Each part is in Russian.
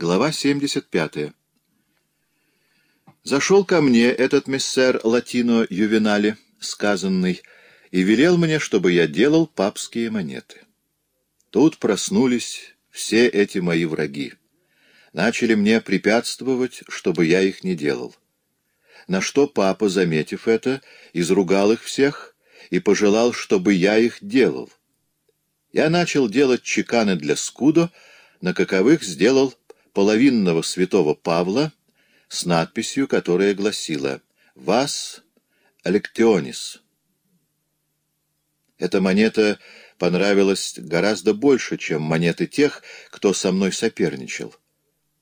Глава 75. Зашел ко мне этот мессер Латино Ювенали, сказанный, и велел мне, чтобы я делал папские монеты. Тут проснулись все эти мои враги. Начали мне препятствовать, чтобы я их не делал. На что папа, заметив это, изругал их всех и пожелал, чтобы я их делал. Я начал делать чеканы для скудо, на каковых сделал половинного святого Павла с надписью, которая гласила «Вас Лектионис». Эта монета понравилась гораздо больше, чем монеты тех, кто со мной соперничал.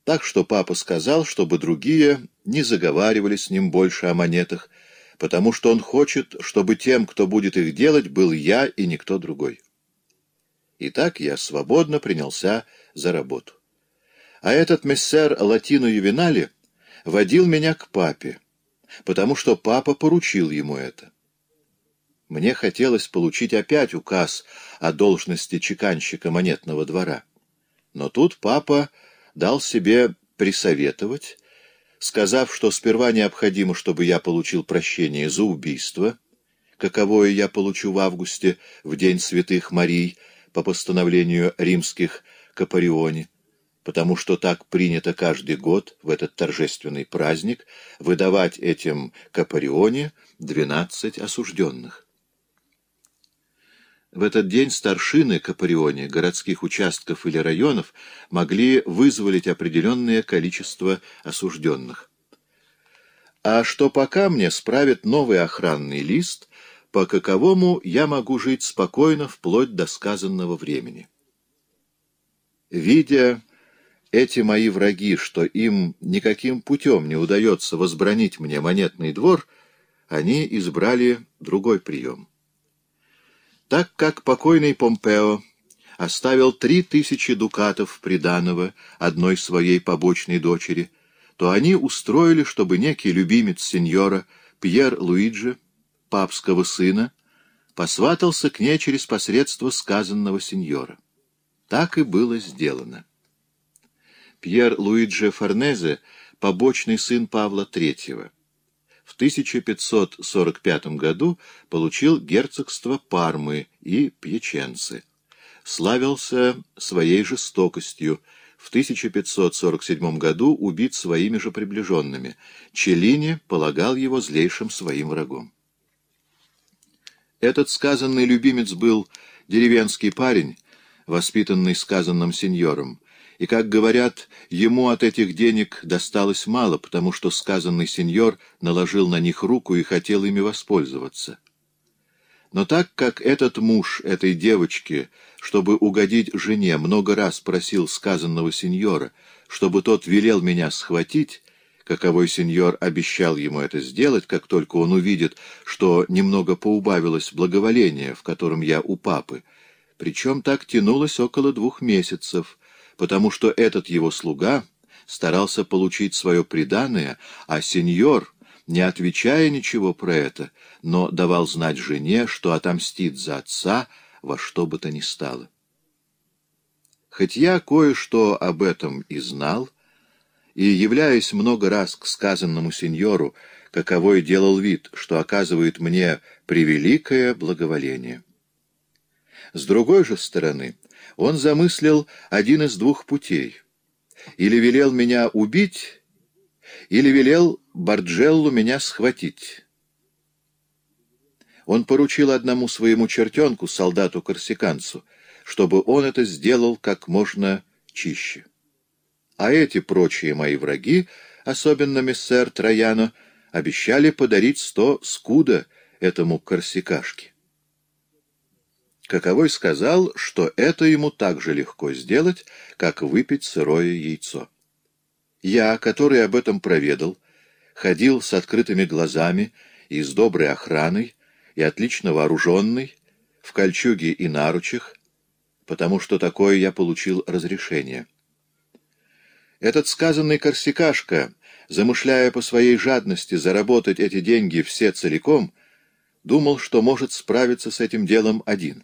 Так что папа сказал, чтобы другие не заговаривали с ним больше о монетах, потому что он хочет, чтобы тем, кто будет их делать, был я и никто другой. Итак, я свободно принялся за работу. А этот мессер Латино Ювенали водил меня к папе, потому что папа поручил ему это. Мне хотелось получить опять указ о должности чеканщика монетного двора. Но тут папа дал себе присоветовать, сказав, что сперва необходимо, чтобы я получил прощение за убийство, каковое я получу в августе, в день святых Марий, по постановлению римских Капариони, потому что так принято каждый год в этот торжественный праздник выдавать этим Капарионе двенадцать осужденных. В этот день старшины Капарионе городских участков или районов могли вызволить определенное количество осужденных. А что пока мне справит новый охранный лист, по каковому я могу жить спокойно вплоть до сказанного времени. Видя эти мои враги, что им никаким путем не удается возбранить мне монетный двор, они избрали другой прием. Так как покойный Помпео оставил три тысячи дукатов приданого одной своей побочной дочери, то они устроили, чтобы некий любимец сеньора Пьер Луиджи, папского сына, посватался к ней через посредство сказанного сеньора. Так и было сделано. Пьер Луиджи Форнезе, побочный сын Павла III. В 1545 году получил герцогство Пармы и Пьяченцы. Славился своей жестокостью. В 1547 году убит своими же приближенными. Челлини полагал его злейшим своим врагом. Этот сказанный любимец был деревенский парень, воспитанный сказанным сеньором, и, как говорят, ему от этих денег досталось мало, потому что сказанный сеньор наложил на них руку и хотел ими воспользоваться. Но так как этот муж этой девочки, чтобы угодить жене, много раз просил сказанного сеньора, чтобы тот велел меня схватить, каковой сеньор обещал ему это сделать, как только он увидит, что немного поубавилось благоволение, в котором я у папы, причем так тянулось около двух месяцев — потому что этот его слуга старался получить свое приданое, а сеньор, не отвечая ничего про это, но давал знать жене, что отомстит за отца во что бы то ни стало. Хоть я кое-что об этом и знал, и, являясь много раз к сказанному сеньору, каковой делал вид, что оказывает мне превеликое благоволение. С другой же стороны, он замыслил один из двух путей. Или велел меня убить, или велел Барджеллу меня схватить. Он поручил одному своему чертенку, солдату-корсиканцу, чтобы он это сделал как можно чище. А эти прочие мои враги, особенно мессер Трояно, обещали подарить сто скуда этому корсикашке. Каковой сказал, что это ему так же легко сделать, как выпить сырое яйцо. Я, который об этом проведал, ходил с открытыми глазами и с доброй охраной, и отлично вооруженный, в кольчуге и наручах, потому что такое я получил разрешение. Этот сказанный корсикашка, замышляя по своей жадности заработать эти деньги все целиком, думал, что может справиться с этим делом один.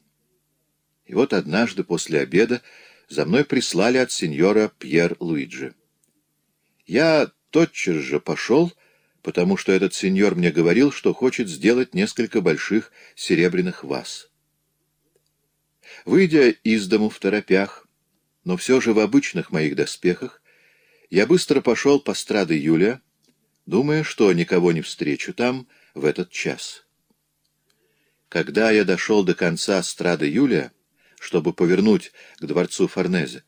И вот однажды после обеда за мной прислали от сеньора Пьер Луиджи. Я тотчас же пошел, потому что этот сеньор мне говорил, что хочет сделать несколько больших серебряных ваз. Выйдя из дому в торопях, но все же в обычных моих доспехах, я быстро пошел по страде Юлия, думая, что никого не встречу там в этот час. Когда я дошел до конца страды Юлия, чтобы повернуть к дворцу Форнезе,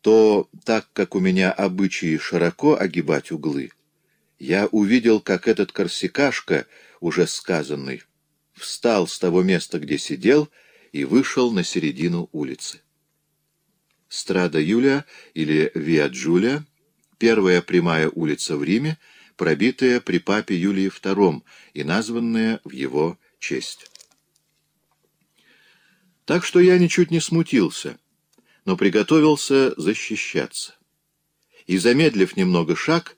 то, так как у меня обычаи широко огибать углы, я увидел, как этот корсикашка, уже сказанный, встал с того места, где сидел, и вышел на середину улицы. Страда Юлия или Виа Джулия — первая прямая улица в Риме, пробитая при папе Юлии II и названная в его честь. Так что я ничуть не смутился, но приготовился защищаться. И, замедлив немного шаг,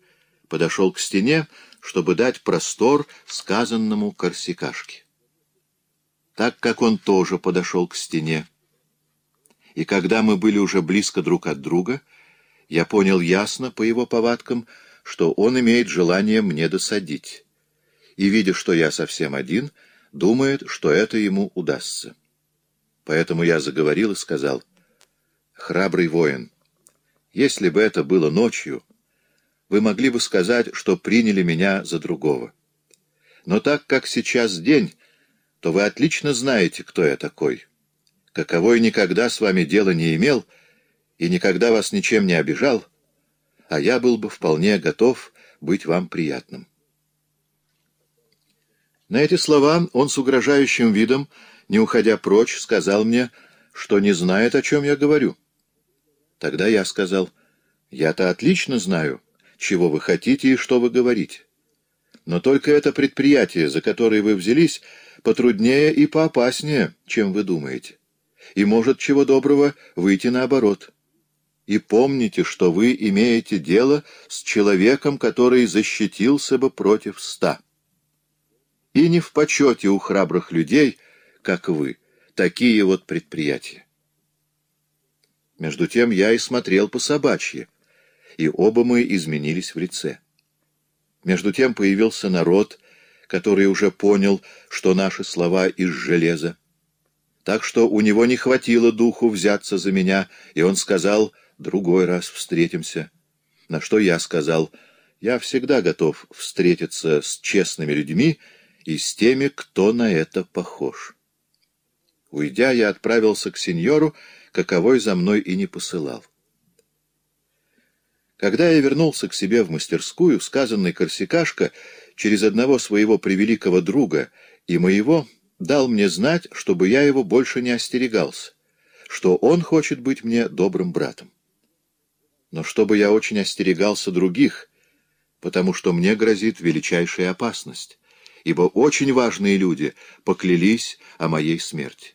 подошел к стене, чтобы дать простор сказанному корсикашке. Так как он тоже подошел к стене. И когда мы были уже близко друг от друга, я понял ясно по его повадкам, что он имеет желание мне досадить. И, видя, что я совсем один, думает, что это ему удастся. Поэтому я заговорил и сказал, «Храбрый воин, если бы это было ночью, вы могли бы сказать, что приняли меня за другого. Но так как сейчас день, то вы отлично знаете, кто я такой. Каковой никогда с вами дела не имел и никогда вас ничем не обижал, а я был бы вполне готов быть вам приятным». На эти слова он с угрожающим видом не уходя прочь, сказал мне, что не знает, о чем я говорю. Тогда я сказал, я-то отлично знаю, чего вы хотите и что вы говорите. Но только это предприятие, за которое вы взялись, потруднее и поопаснее, чем вы думаете. И может, чего доброго, выйти наоборот. И помните, что вы имеете дело с человеком, который защитился бы против ста. И не в почете у храбрых людей — как вы. Такие вот предприятия. Между тем я и смотрел по собачьи, и оба мы изменились в лице. Между тем появился народ, который уже понял, что наши слова из железа. Так что у него не хватило духу взяться за меня, и он сказал «другой раз встретимся». На что я сказал «я всегда готов встретиться с честными людьми и с теми, кто на это похож». Уйдя, я отправился к сеньору, каковой за мной и не посылал. Когда я вернулся к себе в мастерскую, сказанный Корсикашка через одного своего превеликого друга и моего дал мне знать, чтобы я его больше не остерегался, что он хочет быть мне добрым братом. Но чтобы я очень остерегался других, потому что мне грозит величайшая опасность, ибо очень важные люди поклялись о моей смерти.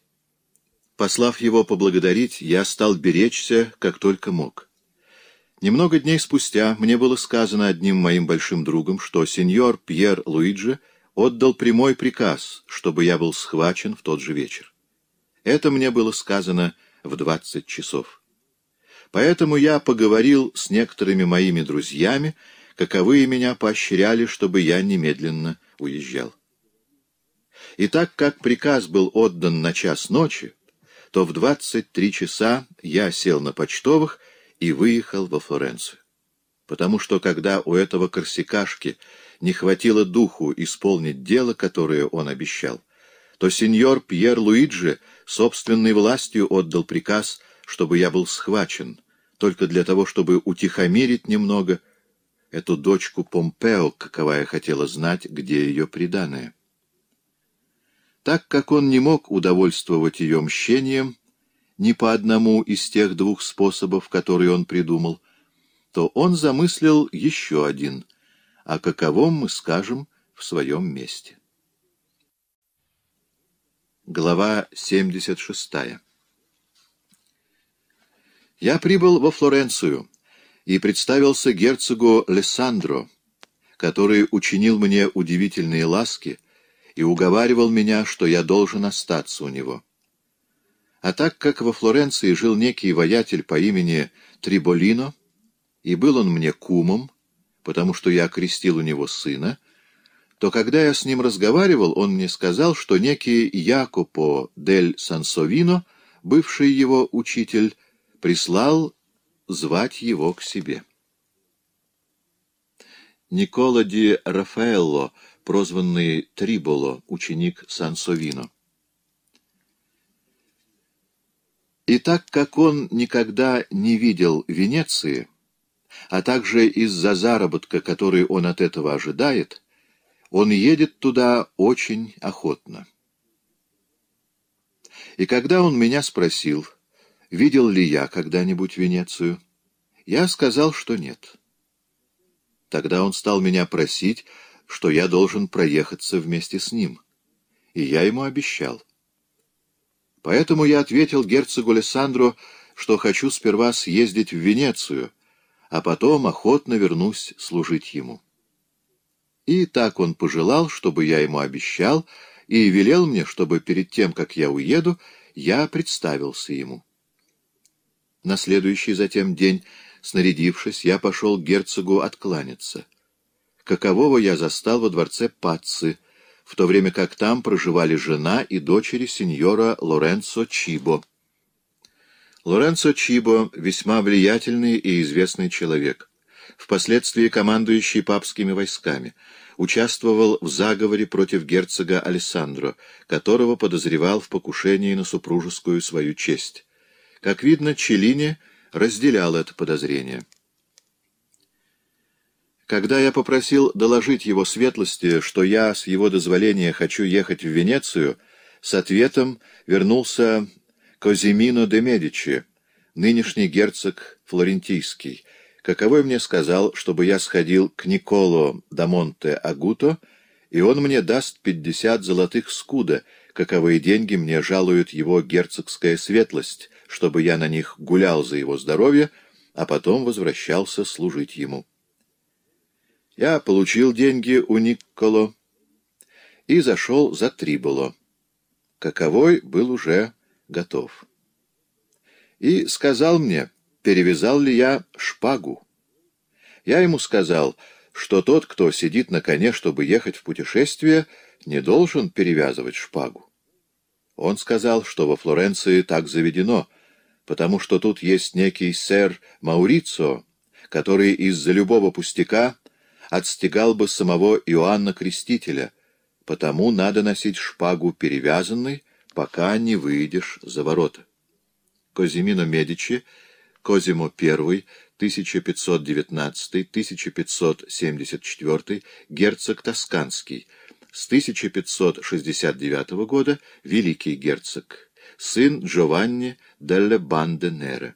Послав его поблагодарить, я стал беречься, как только мог. Немного дней спустя мне было сказано одним моим большим другом, что сеньор Пьер Луиджи отдал прямой приказ, чтобы я был схвачен в тот же вечер. Это мне было сказано в двадцать часов. Поэтому я поговорил с некоторыми моими друзьями, каковые меня поощряли, чтобы я немедленно уезжал. И так как приказ был отдан на час ночи, то в 23 часа я сел на почтовых и выехал во Флоренцию. Потому что когда у этого корсикашки не хватило духу исполнить дело, которое он обещал, то сеньор Пьер Луиджи собственной властью отдал приказ, чтобы я был схвачен, только для того, чтобы утихомирить немного эту дочку Помпео, какова я хотела знать, где ее приданное. Так как он не мог удовольствовать ее мщением ни по одному из тех двух способов, которые он придумал, то он замыслил еще один, о каковом мы скажем в своем месте. Глава 76 Я прибыл во Флоренцию и представился герцогу Лессандро, который учинил мне удивительные ласки, и уговаривал меня, что я должен остаться у него. А так как во Флоренции жил некий воятель по имени Триболино, и был он мне кумом, потому что я крестил у него сына, то когда я с ним разговаривал, он мне сказал, что некий Якопо дель Сансовино, бывший его учитель, прислал звать его к себе. Никола ди Рафаэлло прозванный Триболо, ученик Сансовино. И так как он никогда не видел Венеции, а также из-за заработка, который он от этого ожидает, он едет туда очень охотно. И когда он меня спросил, видел ли я когда-нибудь Венецию, я сказал, что нет. Тогда он стал меня просить что я должен проехаться вместе с ним. И я ему обещал. Поэтому я ответил герцогу Лиссандру, что хочу сперва съездить в Венецию, а потом охотно вернусь служить ему. И так он пожелал, чтобы я ему обещал, и велел мне, чтобы перед тем, как я уеду, я представился ему. На следующий затем день, снарядившись, я пошел к герцогу откланяться какового я застал во дворце Пацци, в то время как там проживали жена и дочери сеньора Лоренцо Чибо. Лоренцо Чибо — весьма влиятельный и известный человек, впоследствии командующий папскими войсками, участвовал в заговоре против герцога Алессандро, которого подозревал в покушении на супружескую свою честь. Как видно, Челлини разделял это подозрение. Когда я попросил доложить его светлости, что я с его дозволения хочу ехать в Венецию, с ответом вернулся Козимино де Медичи, нынешний герцог флорентийский, каковой мне сказал, чтобы я сходил к Николо да Монте Агуто, и он мне даст пятьдесят золотых скуда, каковые деньги мне жалует его герцогская светлость, чтобы я на них гулял за его здоровье, а потом возвращался служить ему. Я получил деньги у Никколо и зашел за трибуло. Каковой был уже готов. И сказал мне, перевязал ли я шпагу. Я ему сказал, что тот, кто сидит на коне, чтобы ехать в путешествие, не должен перевязывать шпагу. Он сказал, что во Флоренции так заведено, потому что тут есть некий сэр Маурицо, который из-за любого пустяка отстегал бы самого Иоанна Крестителя, потому надо носить шпагу перевязанной, пока не выйдешь за ворота. Козимино Медичи, Козимо I, 1519-1574, герцог Тосканский, с 1569 года великий герцог, сын Джованни Делле Банде Нере.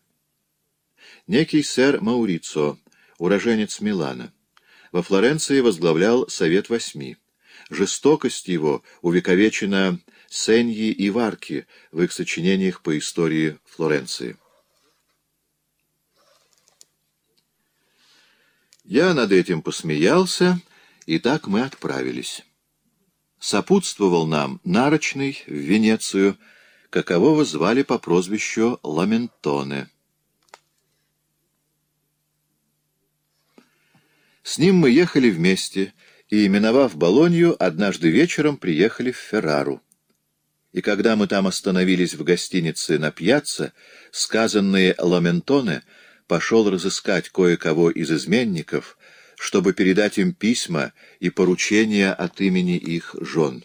Некий сэр Маурицо, уроженец Милана, во Флоренции возглавлял Совет Восьми. Жестокость его увековечена Сеньи и Варки в их сочинениях по истории Флоренции. Я над этим посмеялся, и так мы отправились. Сопутствовал нам Нарочный в Венецию, какового звали по прозвищу Ламентоне — С ним мы ехали вместе и, миновав Болонью, однажды вечером приехали в Феррару. И когда мы там остановились в гостинице на пьяцца, сказанные Ламентоне пошел разыскать кое-кого из изменников, чтобы передать им письма и поручения от имени их жен.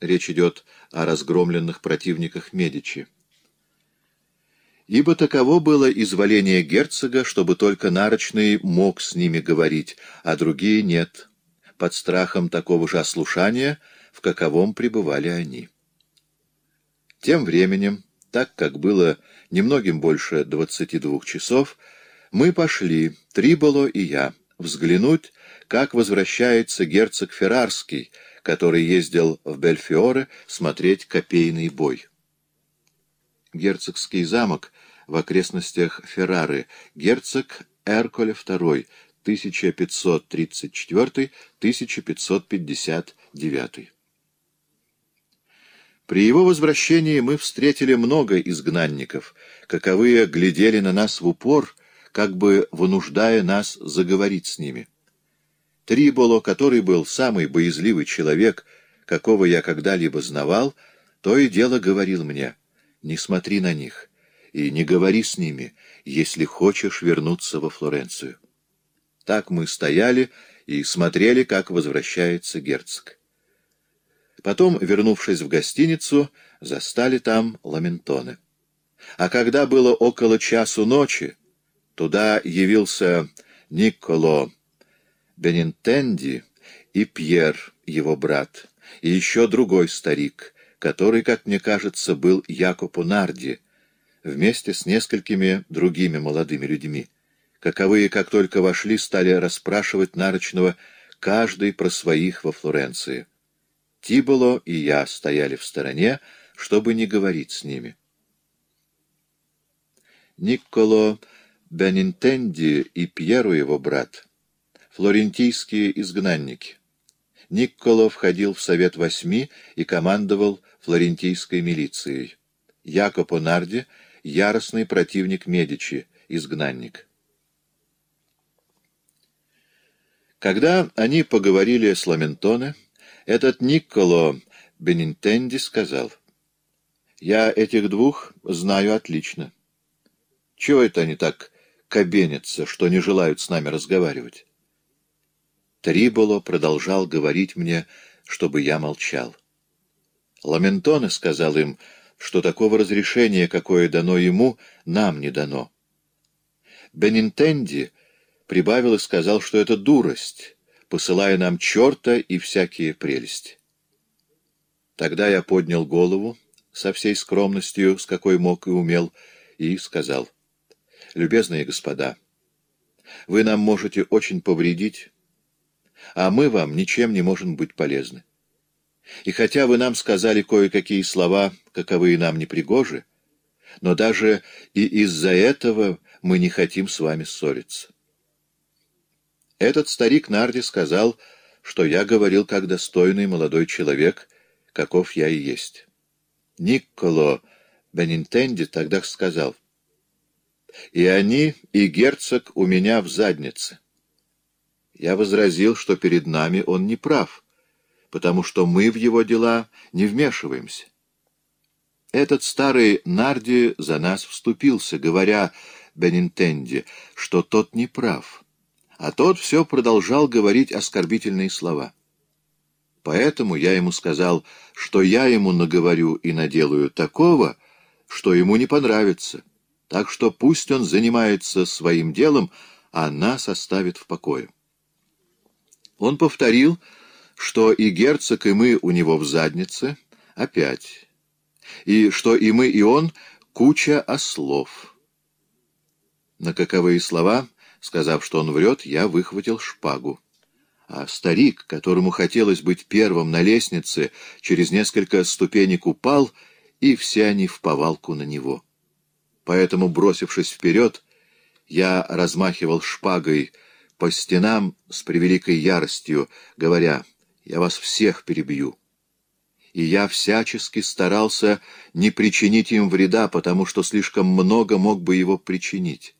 Речь идет о разгромленных противниках Медичи ибо таково было изволение герцога, чтобы только нарочный мог с ними говорить, а другие нет, под страхом такого же ослушания, в каковом пребывали они. Тем временем, так как было немногим больше двадцати двух часов, мы пошли, Триболо и я, взглянуть, как возвращается герцог Феррарский, который ездил в Бельфиоре смотреть копейный бой герцогский замок в окрестностях Феррары, герцог Эрколе II, 1534-1559. При его возвращении мы встретили много изгнанников, каковые глядели на нас в упор, как бы вынуждая нас заговорить с ними. Триболо, который был самый боязливый человек, какого я когда-либо знавал, то и дело говорил мне — не смотри на них и не говори с ними, если хочешь вернуться во Флоренцию. Так мы стояли и смотрели, как возвращается герцог. Потом, вернувшись в гостиницу, застали там ламентоны. А когда было около часу ночи, туда явился Николо Бенинтенди и Пьер, его брат, и еще другой старик — который, как мне кажется, был Якопо Нарди, вместе с несколькими другими молодыми людьми, каковые, как только вошли, стали расспрашивать Нарочного каждый про своих во Флоренции. Тиболо и я стояли в стороне, чтобы не говорить с ними. Никколо Бенинтенди и Пьеру его брат, флорентийские изгнанники. Никколо входил в Совет Восьми и командовал флорентийской милицией. Якопо Нарди — яростный противник Медичи, изгнанник. Когда они поговорили с Ламентоне, этот Никколо Бенинтенди сказал, «Я этих двух знаю отлично. Чего это они так кабенятся, что не желают с нами разговаривать?» Триболо продолжал говорить мне, чтобы я молчал. Ламентоне сказал им, что такого разрешения, какое дано ему, нам не дано. Бенинтенди прибавил и сказал, что это дурость, посылая нам черта и всякие прелести. Тогда я поднял голову со всей скромностью, с какой мог и умел, и сказал, «Любезные господа, вы нам можете очень повредить, а мы вам ничем не можем быть полезны. И хотя вы нам сказали кое-какие слова, каковые нам не непригожи, но даже и из-за этого мы не хотим с вами ссориться. Этот старик Нарди сказал, что я говорил как достойный молодой человек, каков я и есть. Никколо Бенинтенди тогда сказал, «И они, и герцог у меня в заднице». Я возразил, что перед нами он не прав — потому что мы в его дела не вмешиваемся. Этот старый Нарди за нас вступился, говоря Бенинтенди, что тот не прав, а тот все продолжал говорить оскорбительные слова. Поэтому я ему сказал, что я ему наговорю и наделаю такого, что ему не понравится, так что пусть он занимается своим делом, а нас оставит в покое. Он повторил, что и герцог, и мы у него в заднице, опять, и что и мы, и он — куча ослов. На каковые слова, сказав, что он врет, я выхватил шпагу. А старик, которому хотелось быть первым на лестнице, через несколько ступенек упал, и все они в повалку на него. Поэтому, бросившись вперед, я размахивал шпагой по стенам с превеликой яростью, говоря — я вас всех перебью. И я всячески старался не причинить им вреда, потому что слишком много мог бы его причинить.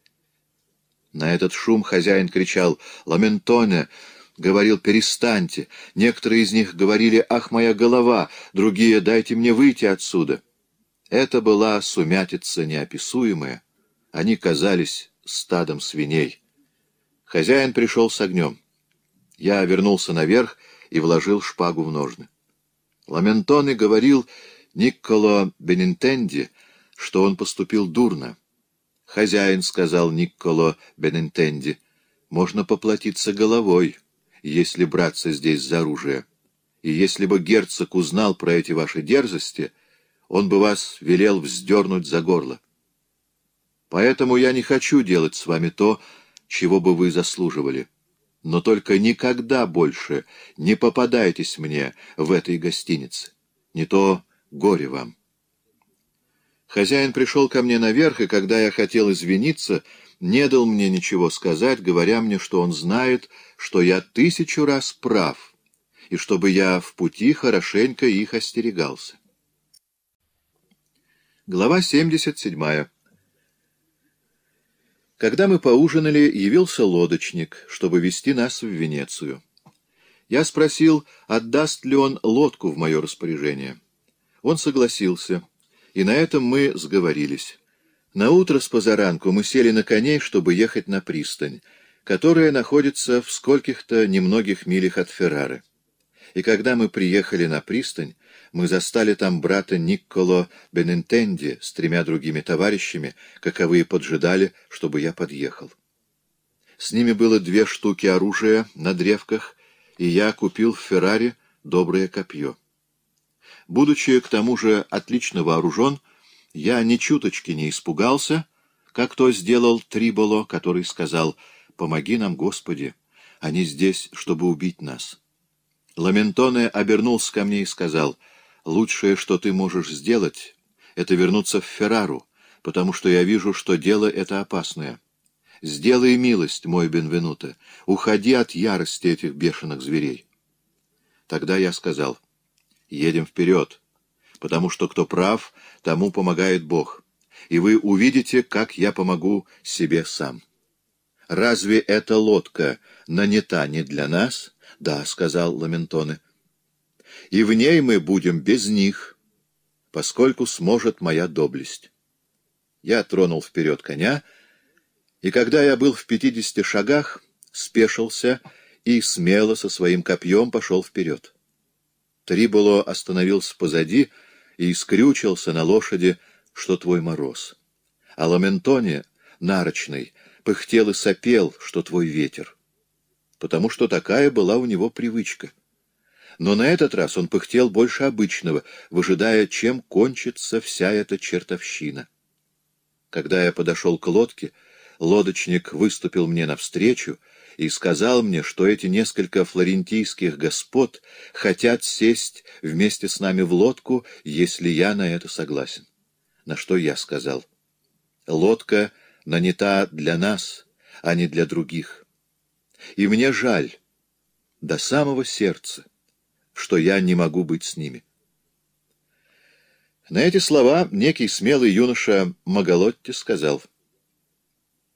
На этот шум хозяин кричал «Ламентоне!» Говорил «Перестаньте!» Некоторые из них говорили «Ах, моя голова!» Другие «Дайте мне выйти отсюда!» Это была сумятица неописуемая. Они казались стадом свиней. Хозяин пришел с огнем. Я вернулся наверх и вложил шпагу в ножны. Ламентоне говорил Никколо Бенинтенди, что он поступил дурно. Хозяин сказал Никколо Бенинтенди, «Можно поплатиться головой, если браться здесь за оружие. И если бы герцог узнал про эти ваши дерзости, он бы вас велел вздернуть за горло. Поэтому я не хочу делать с вами то, чего бы вы заслуживали» но только никогда больше не попадайтесь мне в этой гостинице. Не то горе вам. Хозяин пришел ко мне наверх, и когда я хотел извиниться, не дал мне ничего сказать, говоря мне, что он знает, что я тысячу раз прав, и чтобы я в пути хорошенько их остерегался. Глава семьдесят седьмая. Когда мы поужинали, явился лодочник, чтобы вести нас в Венецию. Я спросил, отдаст ли он лодку в мое распоряжение. Он согласился, и на этом мы сговорились. Наутро с позаранку мы сели на коней, чтобы ехать на пристань, которая находится в скольких-то немногих милях от Феррары. И когда мы приехали на пристань, мы застали там брата Никколо Бенентенди с тремя другими товарищами, каковые поджидали, чтобы я подъехал. С ними было две штуки оружия на древках, и я купил в Феррари доброе копье. Будучи к тому же отлично вооружен, я ни чуточки не испугался, как то сделал Триболо, который сказал «Помоги нам, Господи, они здесь, чтобы убить нас». Ламентоне обернулся ко мне и сказал — Лучшее, что ты можешь сделать, это вернуться в Феррару, потому что я вижу, что дело это опасное. Сделай милость, мой Бенвенуто, уходи от ярости этих бешеных зверей. Тогда я сказал, едем вперед, потому что кто прав, тому помогает Бог, и вы увидите, как я помогу себе сам. Разве эта лодка нанята не для нас? — Да, — сказал Ламентоне и в ней мы будем без них, поскольку сможет моя доблесть. Я тронул вперед коня, и когда я был в пятидесяти шагах, спешился и смело со своим копьем пошел вперед. Триболо остановился позади и скрючился на лошади, что твой мороз. А Ламентоне, нарочный, пыхтел и сопел, что твой ветер. Потому что такая была у него привычка — но на этот раз он пыхтел больше обычного, выжидая, чем кончится вся эта чертовщина. Когда я подошел к лодке, лодочник выступил мне навстречу и сказал мне, что эти несколько флорентийских господ хотят сесть вместе с нами в лодку, если я на это согласен. На что я сказал. Лодка нанята для нас, а не для других. И мне жаль, до самого сердца, что я не могу быть с ними. На эти слова некий смелый юноша Маголотти сказал,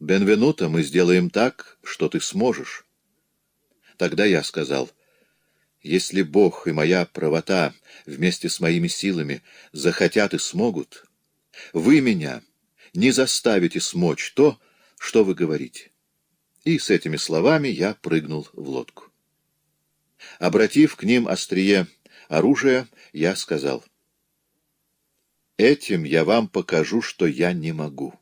«Бенвенуто, мы сделаем так, что ты сможешь». Тогда я сказал, «Если Бог и моя правота вместе с моими силами захотят и смогут, вы меня не заставите смочь то, что вы говорите». И с этими словами я прыгнул в лодку. Обратив к ним острие оружие, я сказал, «Этим я вам покажу, что я не могу».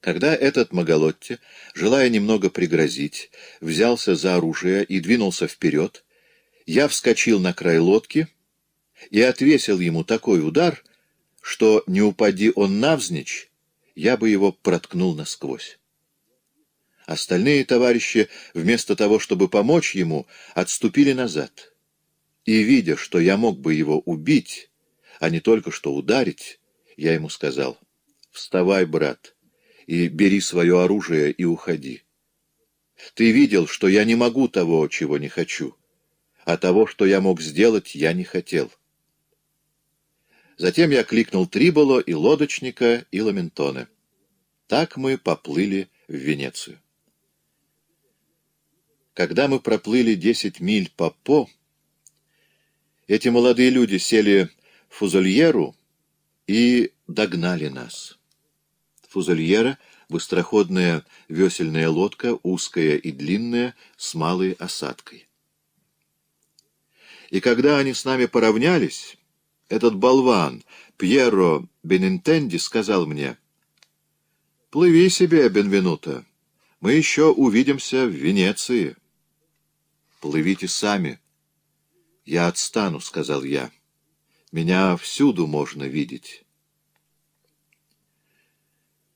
Когда этот Маголотти, желая немного пригрозить, взялся за оружие и двинулся вперед, я вскочил на край лодки и отвесил ему такой удар, что, не упади он навзничь, я бы его проткнул насквозь. Остальные товарищи, вместо того, чтобы помочь ему, отступили назад. И, видя, что я мог бы его убить, а не только что ударить, я ему сказал, «Вставай, брат, и бери свое оружие и уходи. Ты видел, что я не могу того, чего не хочу, а того, что я мог сделать, я не хотел». Затем я кликнул Триболо и лодочника, и Ламентоне. Так мы поплыли в Венецию. Когда мы проплыли десять миль по По, эти молодые люди сели в фузольеру и догнали нас. Фузольера — быстроходная весельная лодка, узкая и длинная, с малой осадкой. И когда они с нами поравнялись, этот болван Пьеро Бенинтенди сказал мне, «Плыви себе, Бенвенуто, мы еще увидимся в Венеции». Плывите сами. Я отстану, — сказал я. Меня всюду можно видеть.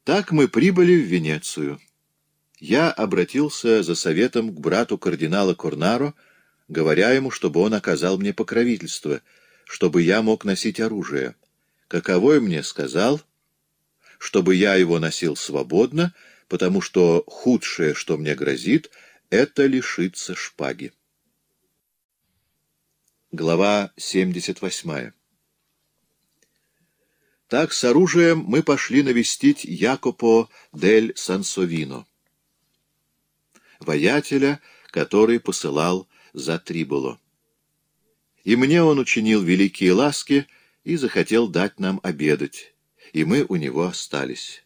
Так мы прибыли в Венецию. Я обратился за советом к брату кардинала Корнаро, говоря ему, чтобы он оказал мне покровительство, чтобы я мог носить оружие. Каковой мне сказал, чтобы я его носил свободно, потому что худшее, что мне грозит, — это лишиться шпаги. Глава 78. Так с оружием мы пошли навестить Якопо дель Сансовино, воятеля, который посылал за Трибуло. И мне он учинил великие ласки и захотел дать нам обедать, и мы у него остались.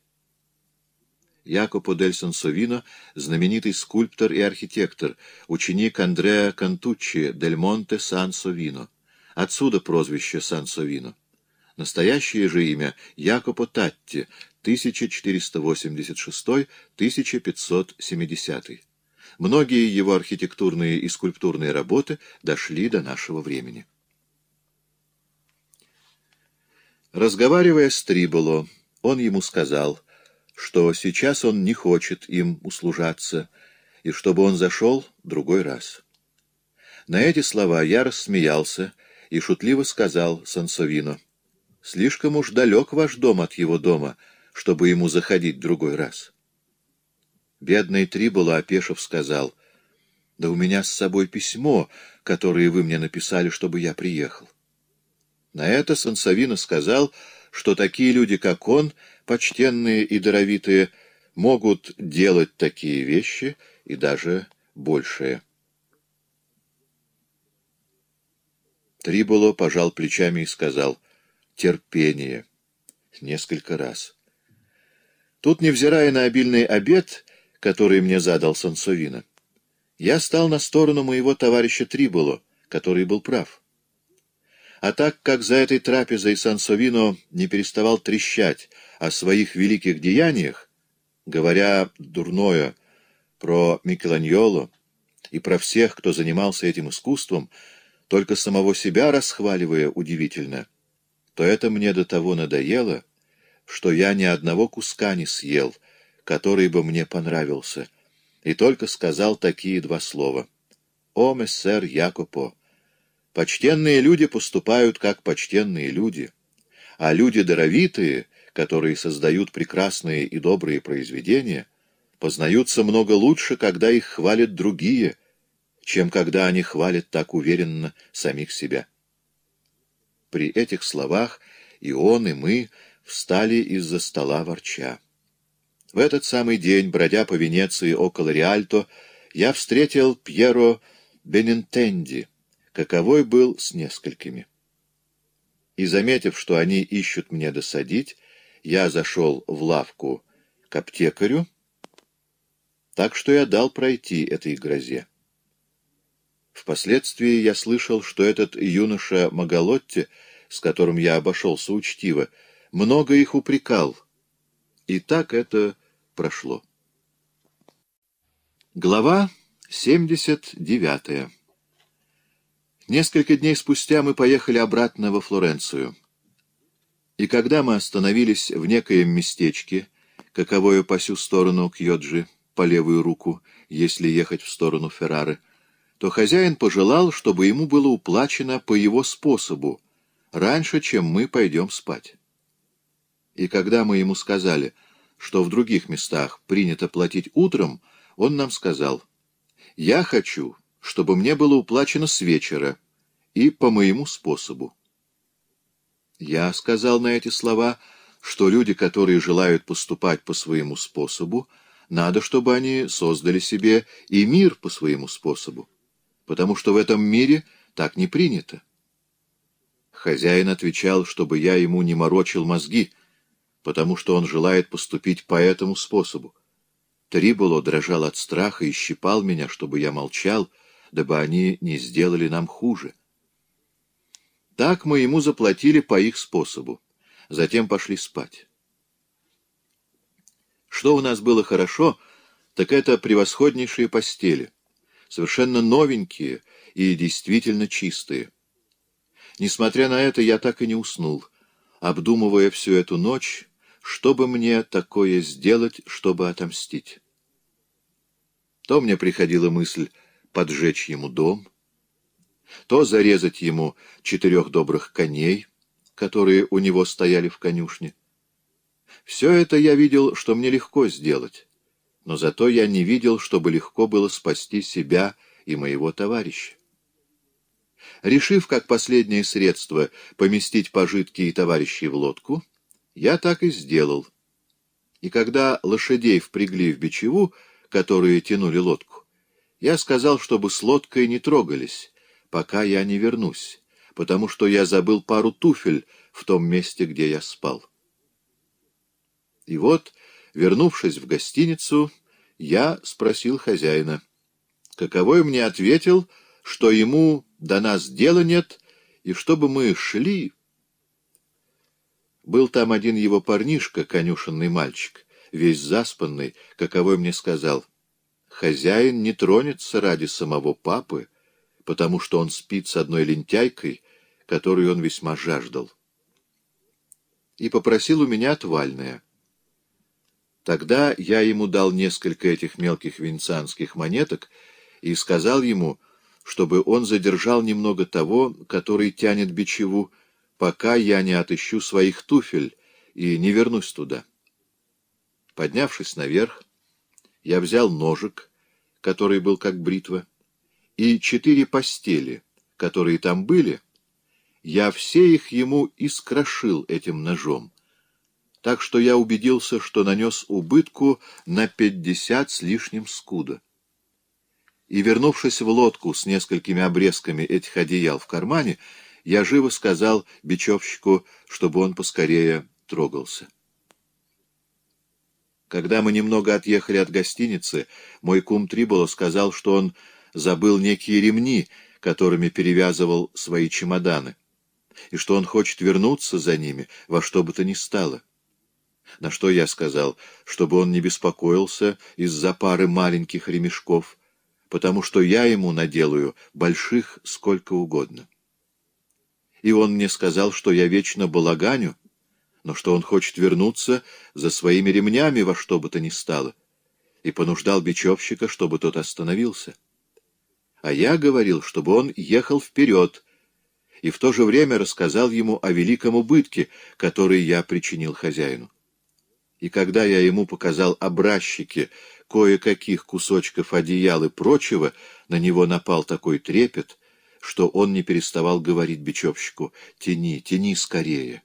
Якопо дель Сансовино, знаменитый скульптор и архитектор, ученик Андреа Кантуччи дель Монте Сан-Совино. Отсюда прозвище Сан-Совино. Настоящее же имя Якопо Татти, 1486-1570. Многие его архитектурные и скульптурные работы дошли до нашего времени. Разговаривая с Триболо, он ему сказал — что сейчас он не хочет им услужаться, и чтобы он зашел другой раз. На эти слова я рассмеялся и шутливо сказал Сансовино, «Слишком уж далек ваш дом от его дома, чтобы ему заходить другой раз». Бедный Трибула, опешив, сказал, «Да у меня с собой письмо, которое вы мне написали, чтобы я приехал». На это Сансовино сказал, что такие люди, как он, — почтенные и даровитые, могут делать такие вещи и даже большее. Триболо пожал плечами и сказал «терпение» несколько раз. Тут, невзирая на обильный обед, который мне задал Сансовина, я стал на сторону моего товарища Триболо, который был прав. А так как за этой трапезой Сансовино не переставал трещать, о своих великих деяниях, говоря дурное про Микеланьоло и про всех, кто занимался этим искусством, только самого себя расхваливая удивительно, то это мне до того надоело, что я ни одного куска не съел, который бы мне понравился, и только сказал такие два слова. «О, мессер Якопо! Почтенные люди поступают, как почтенные люди, а люди даровитые — которые создают прекрасные и добрые произведения, познаются много лучше, когда их хвалят другие, чем когда они хвалят так уверенно самих себя. При этих словах и он, и мы встали из-за стола ворча. В этот самый день, бродя по Венеции около Риальто, я встретил Пьеро Бенентенди, каковой был с несколькими. И, заметив, что они ищут мне досадить, я зашел в лавку к аптекарю, так что я дал пройти этой грозе. Впоследствии я слышал, что этот юноша Маголотти, с которым я обошелся учтиво, много их упрекал. И так это прошло. Глава 79 Несколько дней спустя мы поехали обратно во Флоренцию. И когда мы остановились в некоем местечке, каковое по сю сторону Кьоджи, по левую руку, если ехать в сторону Феррары, то хозяин пожелал, чтобы ему было уплачено по его способу, раньше, чем мы пойдем спать. И когда мы ему сказали, что в других местах принято платить утром, он нам сказал, «Я хочу, чтобы мне было уплачено с вечера и по моему способу». Я сказал на эти слова, что люди, которые желают поступать по своему способу, надо, чтобы они создали себе и мир по своему способу, потому что в этом мире так не принято. Хозяин отвечал, чтобы я ему не морочил мозги, потому что он желает поступить по этому способу. Трибуло дрожал от страха и щипал меня, чтобы я молчал, дабы они не сделали нам хуже. Так мы ему заплатили по их способу. Затем пошли спать. Что у нас было хорошо, так это превосходнейшие постели. Совершенно новенькие и действительно чистые. Несмотря на это, я так и не уснул, обдумывая всю эту ночь, чтобы мне такое сделать, чтобы отомстить. То мне приходила мысль поджечь ему дом, то зарезать ему четырех добрых коней, которые у него стояли в конюшне. Все это я видел, что мне легко сделать, но зато я не видел, чтобы легко было спасти себя и моего товарища. Решив, как последнее средство, поместить пожитки и товарищей в лодку, я так и сделал. И когда лошадей впрягли в бичеву, которые тянули лодку, я сказал, чтобы с лодкой не трогались, пока я не вернусь, потому что я забыл пару туфель в том месте, где я спал. И вот, вернувшись в гостиницу, я спросил хозяина. Каковой мне ответил, что ему до нас дела нет, и чтобы мы шли... Был там один его парнишка, конюшенный мальчик, весь заспанный, каковой мне сказал, «Хозяин не тронется ради самого папы» потому что он спит с одной лентяйкой, которую он весьма жаждал. И попросил у меня отвальное. Тогда я ему дал несколько этих мелких венецианских монеток и сказал ему, чтобы он задержал немного того, который тянет бичеву, пока я не отыщу своих туфель и не вернусь туда. Поднявшись наверх, я взял ножик, который был как бритва, и четыре постели, которые там были, я все их ему искрошил этим ножом, так что я убедился, что нанес убытку на пятьдесят с лишним скуда. И, вернувшись в лодку с несколькими обрезками этих одеял в кармане, я живо сказал бечевщику, чтобы он поскорее трогался. Когда мы немного отъехали от гостиницы, мой кум Триболо сказал, что он забыл некие ремни, которыми перевязывал свои чемоданы, и что он хочет вернуться за ними во что бы то ни стало. На что я сказал, чтобы он не беспокоился из-за пары маленьких ремешков, потому что я ему наделаю больших сколько угодно. И он мне сказал, что я вечно балаганю, но что он хочет вернуться за своими ремнями во что бы то ни стало, и понуждал бечевщика, чтобы тот остановился а я говорил, чтобы он ехал вперед, и в то же время рассказал ему о великом убытке, который я причинил хозяину. И когда я ему показал образчики кое-каких кусочков одеял и прочего, на него напал такой трепет, что он не переставал говорить бечевщику «Тяни, тяни скорее!»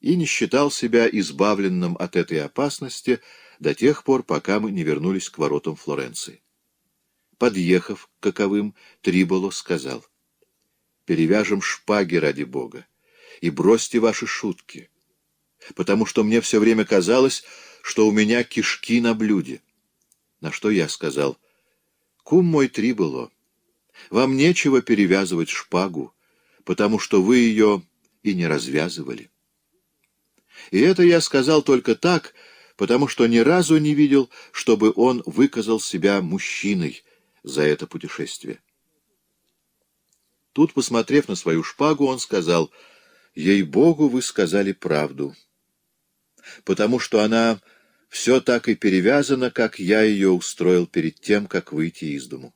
и не считал себя избавленным от этой опасности до тех пор, пока мы не вернулись к воротам Флоренции. Подъехав к каковым, Триболо сказал, «Перевяжем шпаги ради бога и бросьте ваши шутки, потому что мне все время казалось, что у меня кишки на блюде». На что я сказал, «Кум мой Триболо, вам нечего перевязывать шпагу, потому что вы ее и не развязывали». И это я сказал только так, потому что ни разу не видел, чтобы он выказал себя мужчиной, за это путешествие. Тут, посмотрев на свою шпагу, он сказал, «Ей-богу, вы сказали правду, потому что она все так и перевязана, как я ее устроил перед тем, как выйти из дому.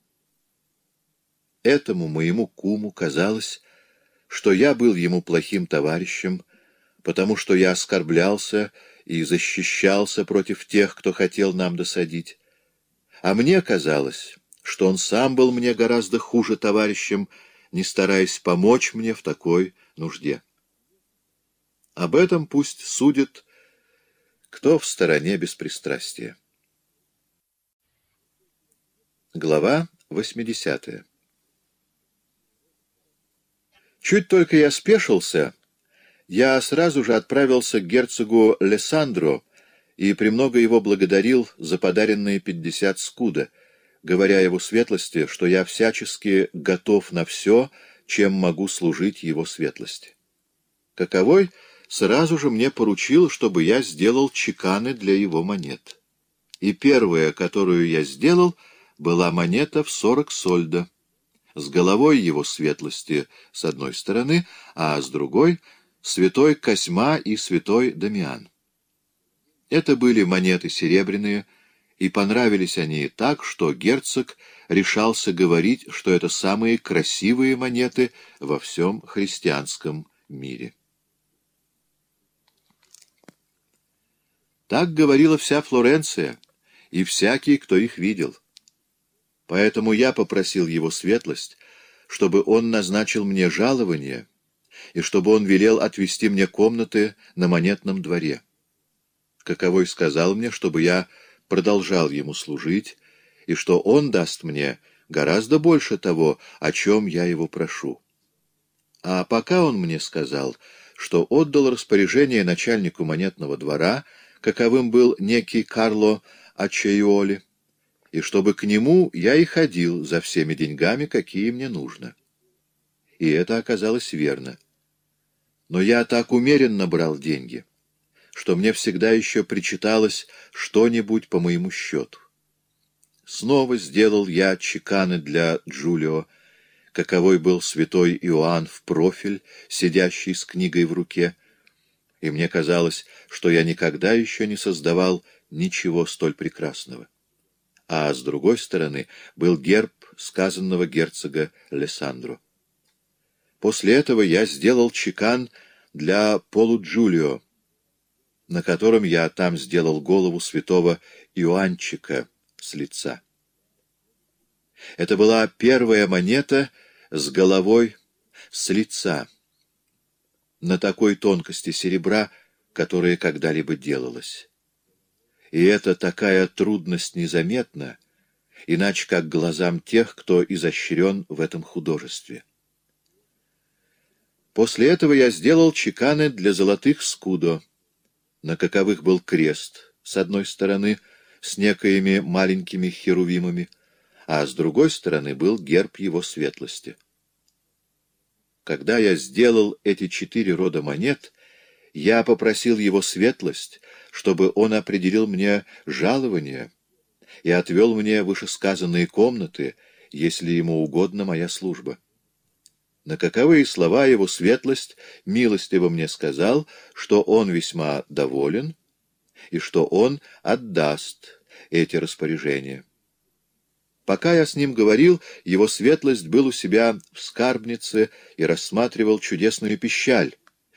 Этому моему куму казалось, что я был ему плохим товарищем, потому что я оскорблялся и защищался против тех, кто хотел нам досадить. А мне казалось, что он сам был мне гораздо хуже товарищем, не стараясь помочь мне в такой нужде. Об этом пусть судит, кто в стороне беспристрастия. Глава 80 Чуть только я спешился, я сразу же отправился к герцогу Лесандро и премного его благодарил за подаренные пятьдесят скуда — говоря его светлости, что я всячески готов на все, чем могу служить его светлости. Каковой сразу же мне поручил, чтобы я сделал чеканы для его монет. И первая, которую я сделал, была монета в сорок сольда, с головой его светлости с одной стороны, а с другой — святой Косьма и святой Дамиан. Это были монеты серебряные — и понравились они так, что герцог решался говорить, что это самые красивые монеты во всем христианском мире. Так говорила вся Флоренция и всякий, кто их видел. Поэтому я попросил его светлость, чтобы он назначил мне жалование и чтобы он велел отвести мне комнаты на монетном дворе. Каковой сказал мне, чтобы я продолжал ему служить, и что он даст мне гораздо больше того, о чем я его прошу. А пока он мне сказал, что отдал распоряжение начальнику монетного двора, каковым был некий Карло Ачеоли, и чтобы к нему я и ходил за всеми деньгами, какие мне нужно. И это оказалось верно. Но я так умеренно брал деньги, что мне всегда еще причиталось что-нибудь по моему счету. Снова сделал я чеканы для Джулио, каковой был святой Иоанн в профиль, сидящий с книгой в руке, и мне казалось, что я никогда еще не создавал ничего столь прекрасного. А с другой стороны был герб сказанного герцога Лессандро. После этого я сделал чекан для Полу Джулио, на котором я там сделал голову святого Иоанчика с лица. Это была первая монета с головой с лица, на такой тонкости серебра, которая когда-либо делалась. И это такая трудность незаметна, иначе как глазам тех, кто изощрен в этом художестве. После этого я сделал чеканы для золотых скудо, на каковых был крест, с одной стороны, с некоими маленькими херувимами, а с другой стороны был герб его светлости. Когда я сделал эти четыре рода монет, я попросил его светлость, чтобы он определил мне жалование и отвел мне вышесказанные комнаты, если ему угодно моя служба. На каковые слова его светлость милостиво мне сказал, что он весьма доволен и что он отдаст эти распоряжения. Пока я с ним говорил, его светлость был у себя в скарбнице и рассматривал чудесную пищаль,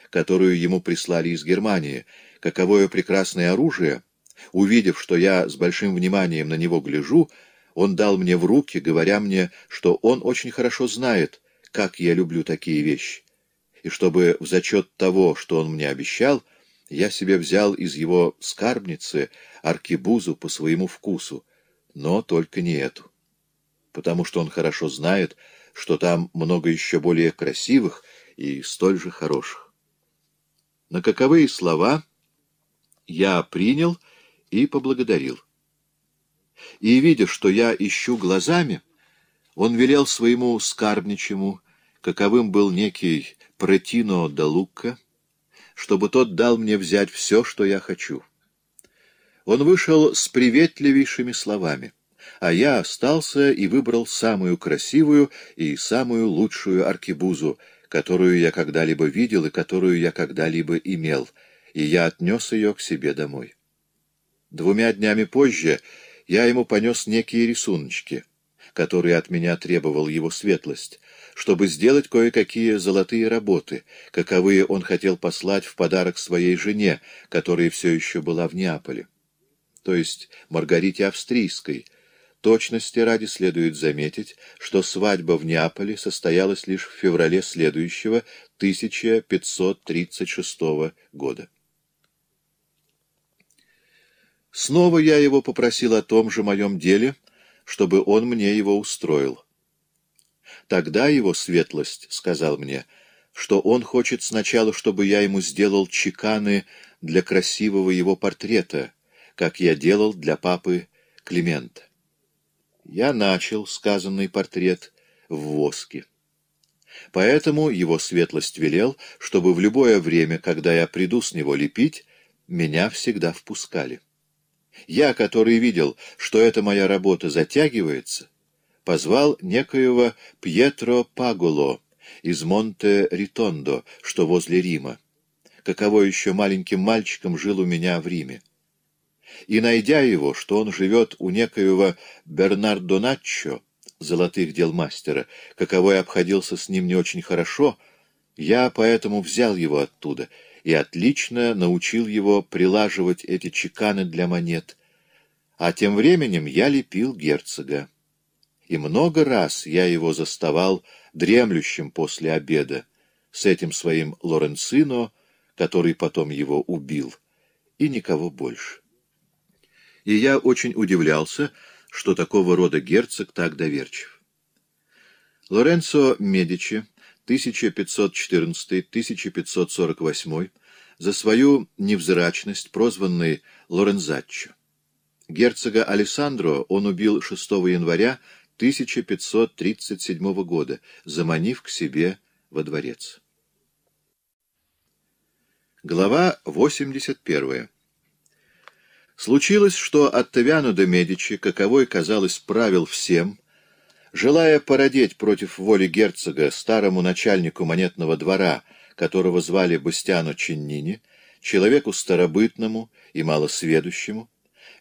которую ему прислали из Германии, каковое прекрасное оружие. Увидев, что я с большим вниманием на него гляжу, он дал мне в руки, говоря мне, что он очень хорошо знает, как я люблю такие вещи, и чтобы в зачет того, что он мне обещал, я себе взял из его скарбницы аркибузу по своему вкусу, но только не эту. Потому что он хорошо знает, что там много еще более красивых и столь же хороших. На каковые слова я принял и поблагодарил. И, видя, что я ищу глазами, он велел своему скарбничему, каковым был некий Протино да Лука, чтобы тот дал мне взять все, что я хочу. Он вышел с приветливейшими словами, а я остался и выбрал самую красивую и самую лучшую аркебузу, которую я когда-либо видел и которую я когда-либо имел, и я отнес ее к себе домой. Двумя днями позже я ему понес некие рисуночки — который от меня требовал его светлость, чтобы сделать кое-какие золотые работы, каковые он хотел послать в подарок своей жене, которая все еще была в Неаполе, то есть Маргарите Австрийской. Точности ради следует заметить, что свадьба в Неаполе состоялась лишь в феврале следующего 1536 года. Снова я его попросил о том же моем деле — чтобы он мне его устроил. Тогда его светлость сказал мне, что он хочет сначала, чтобы я ему сделал чеканы для красивого его портрета, как я делал для папы Климента. Я начал сказанный портрет в воске. Поэтому его светлость велел, чтобы в любое время, когда я приду с него лепить, меня всегда впускали. Я, который видел, что эта моя работа затягивается, позвал некоего Пьетро Пагуло из Монте-Ритондо, что возле Рима, каково еще маленьким мальчиком жил у меня в Риме. И, найдя его, что он живет у некоего Бернардо Наччо, золотых дел мастера, каковой обходился с ним не очень хорошо, я поэтому взял его оттуда — и отлично научил его прилаживать эти чеканы для монет. А тем временем я лепил герцога. И много раз я его заставал дремлющим после обеда с этим своим Лоренцино, который потом его убил, и никого больше. И я очень удивлялся, что такого рода герцог так доверчив. Лоренцо Медичи 1514-1548, за свою невзрачность, прозванный Лорензаччо. Герцога Алессандро он убил 6 января 1537 года, заманив к себе во дворец. Глава 81. Случилось, что Оттавиано де Медичи, каковой казалось правил всем, Желая породеть против воли герцога старому начальнику монетного двора, которого звали Бастиано Чиннини, человеку старобытному и малосведущему,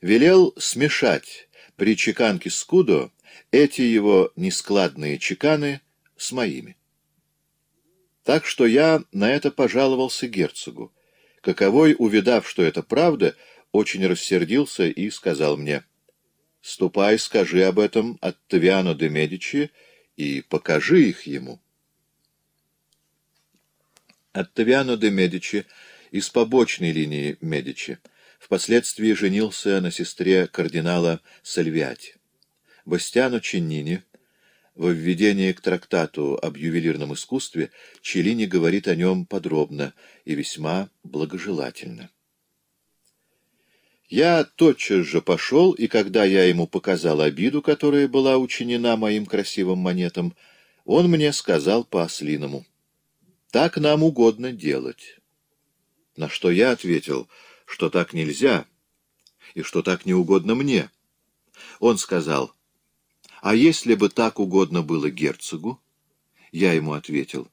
велел смешать при чеканке Скудо эти его нескладные чеканы с моими. Так что я на это пожаловался герцогу, каковой, увидав, что это правда, очень рассердился и сказал мне — Ступай, скажи об этом от Тавиано де Медичи и покажи их ему. Оттавиано де Медичи из побочной линии Медичи впоследствии женился на сестре кардинала Сальвиати. Бастиано Чиннини во введении к трактату об ювелирном искусстве Челлини говорит о нем подробно и весьма благожелательно. Я тотчас же пошел, и когда я ему показал обиду, которая была учинена моим красивым монетам, он мне сказал по-ослиному, «Так нам угодно делать». На что я ответил, что так нельзя, и что так не угодно мне. Он сказал, «А если бы так угодно было герцогу?» Я ему ответил,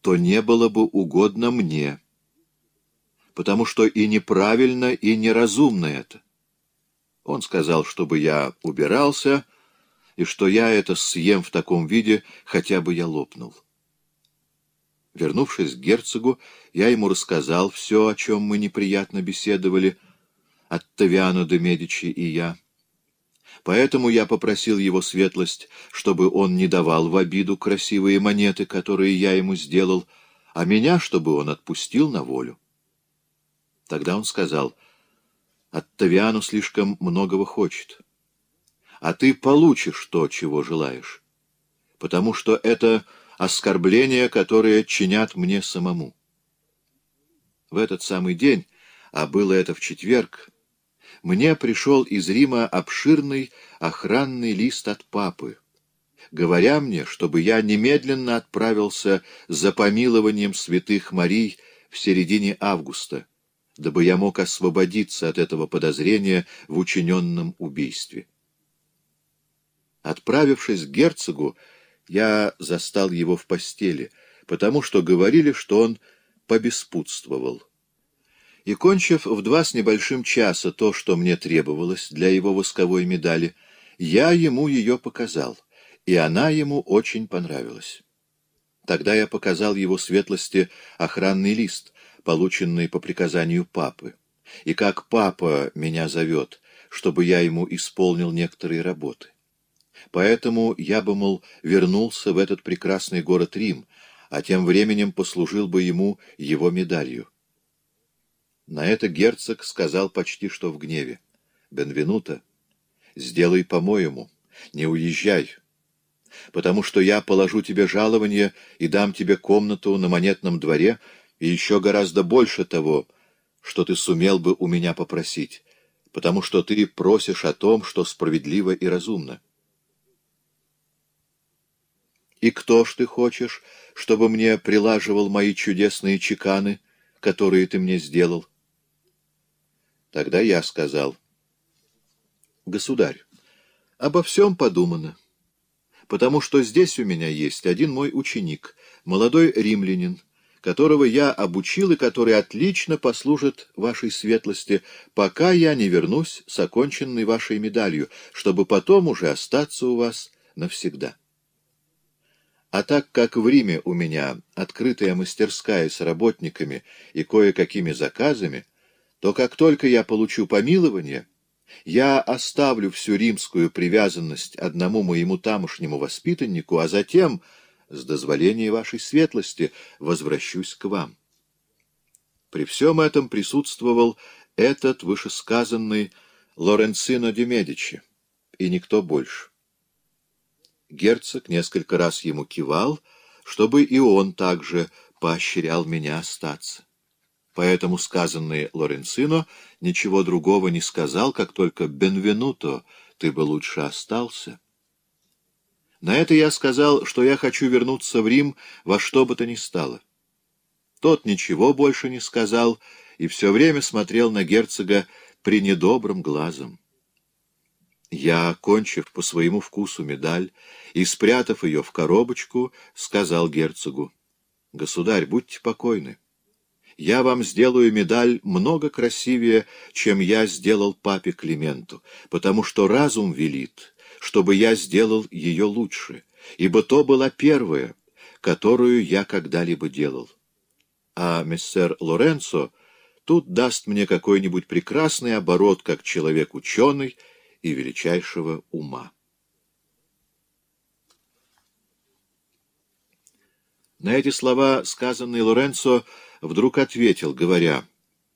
«То не было бы угодно мне» потому что и неправильно, и неразумно это. Он сказал, чтобы я убирался, и что я это съем в таком виде, хотя бы я лопнул. Вернувшись к герцогу, я ему рассказал все, о чем мы неприятно беседовали, от Тавиано де Медичи и я. Поэтому я попросил его светлость, чтобы он не давал в обиду красивые монеты, которые я ему сделал, а меня, чтобы он отпустил на волю. Тогда он сказал, «Оттавиану слишком многого хочет, а ты получишь то, чего желаешь, потому что это оскорбления, которые чинят мне самому». В этот самый день, а было это в четверг, мне пришел из Рима обширный охранный лист от папы, говоря мне, чтобы я немедленно отправился за помилованием святых Марий в середине августа, дабы я мог освободиться от этого подозрения в учиненном убийстве. Отправившись к герцогу, я застал его в постели, потому что говорили, что он побеспутствовал. И, кончив в два с небольшим часа то, что мне требовалось для его восковой медали, я ему ее показал, и она ему очень понравилась. Тогда я показал его светлости охранный лист — полученные по приказанию папы, и как папа меня зовет, чтобы я ему исполнил некоторые работы. Поэтому я бы, мол, вернулся в этот прекрасный город Рим, а тем временем послужил бы ему его медалью. На это герцог сказал почти что в гневе. «Бенвенуто, сделай по-моему, не уезжай, потому что я положу тебе жалование и дам тебе комнату на монетном дворе и еще гораздо больше того, что ты сумел бы у меня попросить, потому что ты просишь о том, что справедливо и разумно. И кто ж ты хочешь, чтобы мне прилаживал мои чудесные чеканы, которые ты мне сделал? Тогда я сказал. Государь, обо всем подумано, потому что здесь у меня есть один мой ученик, молодой римлянин, которого я обучил и который отлично послужит вашей светлости, пока я не вернусь с оконченной вашей медалью, чтобы потом уже остаться у вас навсегда. А так как в Риме у меня открытая мастерская с работниками и кое-какими заказами, то как только я получу помилование, я оставлю всю римскую привязанность одному моему тамошнему воспитаннику, а затем с дозволения вашей светлости, возвращусь к вам. При всем этом присутствовал этот вышесказанный Лоренцино де Медичи, и никто больше. Герцог несколько раз ему кивал, чтобы и он также поощрял меня остаться. Поэтому сказанный Лоренцино ничего другого не сказал, как только «Бенвенуто, ты бы лучше остался». На это я сказал, что я хочу вернуться в Рим во что бы то ни стало. Тот ничего больше не сказал и все время смотрел на герцога при недобром глазом. Я, окончив по своему вкусу медаль и спрятав ее в коробочку, сказал герцогу, «Государь, будьте покойны. Я вам сделаю медаль много красивее, чем я сделал папе Клименту, потому что разум велит» чтобы я сделал ее лучше, ибо то была первая, которую я когда-либо делал. А мессер Лоренцо тут даст мне какой-нибудь прекрасный оборот как человек ученый и величайшего ума. На эти слова, сказанные Лоренцо, вдруг ответил, говоря,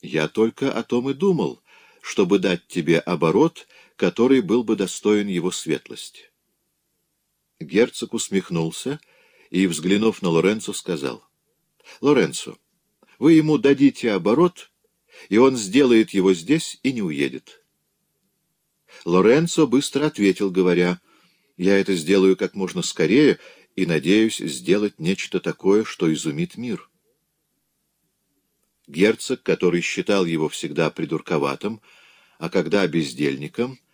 «Я только о том и думал, чтобы дать тебе оборот — который был бы достоин его светлости. Герцог усмехнулся и, взглянув на Лоренцо, сказал. — Лоренцо, вы ему дадите оборот, и он сделает его здесь и не уедет. Лоренцо быстро ответил, говоря, — Я это сделаю как можно скорее и надеюсь сделать нечто такое, что изумит мир. Герцог, который считал его всегда придурковатым, а когда бездельником —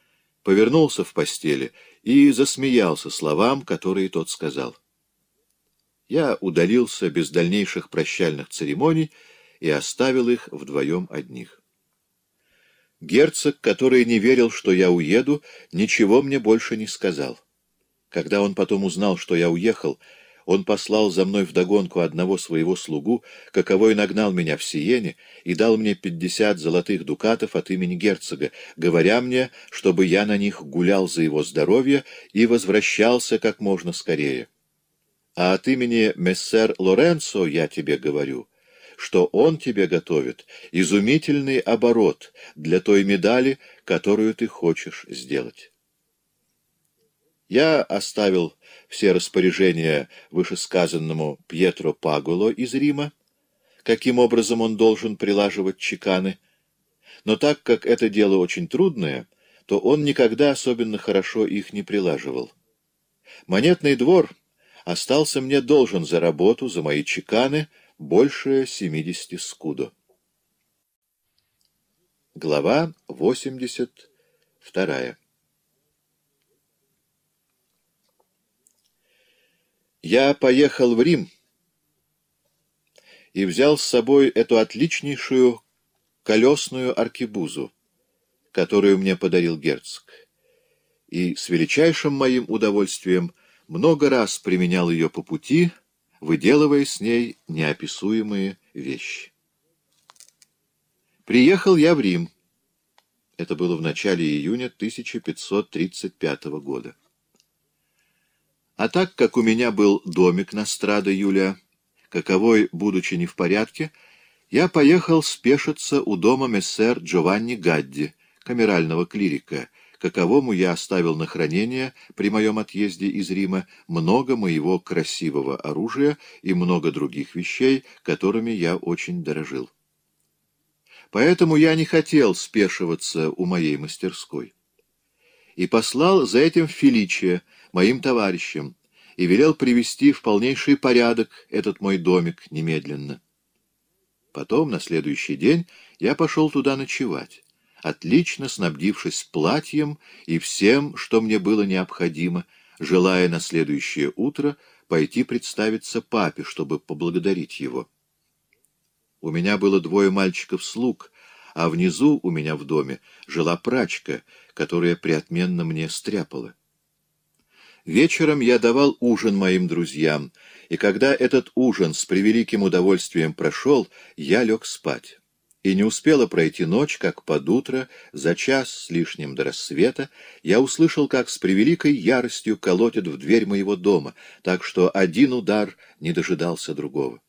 повернулся в постели и засмеялся словам, которые тот сказал. Я удалился без дальнейших прощальных церемоний и оставил их вдвоем одних. Герцог, который не верил, что я уеду, ничего мне больше не сказал. Когда он потом узнал, что я уехал, он послал за мной вдогонку одного своего слугу, каковой нагнал меня в Сиене и дал мне пятьдесят золотых дукатов от имени герцога, говоря мне, чтобы я на них гулял за его здоровье и возвращался как можно скорее. А от имени мессер Лоренцо я тебе говорю, что он тебе готовит изумительный оборот для той медали, которую ты хочешь сделать. Я оставил все распоряжения вышесказанному Пьетро Пагуло из Рима, каким образом он должен прилаживать чеканы, но так как это дело очень трудное, то он никогда особенно хорошо их не прилаживал. Монетный двор остался мне должен за работу, за мои чеканы, больше 70 скудо. Глава 82. Я поехал в Рим и взял с собой эту отличнейшую колесную аркебузу, которую мне подарил герцог, и с величайшим моим удовольствием много раз применял ее по пути, выделывая с ней неописуемые вещи. Приехал я в Рим. Это было в начале июня 1535 года. А так как у меня был домик на страда Юля, каковой, будучи не в порядке, я поехал спешиться у дома мессер Джованни Гадди, камерального клирика, каковому я оставил на хранение при моем отъезде из Рима много моего красивого оружия и много других вещей, которыми я очень дорожил. Поэтому я не хотел спешиваться у моей мастерской. И послал за этим Феличия, моим товарищам, и велел привести в полнейший порядок этот мой домик немедленно. Потом, на следующий день, я пошел туда ночевать, отлично снабдившись платьем и всем, что мне было необходимо, желая на следующее утро пойти представиться папе, чтобы поблагодарить его. У меня было двое мальчиков-слуг, а внизу у меня в доме жила прачка, которая преотменно мне стряпала. Вечером я давал ужин моим друзьям, и когда этот ужин с превеликим удовольствием прошел, я лег спать. И не успела пройти ночь, как под утро, за час с лишним до рассвета, я услышал, как с превеликой яростью колотят в дверь моего дома, так что один удар не дожидался другого.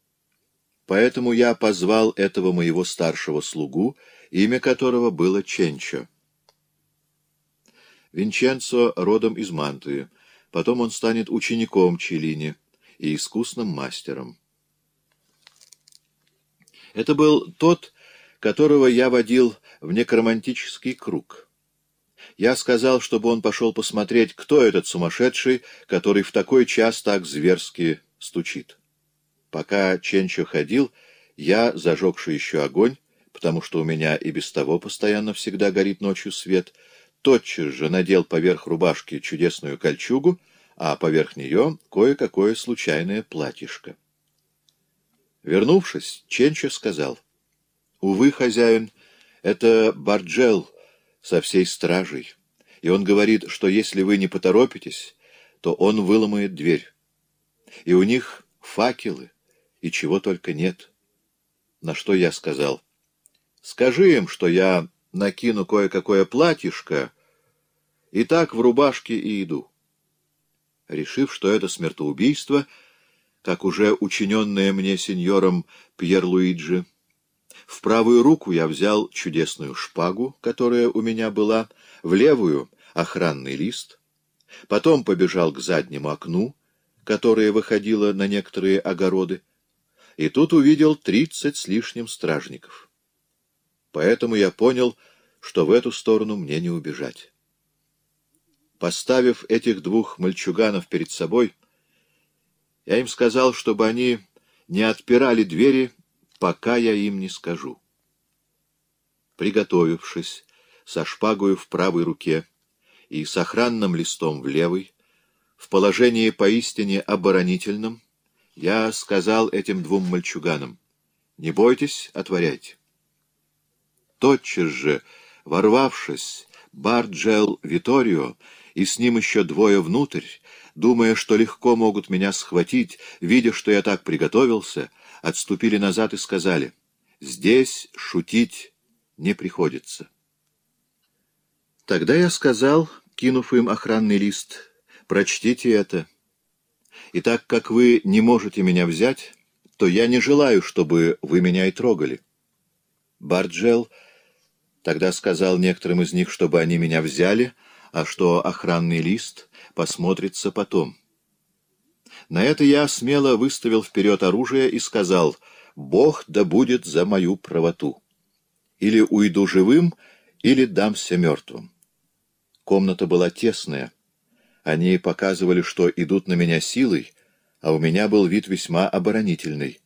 Поэтому я позвал этого моего старшего слугу, имя которого было Ченчо. Винченцо родом из Мантуи. Потом он станет учеником Челлини и искусным мастером. Это был тот, которого я водил в некромантический круг. Я сказал, чтобы он пошел посмотреть, кто этот сумасшедший, который в такой час так зверски стучит. Пока Ченчо ходил, я, зажегший еще огонь, потому что у меня и без того постоянно всегда горит ночью свет, — тотчас же надел поверх рубашки чудесную кольчугу, а поверх нее кое-какое случайное платьишко. Вернувшись, Ченчо сказал, — Увы, хозяин, это Барджел со всей стражей, и он говорит, что если вы не поторопитесь, то он выломает дверь. И у них факелы, и чего только нет. На что я сказал, — Скажи им, что я накину кое-какое платьишко, и так в рубашке и иду. Решив, что это смертоубийство, как уже учиненное мне сеньором Пьер-Луиджи, в правую руку я взял чудесную шпагу, которая у меня была, в левую — охранный лист, потом побежал к заднему окну, которое выходило на некоторые огороды, и тут увидел тридцать с лишним стражников. Поэтому я понял, что в эту сторону мне не убежать. Поставив этих двух мальчуганов перед собой, я им сказал, чтобы они не отпирали двери, пока я им не скажу. Приготовившись, со шпагою в правой руке и с охранным листом в левой, в положении поистине оборонительном, я сказал этим двум мальчуганам, «Не бойтесь, отворяйте». Тотчас же, ворвавшись, Барджел Виторио и с ним еще двое внутрь, думая, что легко могут меня схватить, видя, что я так приготовился, отступили назад и сказали, «Здесь шутить не приходится». Тогда я сказал, кинув им охранный лист, «Прочтите это. И так как вы не можете меня взять, то я не желаю, чтобы вы меня и трогали». Барджел Тогда сказал некоторым из них, чтобы они меня взяли, а что охранный лист посмотрится потом. На это я смело выставил вперед оружие и сказал «Бог да будет за мою правоту». Или уйду живым, или дамся мертвым. Комната была тесная. Они показывали, что идут на меня силой, а у меня был вид весьма оборонительный.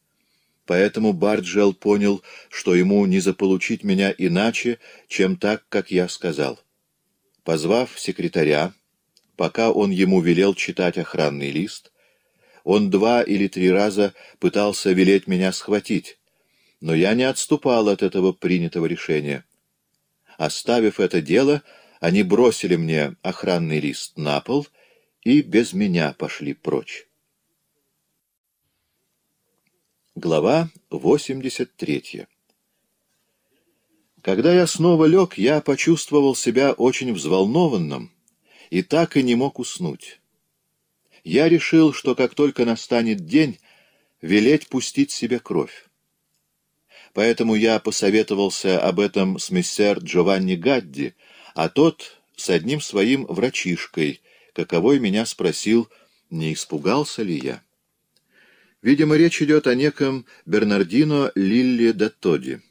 Поэтому Барджел понял, что ему не заполучить меня иначе, чем так, как я сказал. Позвав секретаря, пока он ему велел читать охранный лист, он два или три раза пытался велеть меня схватить, но я не отступал от этого принятого решения. Оставив это дело, они бросили мне охранный лист на пол и без меня пошли прочь. Глава 83 Когда я снова лег, я почувствовал себя очень взволнованным и так и не мог уснуть. Я решил, что как только настанет день, велеть пустить себе кровь. Поэтому я посоветовался об этом с мессер Джованни Гадди, а тот с одним своим врачишкой, каковой меня спросил, не испугался ли я. Видимо, речь идет о неком Бернардино Лилли де Тоди.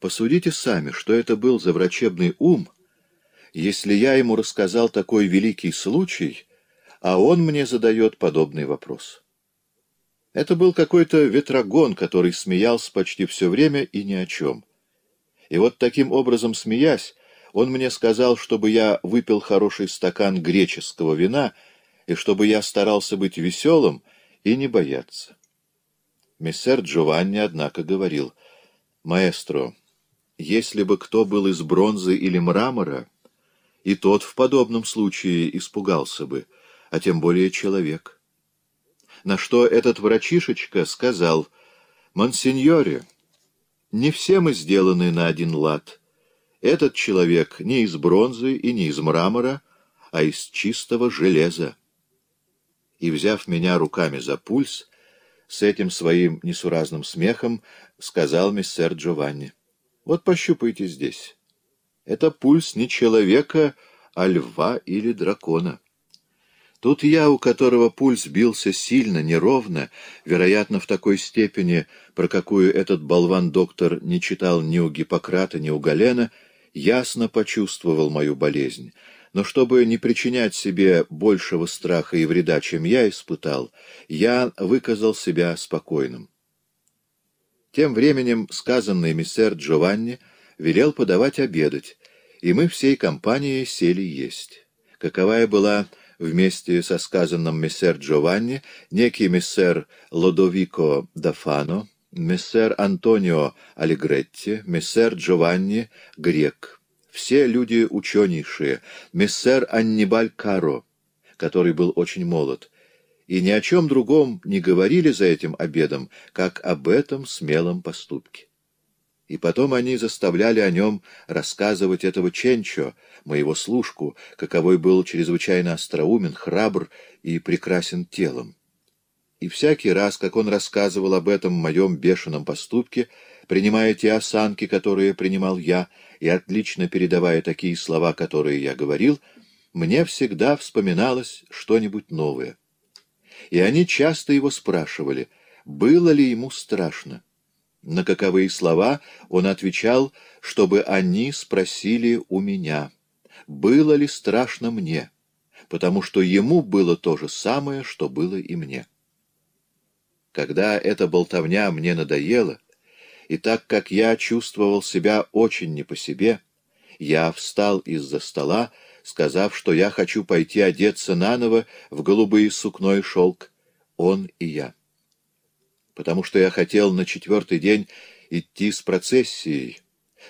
Посудите сами, что это был за врачебный ум, если я ему рассказал такой великий случай, а он мне задает подобный вопрос. Это был какой-то ветрогон, который смеялся почти все время и ни о чем. И вот таким образом смеясь, он мне сказал, чтобы я выпил хороший стакан греческого вина — и чтобы я старался быть веселым и не бояться. Мессер Джованни, однако, говорил, «Маэстро, если бы кто был из бронзы или мрамора, и тот в подобном случае испугался бы, а тем более человек». На что этот врачишечка сказал, «Монсеньоре, не все мы сделаны на один лад. Этот человек не из бронзы и не из мрамора, а из чистого железа и, взяв меня руками за пульс, с этим своим несуразным смехом сказал мистер Джованни. «Вот пощупайте здесь. Это пульс не человека, а льва или дракона». Тут я, у которого пульс бился сильно, неровно, вероятно, в такой степени, про какую этот болван-доктор не читал ни у Гиппократа, ни у Галена, ясно почувствовал мою болезнь но чтобы не причинять себе большего страха и вреда, чем я испытал, я выказал себя спокойным. Тем временем сказанный миссер Джованни велел подавать обедать, и мы всей компанией сели есть. Каковая была вместе со сказанным миссер Джованни, некий миссер Лодовико Дафано, миссер Антонио Алигретти, миссер Джованни Грек — все люди ученейшие, мессер Аннибаль Каро, который был очень молод, и ни о чем другом не говорили за этим обедом, как об этом смелом поступке. И потом они заставляли о нем рассказывать этого Ченчо, моего служку, каковой был чрезвычайно остроумен, храбр и прекрасен телом. И всякий раз, как он рассказывал об этом моем бешеном поступке, принимая те осанки, которые принимал я, — и отлично передавая такие слова, которые я говорил, мне всегда вспоминалось что-нибудь новое. И они часто его спрашивали, было ли ему страшно. На каковые слова он отвечал, чтобы они спросили у меня, было ли страшно мне, потому что ему было то же самое, что было и мне. Когда эта болтовня мне надоела, и так как я чувствовал себя очень не по себе, я встал из-за стола, сказав, что я хочу пойти одеться наново в голубые сукно и шелк, он и я. Потому что я хотел на четвертый день идти с процессией,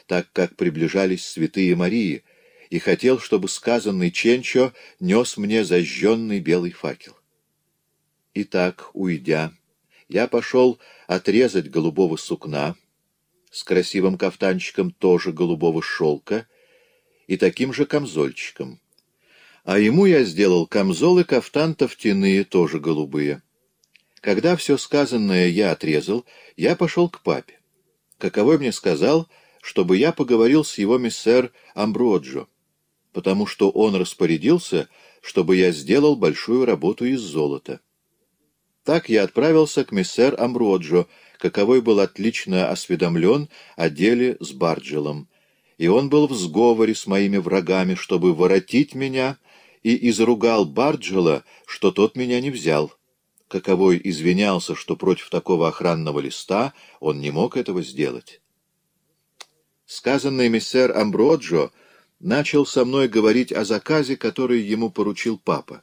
так как приближались святые Марии, и хотел, чтобы сказанный Ченчо нес мне зажженный белый факел. Итак, уйдя, я пошел отрезать голубого сукна, с красивым кафтанчиком тоже голубого шелка и таким же камзольчиком. А ему я сделал камзол и кафтан тофтяные, тоже голубые. Когда все сказанное я отрезал, я пошел к папе. Каковой мне сказал, чтобы я поговорил с его миссер Амброджо, потому что он распорядился, чтобы я сделал большую работу из золота. Так я отправился к миссер Амброджо, каковой был отлично осведомлен о деле с Барджелом, и он был в сговоре с моими врагами, чтобы воротить меня, и изругал Барджела, что тот меня не взял. Каковой извинялся, что против такого охранного листа он не мог этого сделать. Сказанный миссер Амброджо начал со мной говорить о заказе, который ему поручил папа.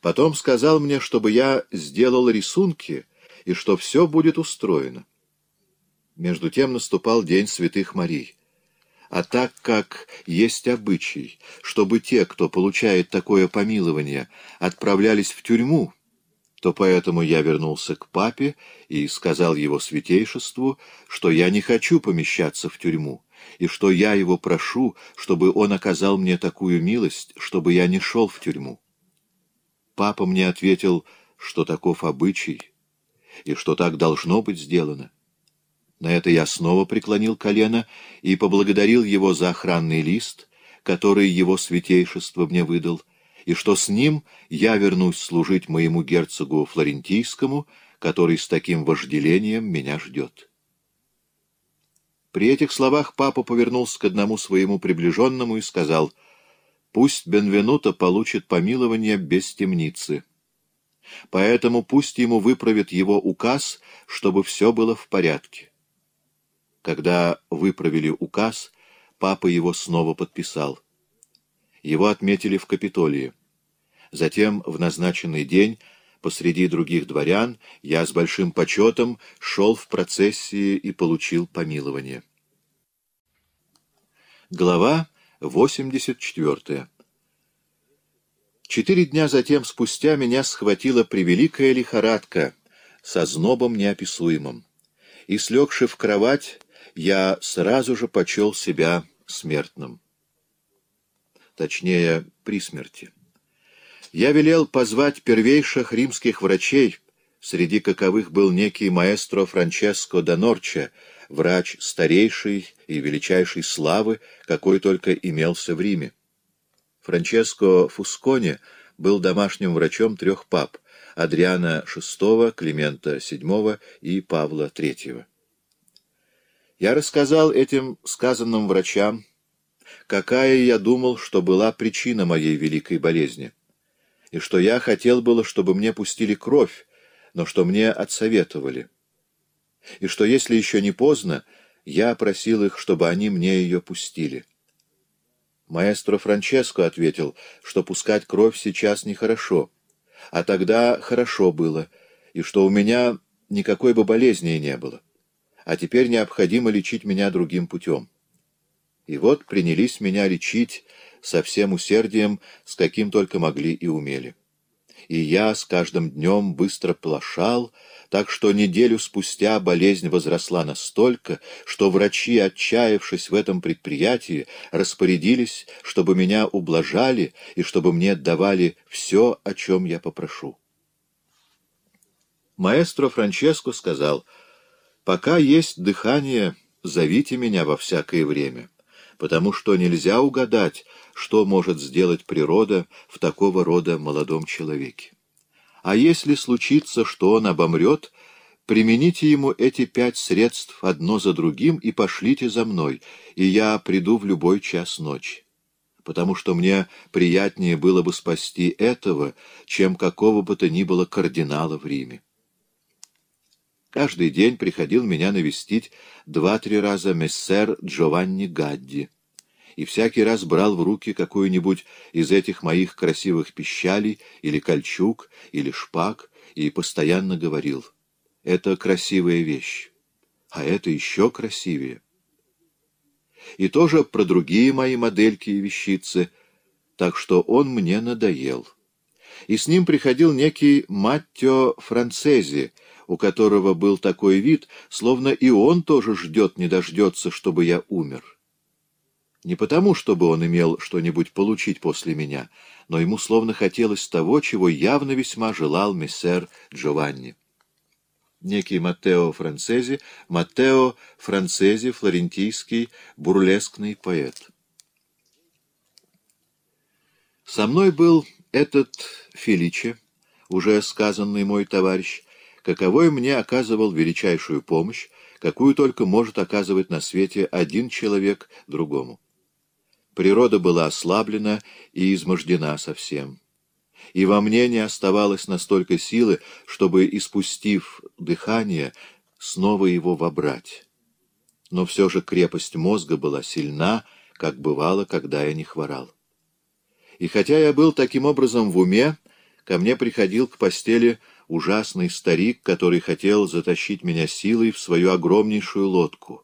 Потом сказал мне, чтобы я сделал рисунки, и что все будет устроено. Между тем наступал день святых Марий. А так как есть обычай, чтобы те, кто получает такое помилование, отправлялись в тюрьму, то поэтому я вернулся к папе и сказал его святейшеству, что я не хочу помещаться в тюрьму, и что я его прошу, чтобы он оказал мне такую милость, чтобы я не шел в тюрьму. Папа мне ответил, что таков обычай, и что так должно быть сделано. На это я снова преклонил колено и поблагодарил его за охранный лист, который его святейшество мне выдал, и что с ним я вернусь служить моему герцогу Флорентийскому, который с таким вожделением меня ждет. При этих словах папа повернулся к одному своему приближенному и сказал, «Пусть Бенвенуто получит помилование без темницы». Поэтому пусть ему выправит его указ, чтобы все было в порядке. Когда выправили указ, папа его снова подписал. Его отметили в Капитолии. Затем, в назначенный день, посреди других дворян, я с большим почетом шел в процессии и получил помилование. Глава 84 Четыре дня затем спустя меня схватила превеликая лихорадка со знобом неописуемым. И, слегши в кровать, я сразу же почел себя смертным. Точнее, при смерти. Я велел позвать первейших римских врачей, среди каковых был некий маэстро Франческо да врач старейшей и величайшей славы, какой только имелся в Риме. Франческо Фускони был домашним врачом трех пап — Адриана VI, Климента VII и Павла III. Я рассказал этим сказанным врачам, какая я думал, что была причина моей великой болезни, и что я хотел было, чтобы мне пустили кровь, но что мне отсоветовали, и что, если еще не поздно, я просил их, чтобы они мне ее пустили. Маэстро Франческо ответил, что пускать кровь сейчас нехорошо, а тогда хорошо было, и что у меня никакой бы болезни не было, а теперь необходимо лечить меня другим путем. И вот принялись меня лечить со всем усердием, с каким только могли и умели. И я с каждым днем быстро плашал, так что неделю спустя болезнь возросла настолько, что врачи, отчаявшись в этом предприятии, распорядились, чтобы меня ублажали и чтобы мне давали все, о чем я попрошу. Маэстро Франческо сказал, «Пока есть дыхание, зовите меня во всякое время, потому что нельзя угадать, что может сделать природа в такого рода молодом человеке». А если случится, что он обомрет, примените ему эти пять средств одно за другим и пошлите за мной, и я приду в любой час ночи. Потому что мне приятнее было бы спасти этого, чем какого бы то ни было кардинала в Риме. Каждый день приходил меня навестить два-три раза мессер Джованни Гадди и всякий раз брал в руки какую-нибудь из этих моих красивых пищалей или кольчуг, или шпаг, и постоянно говорил «Это красивая вещь, а это еще красивее». И тоже про другие мои модельки и вещицы, так что он мне надоел. И с ним приходил некий Маттео Францези, у которого был такой вид, словно и он тоже ждет не дождется, чтобы я умер. Не потому, чтобы он имел что-нибудь получить после меня, но ему словно хотелось того, чего явно весьма желал мессер Джованни. Некий Матео Францези, Матео Францези, флорентийский бурлескный поэт. Со мной был этот Феличе, уже сказанный мой товарищ, каковой мне оказывал величайшую помощь, какую только может оказывать на свете один человек другому. Природа была ослаблена и измождена совсем. И во мне не оставалось настолько силы, чтобы, испустив дыхание, снова его вобрать. Но все же крепость мозга была сильна, как бывало, когда я не хворал. И хотя я был таким образом в уме, ко мне приходил к постели ужасный старик, который хотел затащить меня силой в свою огромнейшую лодку.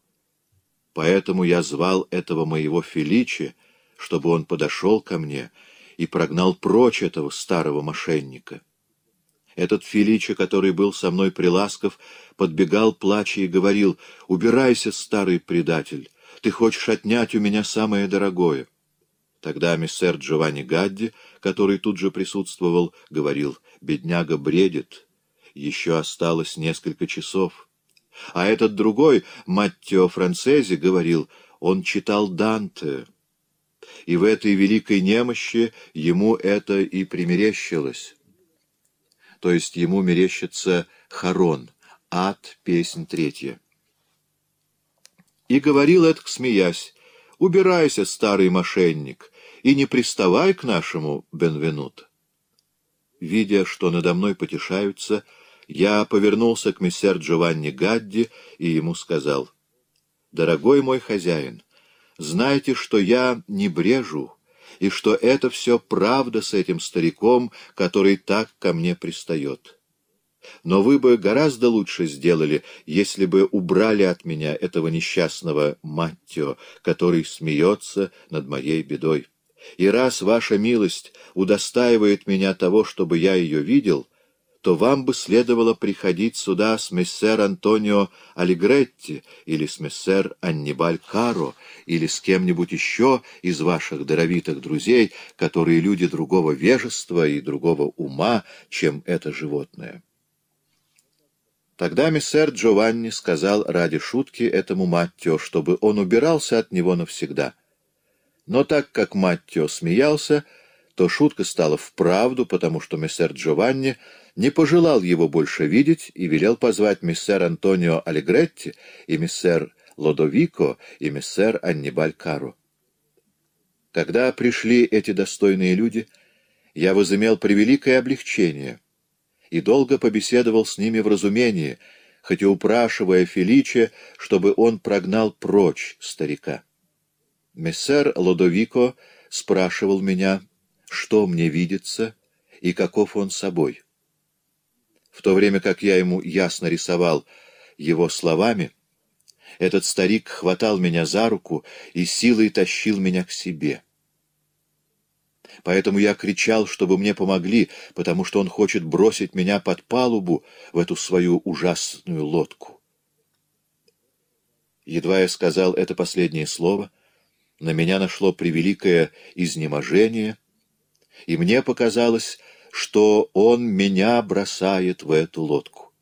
Поэтому я звал этого моего Феличи, чтобы он подошел ко мне и прогнал прочь этого старого мошенника. Этот Филича, который был со мной приласков, подбегал, плача, и говорил, «Убирайся, старый предатель, ты хочешь отнять у меня самое дорогое». Тогда миссер Джованни Гадди, который тут же присутствовал, говорил, «Бедняга бредит, еще осталось несколько часов». А этот другой, Маттео Францези, говорил, «Он читал Данте» и в этой великой немощи ему это и примерещилось. То есть ему мерещится Харон, ад, песнь третья. И говорил это, смеясь, «Убирайся, старый мошенник, и не приставай к нашему Бенвенут». Видя, что надо мной потешаются, я повернулся к мессер Джованни Гадди и ему сказал, «Дорогой мой хозяин, — Знайте, что я не брежу, и что это все правда с этим стариком, который так ко мне пристает. Но вы бы гораздо лучше сделали, если бы убрали от меня этого несчастного Маттио, который смеется над моей бедой. И раз ваша милость удостаивает меня того, чтобы я ее видел, то вам бы следовало приходить сюда с мессер Антонио Алигретти или с мессер Аннибаль Каро или с кем-нибудь еще из ваших даровитых друзей, которые люди другого вежества и другого ума, чем это животное. Тогда мессер Джованни сказал ради шутки этому Маттео, чтобы он убирался от него навсегда. Но так как Маттео смеялся, то шутка стала вправду, потому что мессер Джованни — не пожелал его больше видеть и велел позвать миссер Антонио Алигретти и миссер Лодовико и миссер Аннибаль Каро. Когда пришли эти достойные люди, я возымел превеликое облегчение и долго побеседовал с ними в разумении, хоть и упрашивая Феличе, чтобы он прогнал прочь старика. Мессер Лодовико спрашивал меня, что мне видится и каков он собой. В то время как я ему ясно рисовал его словами, этот старик хватал меня за руку и силой тащил меня к себе. Поэтому я кричал, чтобы мне помогли, потому что он хочет бросить меня под палубу в эту свою ужасную лодку. Едва я сказал это последнее слово, на меня нашло превеликое изнеможение, и мне показалось, что он меня бросает в эту лодку.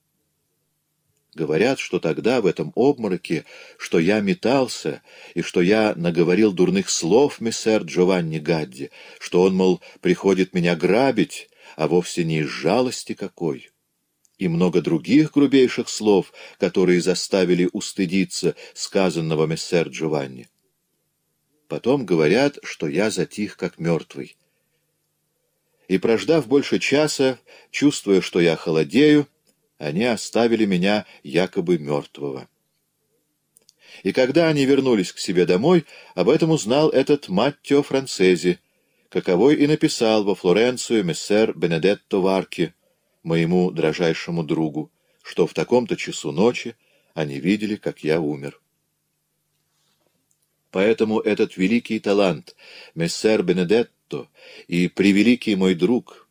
Говорят, что тогда, в этом обмороке, что я метался, и что я наговорил дурных слов мессер Джованни Гадди, что он, мол, приходит меня грабить, а вовсе не из жалости какой. И много других грубейших слов, которые заставили устыдиться сказанного мессер Джованни. Потом говорят, что я затих, как мертвый и, прождав больше часа, чувствуя, что я холодею, они оставили меня якобы мертвого. И когда они вернулись к себе домой, об этом узнал этот Маттео Францези, каковой и написал во Флоренцию мессер Бенедетто Варки, моему дрожайшему другу, что в таком-то часу ночи они видели, как я умер. Поэтому этот великий талант, мессер Бенедетто, Отто и превеликий мой друг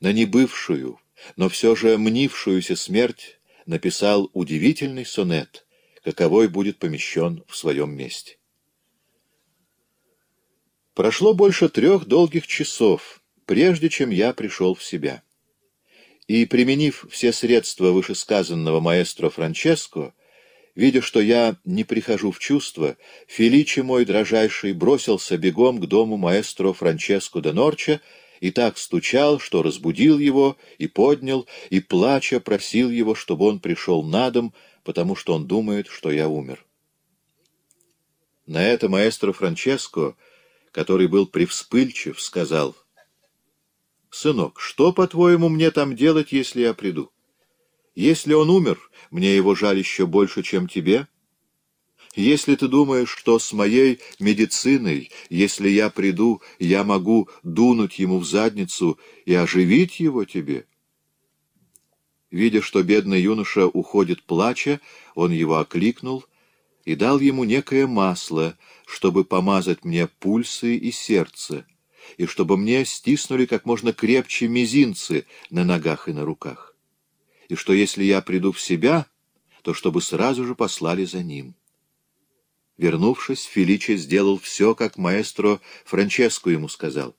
на небывшую, но все же мнившуюся смерть написал удивительный сонет, каковой будет помещен в своем месте. Прошло больше трех долгих часов, прежде чем я пришел в себя. И, применив все средства вышесказанного маэстро Франческо, Видя, что я не прихожу в чувство, Феличи мой дрожайший бросился бегом к дому маэстро Франческо де Норча и так стучал, что разбудил его и поднял, и, плача, просил его, чтобы он пришел на дом, потому что он думает, что я умер. На это маэстро Франческо, который был привспыльчив, сказал, «Сынок, что, по-твоему, мне там делать, если я приду?» Если он умер, мне его жаль еще больше, чем тебе. Если ты думаешь, что с моей медициной, если я приду, я могу дунуть ему в задницу и оживить его тебе. Видя, что бедный юноша уходит плача, он его окликнул и дал ему некое масло, чтобы помазать мне пульсы и сердце, и чтобы мне стиснули как можно крепче мизинцы на ногах и на руках и что если я приду в себя, то чтобы сразу же послали за ним. Вернувшись, Феличи сделал все, как маэстро Франческо ему сказал.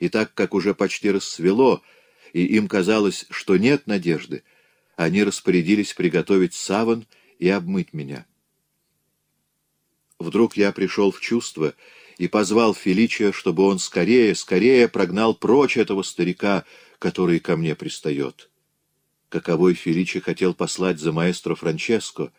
И так как уже почти рассвело, и им казалось, что нет надежды, они распорядились приготовить саван и обмыть меня. Вдруг я пришел в чувство и позвал Феличия, чтобы он скорее, скорее прогнал прочь этого старика, который ко мне пристает каковой Феличи хотел послать за маэстро Франческо,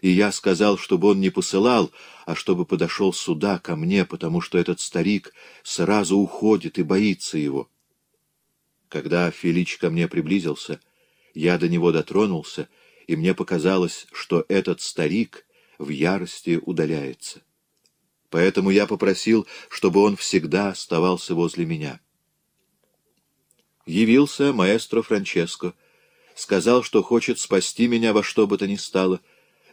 и я сказал, чтобы он не посылал, а чтобы подошел сюда, ко мне, потому что этот старик сразу уходит и боится его. Когда Филич ко мне приблизился, я до него дотронулся, и мне показалось, что этот старик в ярости удаляется. Поэтому я попросил, чтобы он всегда оставался возле меня. Явился маэстро Франческо — сказал, что хочет спасти меня во что бы то ни стало,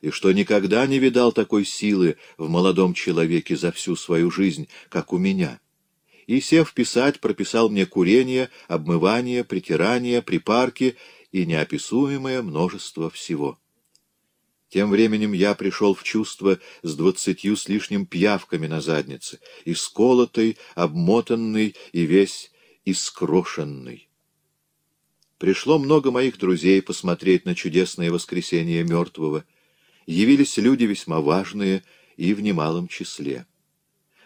и что никогда не видал такой силы в молодом человеке за всю свою жизнь, как у меня. И, сев писать, прописал мне курение, обмывание, притирание, припарки и неописуемое множество всего. Тем временем я пришел в чувство с двадцатью с лишним пиявками на заднице, исколотой, обмотанный и весь искрошенный. Пришло много моих друзей посмотреть на чудесное воскресение мертвого. Явились люди весьма важные и в немалом числе.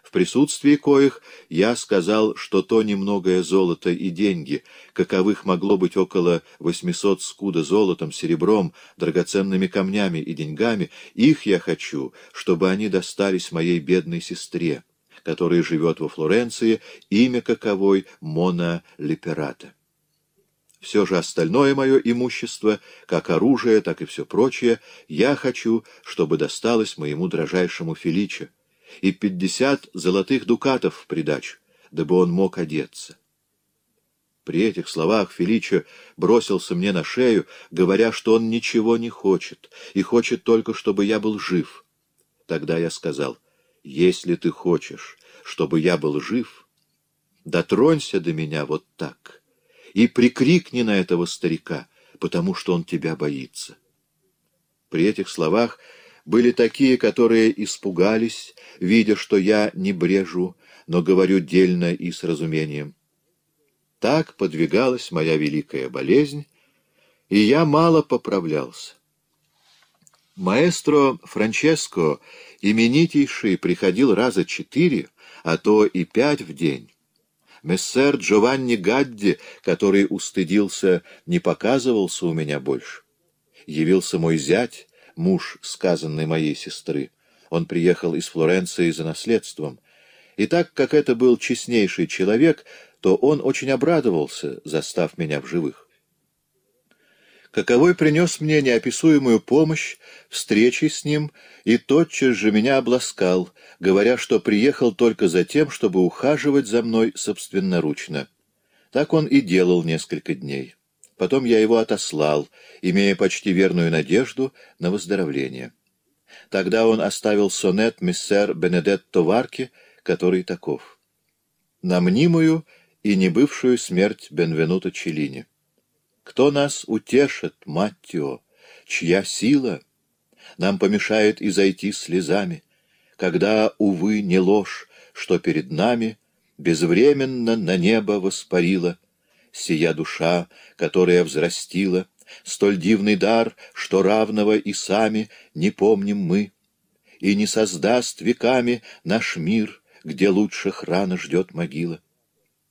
В присутствии коих я сказал, что то немногое золото и деньги, каковых могло быть около восьмисот скуда золотом, серебром, драгоценными камнями и деньгами, их я хочу, чтобы они достались моей бедной сестре, которая живет во Флоренции, имя каковой Мона Липерата. Все же остальное мое имущество, как оружие, так и все прочее, я хочу, чтобы досталось моему дрожайшему Феличе, и пятьдесят золотых дукатов в придачу, дабы он мог одеться. При этих словах Феличе бросился мне на шею, говоря, что он ничего не хочет, и хочет только, чтобы я был жив. Тогда я сказал, если ты хочешь, чтобы я был жив, дотронься до меня вот так» и прикрикни на этого старика, потому что он тебя боится. При этих словах были такие, которые испугались, видя, что я не брежу, но говорю дельно и с разумением. Так подвигалась моя великая болезнь, и я мало поправлялся. Маэстро Франческо, именитейший, приходил раза четыре, а то и пять в день. Мессер Джованни Гадди, который устыдился, не показывался у меня больше. Явился мой зять, муж сказанной моей сестры. Он приехал из Флоренции за наследством. И так как это был честнейший человек, то он очень обрадовался, застав меня в живых каковой принес мне неописуемую помощь встречей с ним и тотчас же меня обласкал, говоря, что приехал только за тем, чтобы ухаживать за мной собственноручно. Так он и делал несколько дней. Потом я его отослал, имея почти верную надежду на выздоровление. Тогда он оставил сонет миссер Бенедетто Варки, который таков. На мнимую и небывшую смерть Бенвенуто Челлини. Кто нас утешит, Маттио? Чья сила? Нам помешает изойти слезами, Когда, увы, не ложь, что перед нами Безвременно на небо воспарила Сия душа, которая взрастила Столь дивный дар, что равного и сами Не помним мы. И не создаст веками наш мир, Где лучших рано ждет могила.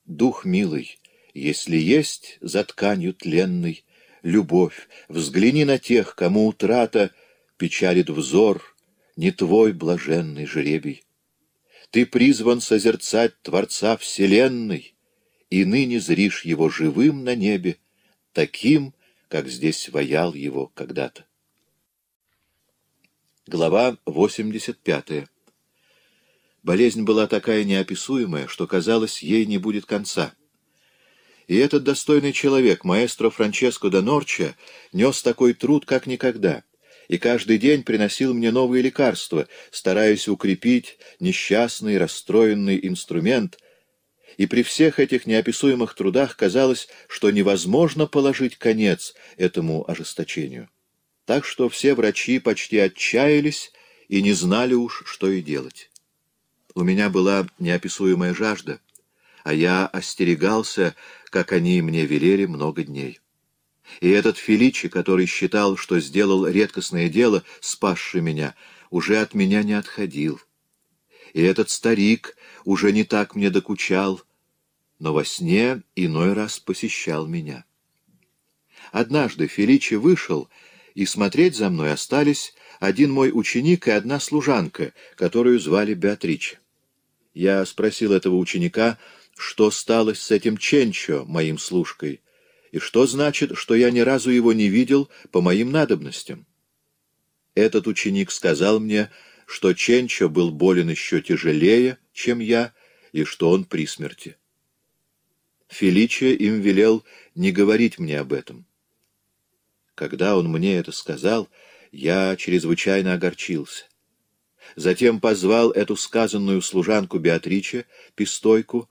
Дух милый, если есть за тканью тленной любовь, Взгляни на тех, кому утрата печалит взор, Не твой блаженный жребий. Ты призван созерцать Творца Вселенной, И ныне зришь его живым на небе, Таким, как здесь воял его когда-то. Глава 85. Болезнь была такая неописуемая, что, казалось, ей не будет конца. И этот достойный человек, маэстро Франческо да Норча, нес такой труд, как никогда, и каждый день приносил мне новые лекарства, стараясь укрепить несчастный, расстроенный инструмент, и при всех этих неописуемых трудах казалось, что невозможно положить конец этому ожесточению. Так что все врачи почти отчаялись и не знали уж, что и делать. У меня была неописуемая жажда, а я остерегался как они мне велели много дней. И этот Феличи, который считал, что сделал редкостное дело, спасший меня, уже от меня не отходил. И этот старик уже не так мне докучал, но во сне иной раз посещал меня. Однажды Феличи вышел, и смотреть за мной остались один мой ученик и одна служанка, которую звали Беатрич. Я спросил этого ученика, что стало с этим Ченчо, моим служкой, и что значит, что я ни разу его не видел по моим надобностям. Этот ученик сказал мне, что Ченчо был болен еще тяжелее, чем я, и что он при смерти. Феличия им велел не говорить мне об этом. Когда он мне это сказал, я чрезвычайно огорчился. Затем позвал эту сказанную служанку Беатриче, пистойку,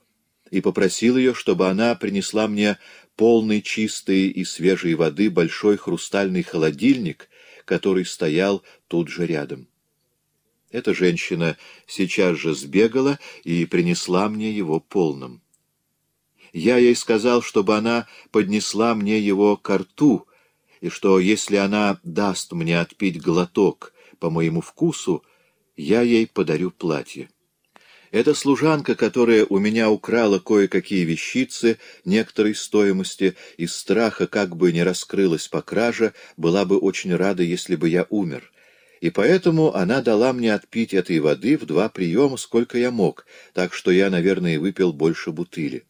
и попросил ее, чтобы она принесла мне полный чистой и свежей воды большой хрустальный холодильник, который стоял тут же рядом. Эта женщина сейчас же сбегала и принесла мне его полным. Я ей сказал, чтобы она поднесла мне его к рту, и что если она даст мне отпить глоток по моему вкусу, я ей подарю платье. Эта служанка, которая у меня украла кое-какие вещицы некоторой стоимости, из страха, как бы не раскрылась по краже, была бы очень рада, если бы я умер. И поэтому она дала мне отпить этой воды в два приема, сколько я мог, так что я, наверное, выпил больше бутыли.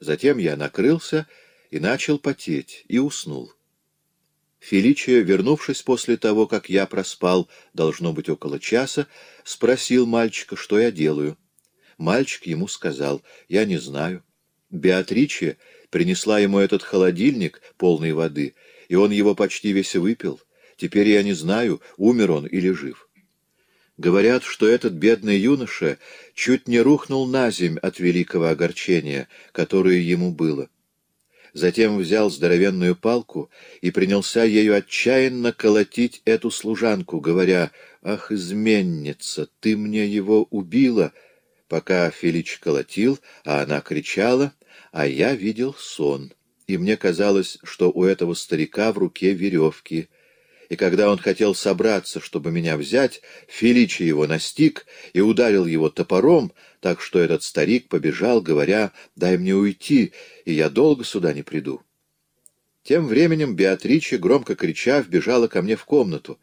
Затем я накрылся и начал потеть, и уснул. Феличия, вернувшись после того, как я проспал, должно быть, около часа, спросил мальчика, что я делаю. Мальчик ему сказал, «Я не знаю». Беатриче принесла ему этот холодильник, полный воды, и он его почти весь выпил. Теперь я не знаю, умер он или жив. Говорят, что этот бедный юноша чуть не рухнул на земь от великого огорчения, которое ему было. Затем взял здоровенную палку и принялся ею отчаянно колотить эту служанку, говоря, «Ах, изменница, ты мне его убила!» пока Филич колотил, а она кричала, а я видел сон. И мне казалось, что у этого старика в руке веревки. И когда он хотел собраться, чтобы меня взять, Филичи его настиг и ударил его топором, так что этот старик побежал, говоря, «Дай мне уйти, и я долго сюда не приду». Тем временем Беатриче, громко крича, вбежала ко мне в комнату.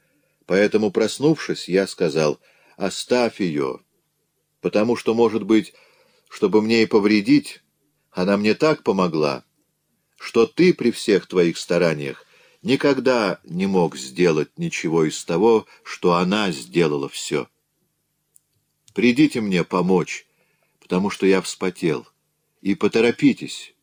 Поэтому, проснувшись, я сказал «Оставь ее!» потому что, может быть, чтобы мне и повредить, она мне так помогла, что ты при всех твоих стараниях никогда не мог сделать ничего из того, что она сделала все. Придите мне помочь, потому что я вспотел, и поторопитесь.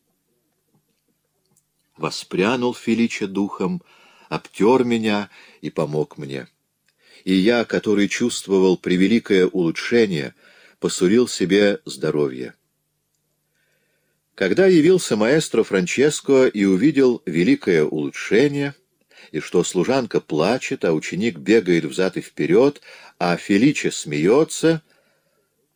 Воспрянул Филича духом, обтер меня и помог мне. И я, который чувствовал превеликое улучшение — посурил себе здоровье. Когда явился маэстро Франческо и увидел великое улучшение, и что служанка плачет, а ученик бегает взад и вперед, а Феличе смеется,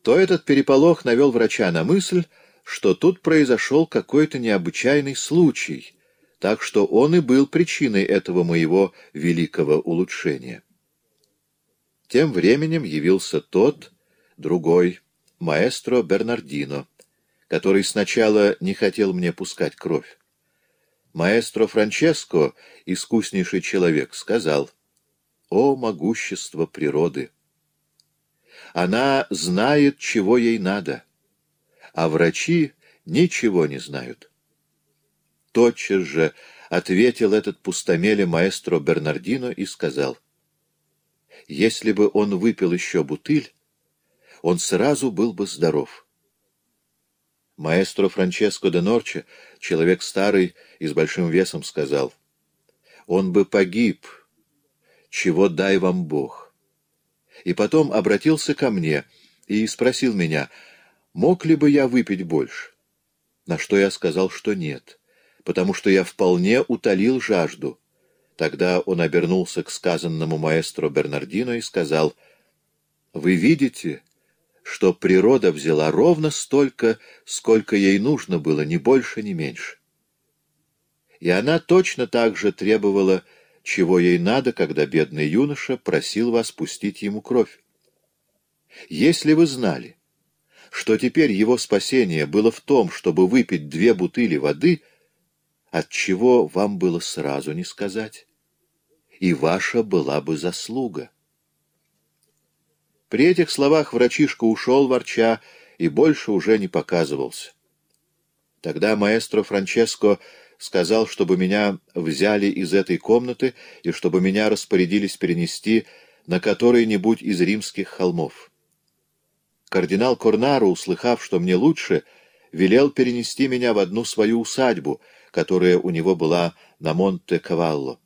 то этот переполох навел врача на мысль, что тут произошел какой-то необычайный случай, так что он и был причиной этого моего великого улучшения. Тем временем явился тот, другой, маэстро Бернардино, который сначала не хотел мне пускать кровь. Маэстро Франческо, искуснейший человек, сказал, «О могущество природы! Она знает, чего ей надо, а врачи ничего не знают». Тотчас же ответил этот пустомеле маэстро Бернардино и сказал, «Если бы он выпил еще бутыль, он сразу был бы здоров. Маэстро Франческо де Норче, человек старый и с большим весом, сказал, «Он бы погиб, чего дай вам Бог». И потом обратился ко мне и спросил меня, мог ли бы я выпить больше. На что я сказал, что нет, потому что я вполне утолил жажду. Тогда он обернулся к сказанному маэстро Бернардино и сказал, «Вы видите?» что природа взяла ровно столько, сколько ей нужно было, ни больше, ни меньше. И она точно так же требовала, чего ей надо, когда бедный юноша просил вас пустить ему кровь. Если вы знали, что теперь его спасение было в том, чтобы выпить две бутыли воды, от чего вам было сразу не сказать, и ваша была бы заслуга. При этих словах врачишка ушел, ворча, и больше уже не показывался. Тогда маэстро Франческо сказал, чтобы меня взяли из этой комнаты и чтобы меня распорядились перенести на который-нибудь из римских холмов. Кардинал Корнару услыхав, что мне лучше, велел перенести меня в одну свою усадьбу, которая у него была на Монте-Кавалло.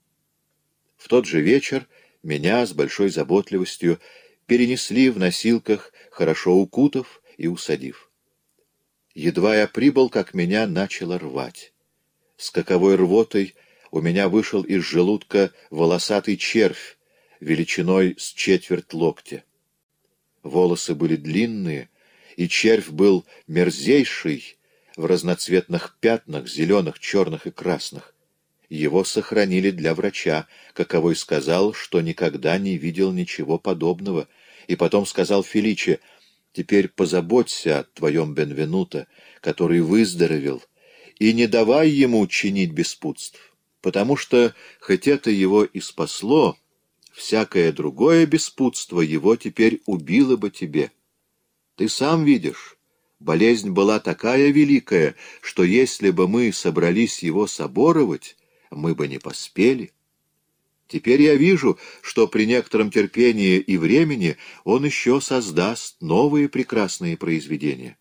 В тот же вечер меня с большой заботливостью перенесли в носилках, хорошо укутав и усадив. Едва я прибыл, как меня начало рвать. С каковой рвотой у меня вышел из желудка волосатый червь, величиной с четверть локтя. Волосы были длинные, и червь был мерзейший в разноцветных пятнах, зеленых, черных и красных. Его сохранили для врача, каковой сказал, что никогда не видел ничего подобного, и потом сказал Феличе, «Теперь позаботься о твоем Бенвенуто, который выздоровел, и не давай ему чинить беспутств, потому что, хоть это его и спасло, всякое другое беспутство его теперь убило бы тебе. Ты сам видишь». Болезнь была такая великая, что если бы мы собрались его соборовать, мы бы не поспели. Теперь я вижу, что при некотором терпении и времени он еще создаст новые прекрасные произведения.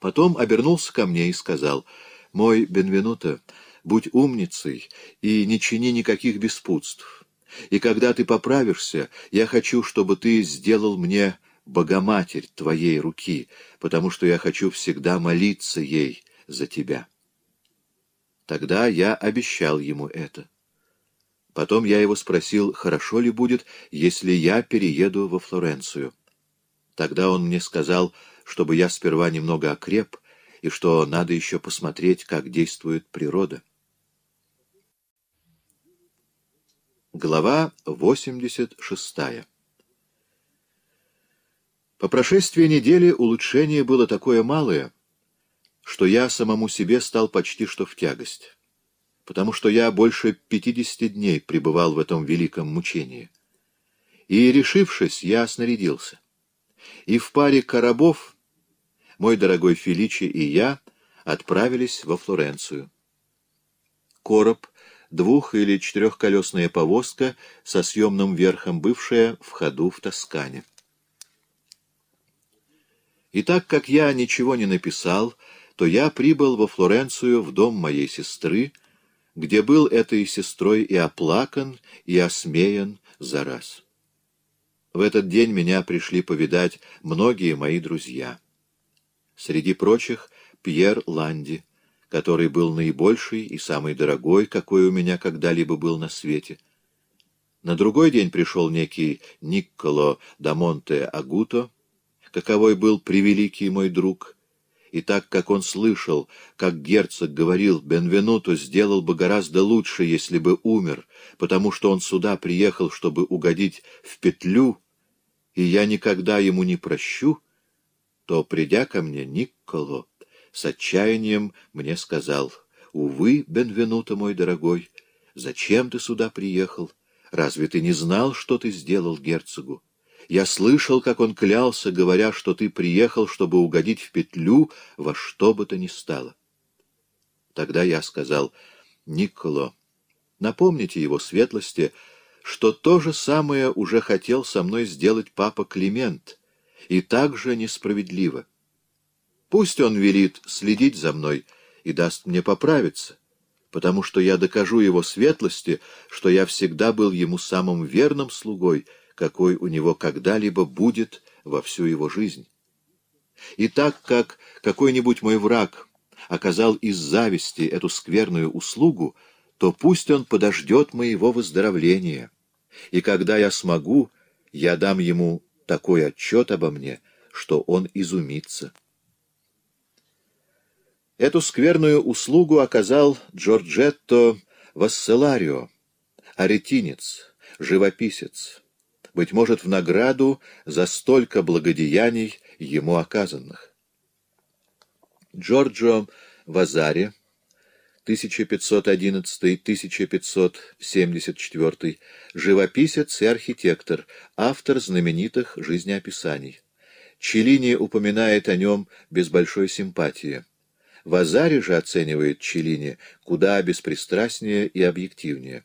Потом обернулся ко мне и сказал, «Мой Бенвенуто, будь умницей и не чини никаких беспутств. И когда ты поправишься, я хочу, чтобы ты сделал мне Богоматерь твоей руки, потому что я хочу всегда молиться ей за тебя». Тогда я обещал ему это. Потом я его спросил, хорошо ли будет, если я перееду во Флоренцию. Тогда он мне сказал, чтобы я сперва немного окреп, и что надо еще посмотреть, как действует природа. Глава 86 По прошествии недели улучшение было такое малое, что я самому себе стал почти что в тягость, потому что я больше пятидесяти дней пребывал в этом великом мучении. И, решившись, я снарядился. И в паре коробов мой дорогой Феличи и я отправились во Флоренцию. Короб — двух- или четырехколесная повозка со съемным верхом, бывшая в ходу в Тоскане. И так как я ничего не написал, то я прибыл во Флоренцию в дом моей сестры, где был этой сестрой и оплакан, и осмеян за раз. В этот день меня пришли повидать многие мои друзья. Среди прочих Пьер Ланди, который был наибольший и самый дорогой, какой у меня когда-либо был на свете. На другой день пришел некий Никколо да Монте Агуто, каковой был превеликий мой друг — и так как он слышал, как герцог говорил, Бенвенуто сделал бы гораздо лучше, если бы умер, потому что он сюда приехал, чтобы угодить в петлю, и я никогда ему не прощу, то, придя ко мне, Никколо с отчаянием мне сказал, «Увы, Бенвенуто, мой дорогой, зачем ты сюда приехал? Разве ты не знал, что ты сделал герцогу?» Я слышал, как он клялся, говоря, что ты приехал, чтобы угодить в петлю во что бы то ни стало. Тогда я сказал, Николо, напомните его светлости, что то же самое уже хотел со мной сделать папа Климент, и так же несправедливо. Пусть он велит следить за мной и даст мне поправиться, потому что я докажу его светлости, что я всегда был ему самым верным слугой — какой у него когда-либо будет во всю его жизнь. И так как какой-нибудь мой враг оказал из зависти эту скверную услугу, то пусть он подождет моего выздоровления, и когда я смогу, я дам ему такой отчет обо мне, что он изумится. Эту скверную услугу оказал Джорджетто Васселарио, аретинец, живописец, быть может, в награду за столько благодеяний ему оказанных. Джорджо Вазари, 1511-1574, живописец и архитектор, автор знаменитых жизнеописаний. Челлини упоминает о нем без большой симпатии. Вазари же оценивает Челлини куда беспристрастнее и объективнее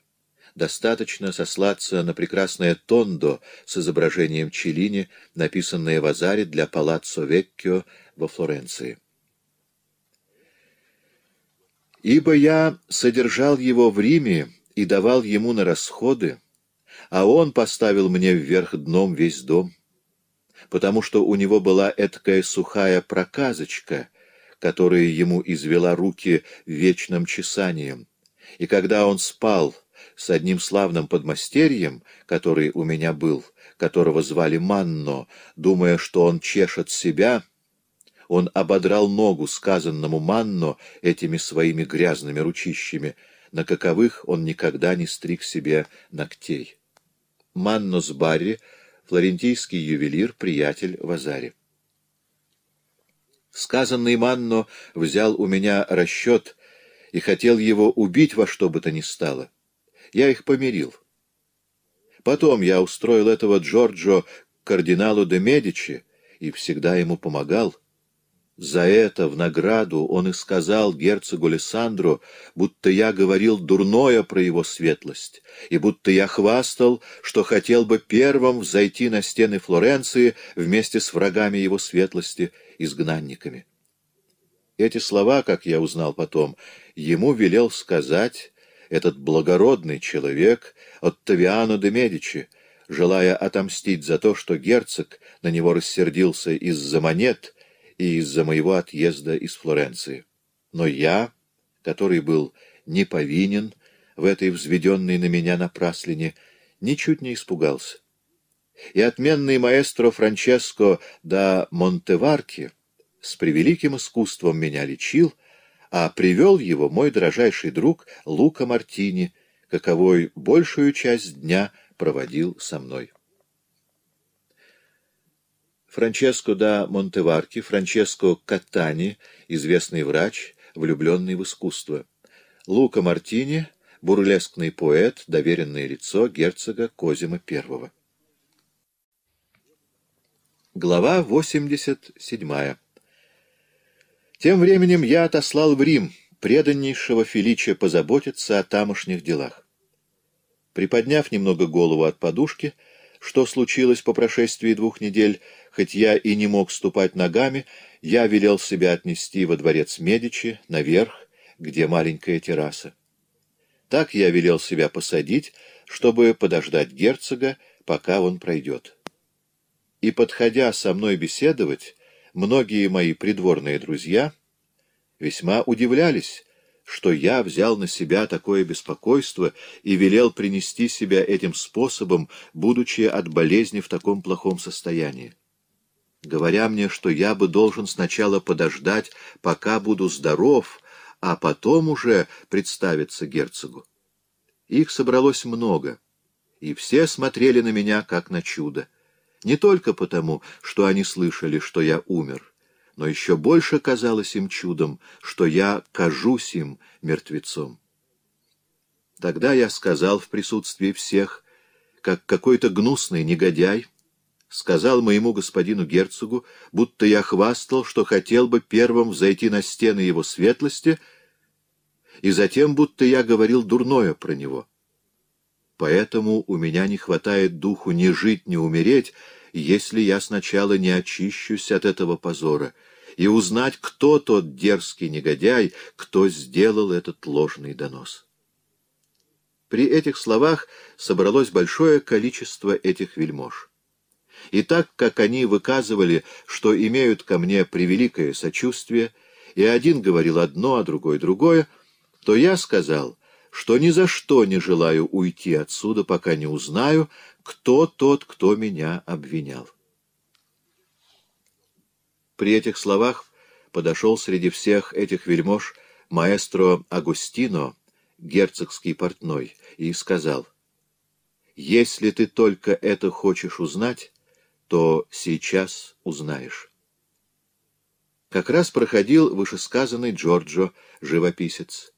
достаточно сослаться на прекрасное тондо с изображением Челлини, написанное в Азаре для Палаццо Веккио во Флоренции. «Ибо я содержал его в Риме и давал ему на расходы, а он поставил мне вверх дном весь дом, потому что у него была эткая сухая проказочка, которая ему извела руки вечным чесанием, и когда он спал — с одним славным подмастерьем, который у меня был, которого звали Манно, думая, что он чешет себя, он ободрал ногу сказанному Манно этими своими грязными ручищами, на каковых он никогда не стриг себе ногтей. Манно с Барри, флорентийский ювелир, приятель Вазари. Сказанный Манно взял у меня расчет и хотел его убить во что бы то ни стало. Я их помирил. Потом я устроил этого Джорджо кардиналу де Медичи и всегда ему помогал. За это, в награду, он и сказал герцогу Лиссандру, будто я говорил дурное про его светлость, и будто я хвастал, что хотел бы первым взойти на стены Флоренции вместе с врагами его светлости, изгнанниками. Эти слова, как я узнал потом, ему велел сказать этот благородный человек, Оттавиано де Медичи, желая отомстить за то, что герцог на него рассердился из-за монет и из-за моего отъезда из Флоренции. Но я, который был не повинен в этой взведенной на меня напраслине, ничуть не испугался. И отменный маэстро Франческо да Монтеварки с превеликим искусством меня лечил — а привел его мой дрожайший друг Лука Мартини, каковой большую часть дня проводил со мной. Франческо да Монтеварки, Франческо Катани, известный врач, влюбленный в искусство. Лука Мартини, бурлескный поэт, доверенное лицо герцога Козима I. Глава 87. Тем временем я отослал в Рим преданнейшего Феличия позаботиться о тамошних делах. Приподняв немного голову от подушки, что случилось по прошествии двух недель, хоть я и не мог ступать ногами, я велел себя отнести во дворец Медичи, наверх, где маленькая терраса. Так я велел себя посадить, чтобы подождать герцога, пока он пройдет. И, подходя со мной беседовать, многие мои придворные друзья весьма удивлялись, что я взял на себя такое беспокойство и велел принести себя этим способом, будучи от болезни в таком плохом состоянии. Говоря мне, что я бы должен сначала подождать, пока буду здоров, а потом уже представиться герцогу. Их собралось много, и все смотрели на меня, как на чудо. Не только потому, что они слышали, что я умер, но еще больше казалось им чудом, что я кажусь им мертвецом. Тогда я сказал в присутствии всех, как какой-то гнусный негодяй, сказал моему господину герцогу, будто я хвастал, что хотел бы первым взойти на стены его светлости, и затем будто я говорил дурное про него. Поэтому у меня не хватает духу ни жить, ни умереть, если я сначала не очищусь от этого позора, и узнать, кто тот дерзкий негодяй, кто сделал этот ложный донос. При этих словах собралось большое количество этих вельмож. И так как они выказывали, что имеют ко мне превеликое сочувствие, и один говорил одно, а другой другое, то я сказал — что ни за что не желаю уйти отсюда, пока не узнаю, кто тот, кто меня обвинял. При этих словах подошел среди всех этих вельмож маэстро Агустино, герцогский портной, и сказал, «Если ты только это хочешь узнать, то сейчас узнаешь». Как раз проходил вышесказанный Джорджо, живописец.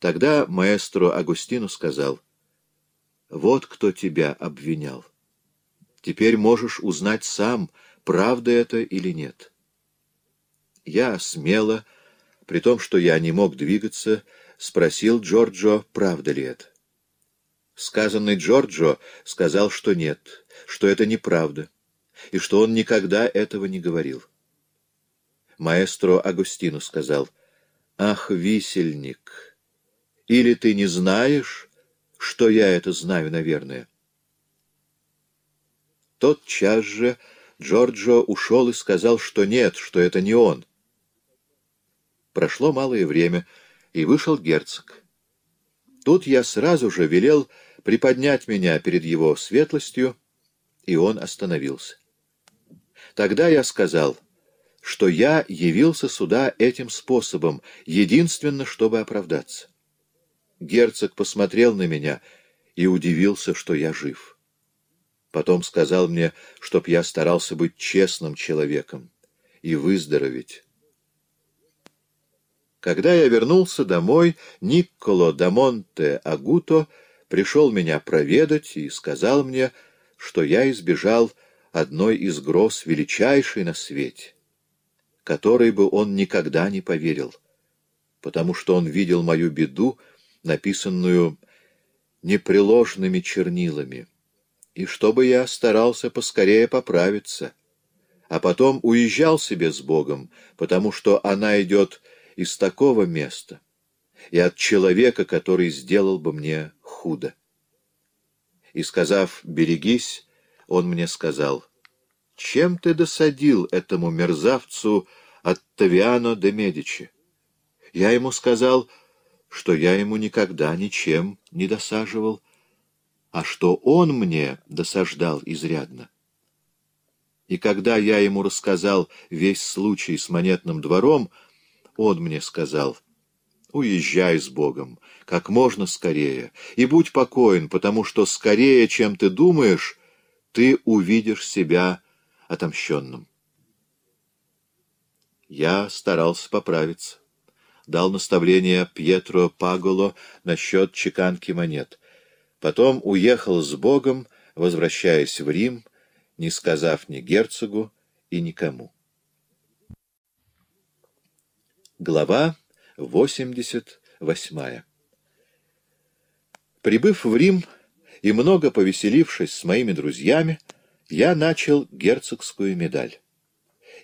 Тогда маэстро Агустину сказал, «Вот кто тебя обвинял. Теперь можешь узнать сам, правда это или нет». Я смело, при том, что я не мог двигаться, спросил Джорджо, правда ли это. Сказанный Джорджо сказал, что нет, что это неправда, и что он никогда этого не говорил. Маэстро Агустину сказал, «Ах, висельник!» Или ты не знаешь, что я это знаю, наверное? Тотчас же Джорджо ушел и сказал, что нет, что это не он. Прошло малое время, и вышел герцог. Тут я сразу же велел приподнять меня перед его светлостью, и он остановился. Тогда я сказал, что я явился сюда этим способом, единственно, чтобы оправдаться. Герцог посмотрел на меня и удивился, что я жив. Потом сказал мне, чтоб я старался быть честным человеком и выздороветь. Когда я вернулся домой, Никколо Дамонте Агуто пришел меня проведать и сказал мне, что я избежал одной из гроз величайшей на свете, которой бы он никогда не поверил, потому что он видел мою беду написанную непреложными чернилами, и чтобы я старался поскорее поправиться, а потом уезжал себе с Богом, потому что она идет из такого места и от человека, который сделал бы мне худо. И сказав «берегись», он мне сказал «Чем ты досадил этому мерзавцу от Тавиано де Медичи?» Я ему сказал — что я ему никогда ничем не досаживал, а что он мне досаждал изрядно. И когда я ему рассказал весь случай с монетным двором, он мне сказал, «Уезжай с Богом, как можно скорее, и будь покоен, потому что скорее, чем ты думаешь, ты увидишь себя отомщенным». Я старался поправиться дал наставление Пьетро Паголо насчет чеканки монет. Потом уехал с Богом, возвращаясь в Рим, не сказав ни герцогу и никому. Глава 88 Прибыв в Рим и много повеселившись с моими друзьями, я начал герцогскую медаль.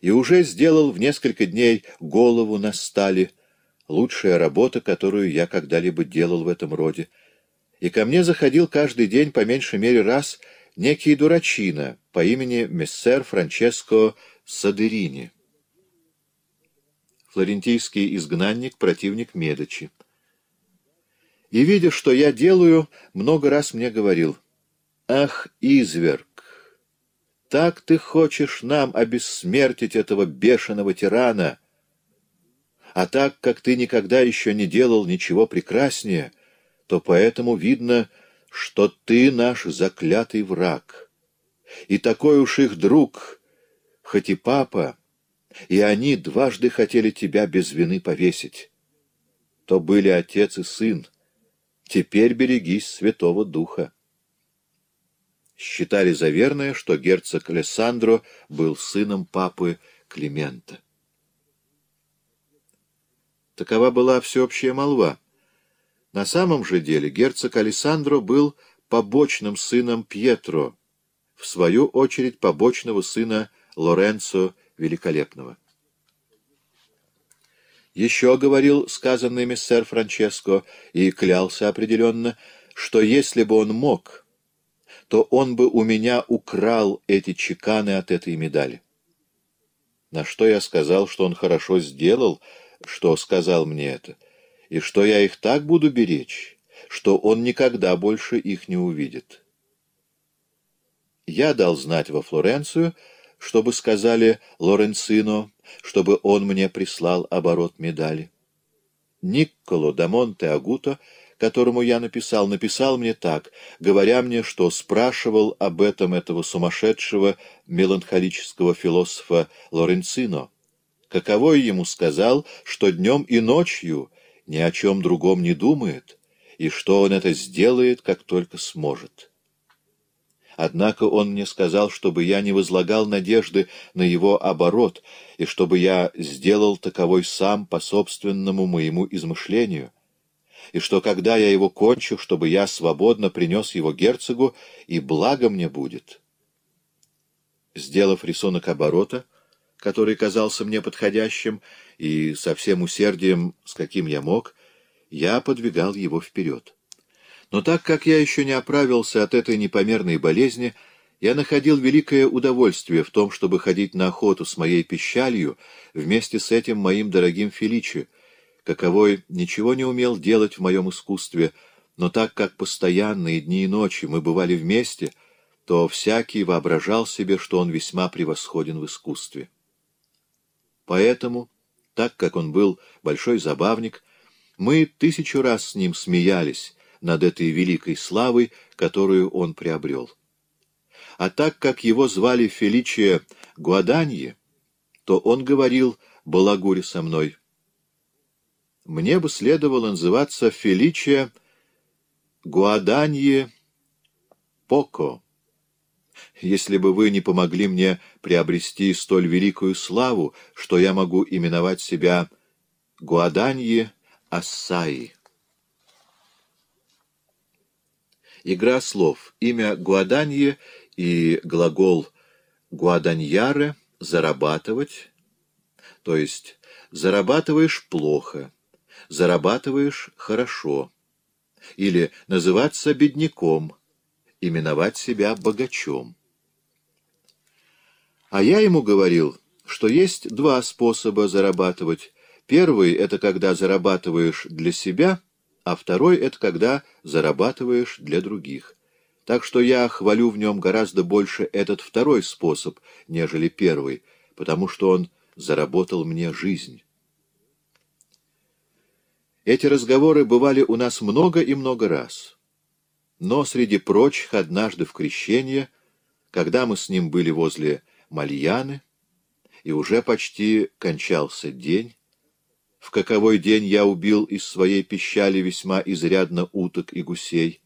И уже сделал в несколько дней голову на стали, лучшая работа, которую я когда-либо делал в этом роде, и ко мне заходил каждый день по меньшей мере раз некий дурачина по имени мессер Франческо Садерини. Флорентийский изгнанник, противник Медочи. И, видя, что я делаю, много раз мне говорил, «Ах, изверг! Так ты хочешь нам обессмертить этого бешеного тирана!» А так как ты никогда еще не делал ничего прекраснее, то поэтому видно, что ты наш заклятый враг. И такой уж их друг, хоть и папа, и они дважды хотели тебя без вины повесить. То были отец и сын. Теперь берегись Святого Духа. Считали за верное, что герцог Алессандро был сыном папы Климента. Такова была всеобщая молва. На самом же деле герцог Алессандро был побочным сыном Пьетро, в свою очередь побочного сына Лоренцо Великолепного. Еще говорил сказанный мистер Франческо и клялся определенно, что если бы он мог, то он бы у меня украл эти чеканы от этой медали. На что я сказал, что он хорошо сделал, — что сказал мне это, и что я их так буду беречь, что он никогда больше их не увидит. Я дал знать во Флоренцию, чтобы сказали Лоренцино, чтобы он мне прислал оборот медали. Никколо Дамонте Монте Агуто, которому я написал, написал мне так, говоря мне, что спрашивал об этом этого сумасшедшего меланхолического философа Лоренцино, каковой ему сказал, что днем и ночью ни о чем другом не думает, и что он это сделает, как только сможет. Однако он мне сказал, чтобы я не возлагал надежды на его оборот, и чтобы я сделал таковой сам по собственному моему измышлению, и что когда я его кончу, чтобы я свободно принес его герцогу, и благо мне будет. Сделав рисунок оборота, — который казался мне подходящим, и со всем усердием, с каким я мог, я подвигал его вперед. Но так как я еще не оправился от этой непомерной болезни, я находил великое удовольствие в том, чтобы ходить на охоту с моей пищалью вместе с этим моим дорогим Феличи, каковой ничего не умел делать в моем искусстве, но так как постоянные дни и ночи мы бывали вместе, то всякий воображал себе, что он весьма превосходен в искусстве. Поэтому, так как он был большой забавник, мы тысячу раз с ним смеялись над этой великой славой, которую он приобрел. А так как его звали Феличия Гуаданье, то он говорил «балагурь со мной». Мне бы следовало называться Феличия Гуаданье Поко если бы вы не помогли мне приобрести столь великую славу, что я могу именовать себя Гуаданьи Ассаи. Игра слов. Имя Гуаданьи и глагол «гуаданьяре» — «зарабатывать», то есть «зарабатываешь плохо», «зарабатываешь хорошо» или «называться бедняком», именовать себя богачом. А я ему говорил, что есть два способа зарабатывать. Первый — это когда зарабатываешь для себя, а второй — это когда зарабатываешь для других. Так что я хвалю в нем гораздо больше этот второй способ, нежели первый, потому что он заработал мне жизнь. Эти разговоры бывали у нас много и много раз. Но среди прочих однажды в крещение, когда мы с ним были возле Мальяны, и уже почти кончался день, в каковой день я убил из своей пищали весьма изрядно уток и гусей.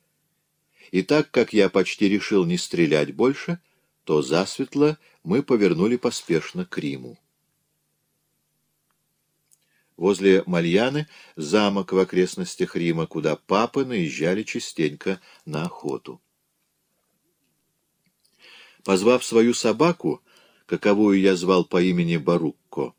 И так как я почти решил не стрелять больше, то засветло мы повернули поспешно к Риму. Возле Мальяны замок в окрестностях Рима, куда папы наезжали частенько на охоту. Позвав свою собаку, каковую я звал по имени Барукко.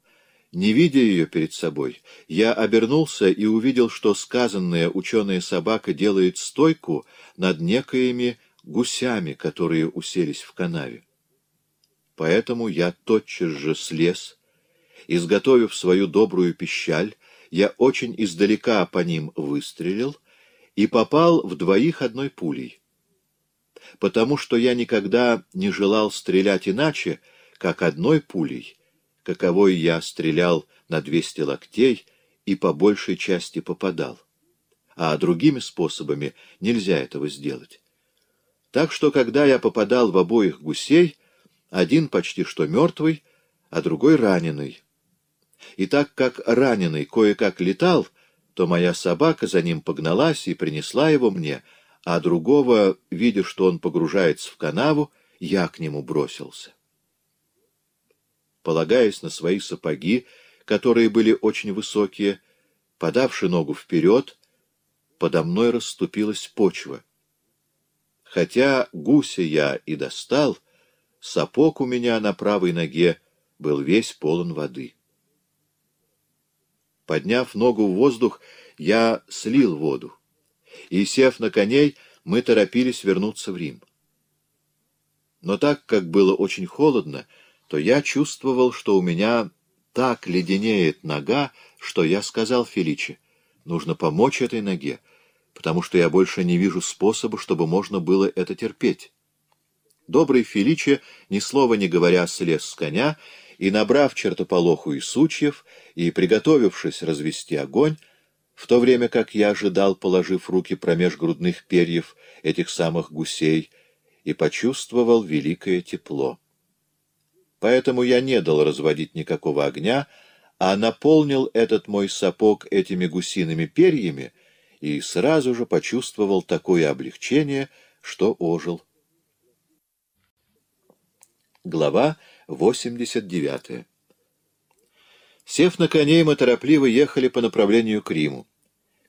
Не видя ее перед собой, я обернулся и увидел, что сказанная ученая собака делает стойку над некоими гусями, которые уселись в канаве. Поэтому я тотчас же слез, изготовив свою добрую пищаль, я очень издалека по ним выстрелил и попал в двоих одной пулей. Потому что я никогда не желал стрелять иначе, как одной пулей, каковой я стрелял на двести локтей и по большей части попадал. А другими способами нельзя этого сделать. Так что, когда я попадал в обоих гусей, один почти что мертвый, а другой раненый. И так как раненый кое-как летал, то моя собака за ним погналась и принесла его мне, а другого, видя, что он погружается в канаву, я к нему бросился полагаясь на свои сапоги, которые были очень высокие, подавши ногу вперед, подо мной расступилась почва. Хотя гуся я и достал, сапог у меня на правой ноге был весь полон воды. Подняв ногу в воздух, я слил воду, и, сев на коней, мы торопились вернуться в Рим. Но так как было очень холодно, то я чувствовал, что у меня так леденеет нога, что я сказал Феличе, нужно помочь этой ноге, потому что я больше не вижу способа, чтобы можно было это терпеть. Добрый Феличе, ни слова не говоря, слез с коня и, набрав чертополоху и сучьев, и, приготовившись развести огонь, в то время как я ожидал, положив руки промеж грудных перьев этих самых гусей, и почувствовал великое тепло. Поэтому я не дал разводить никакого огня, а наполнил этот мой сапог этими гусиными перьями и сразу же почувствовал такое облегчение, что ожил. Глава 89 Сев на коней, мы торопливо ехали по направлению к Риму.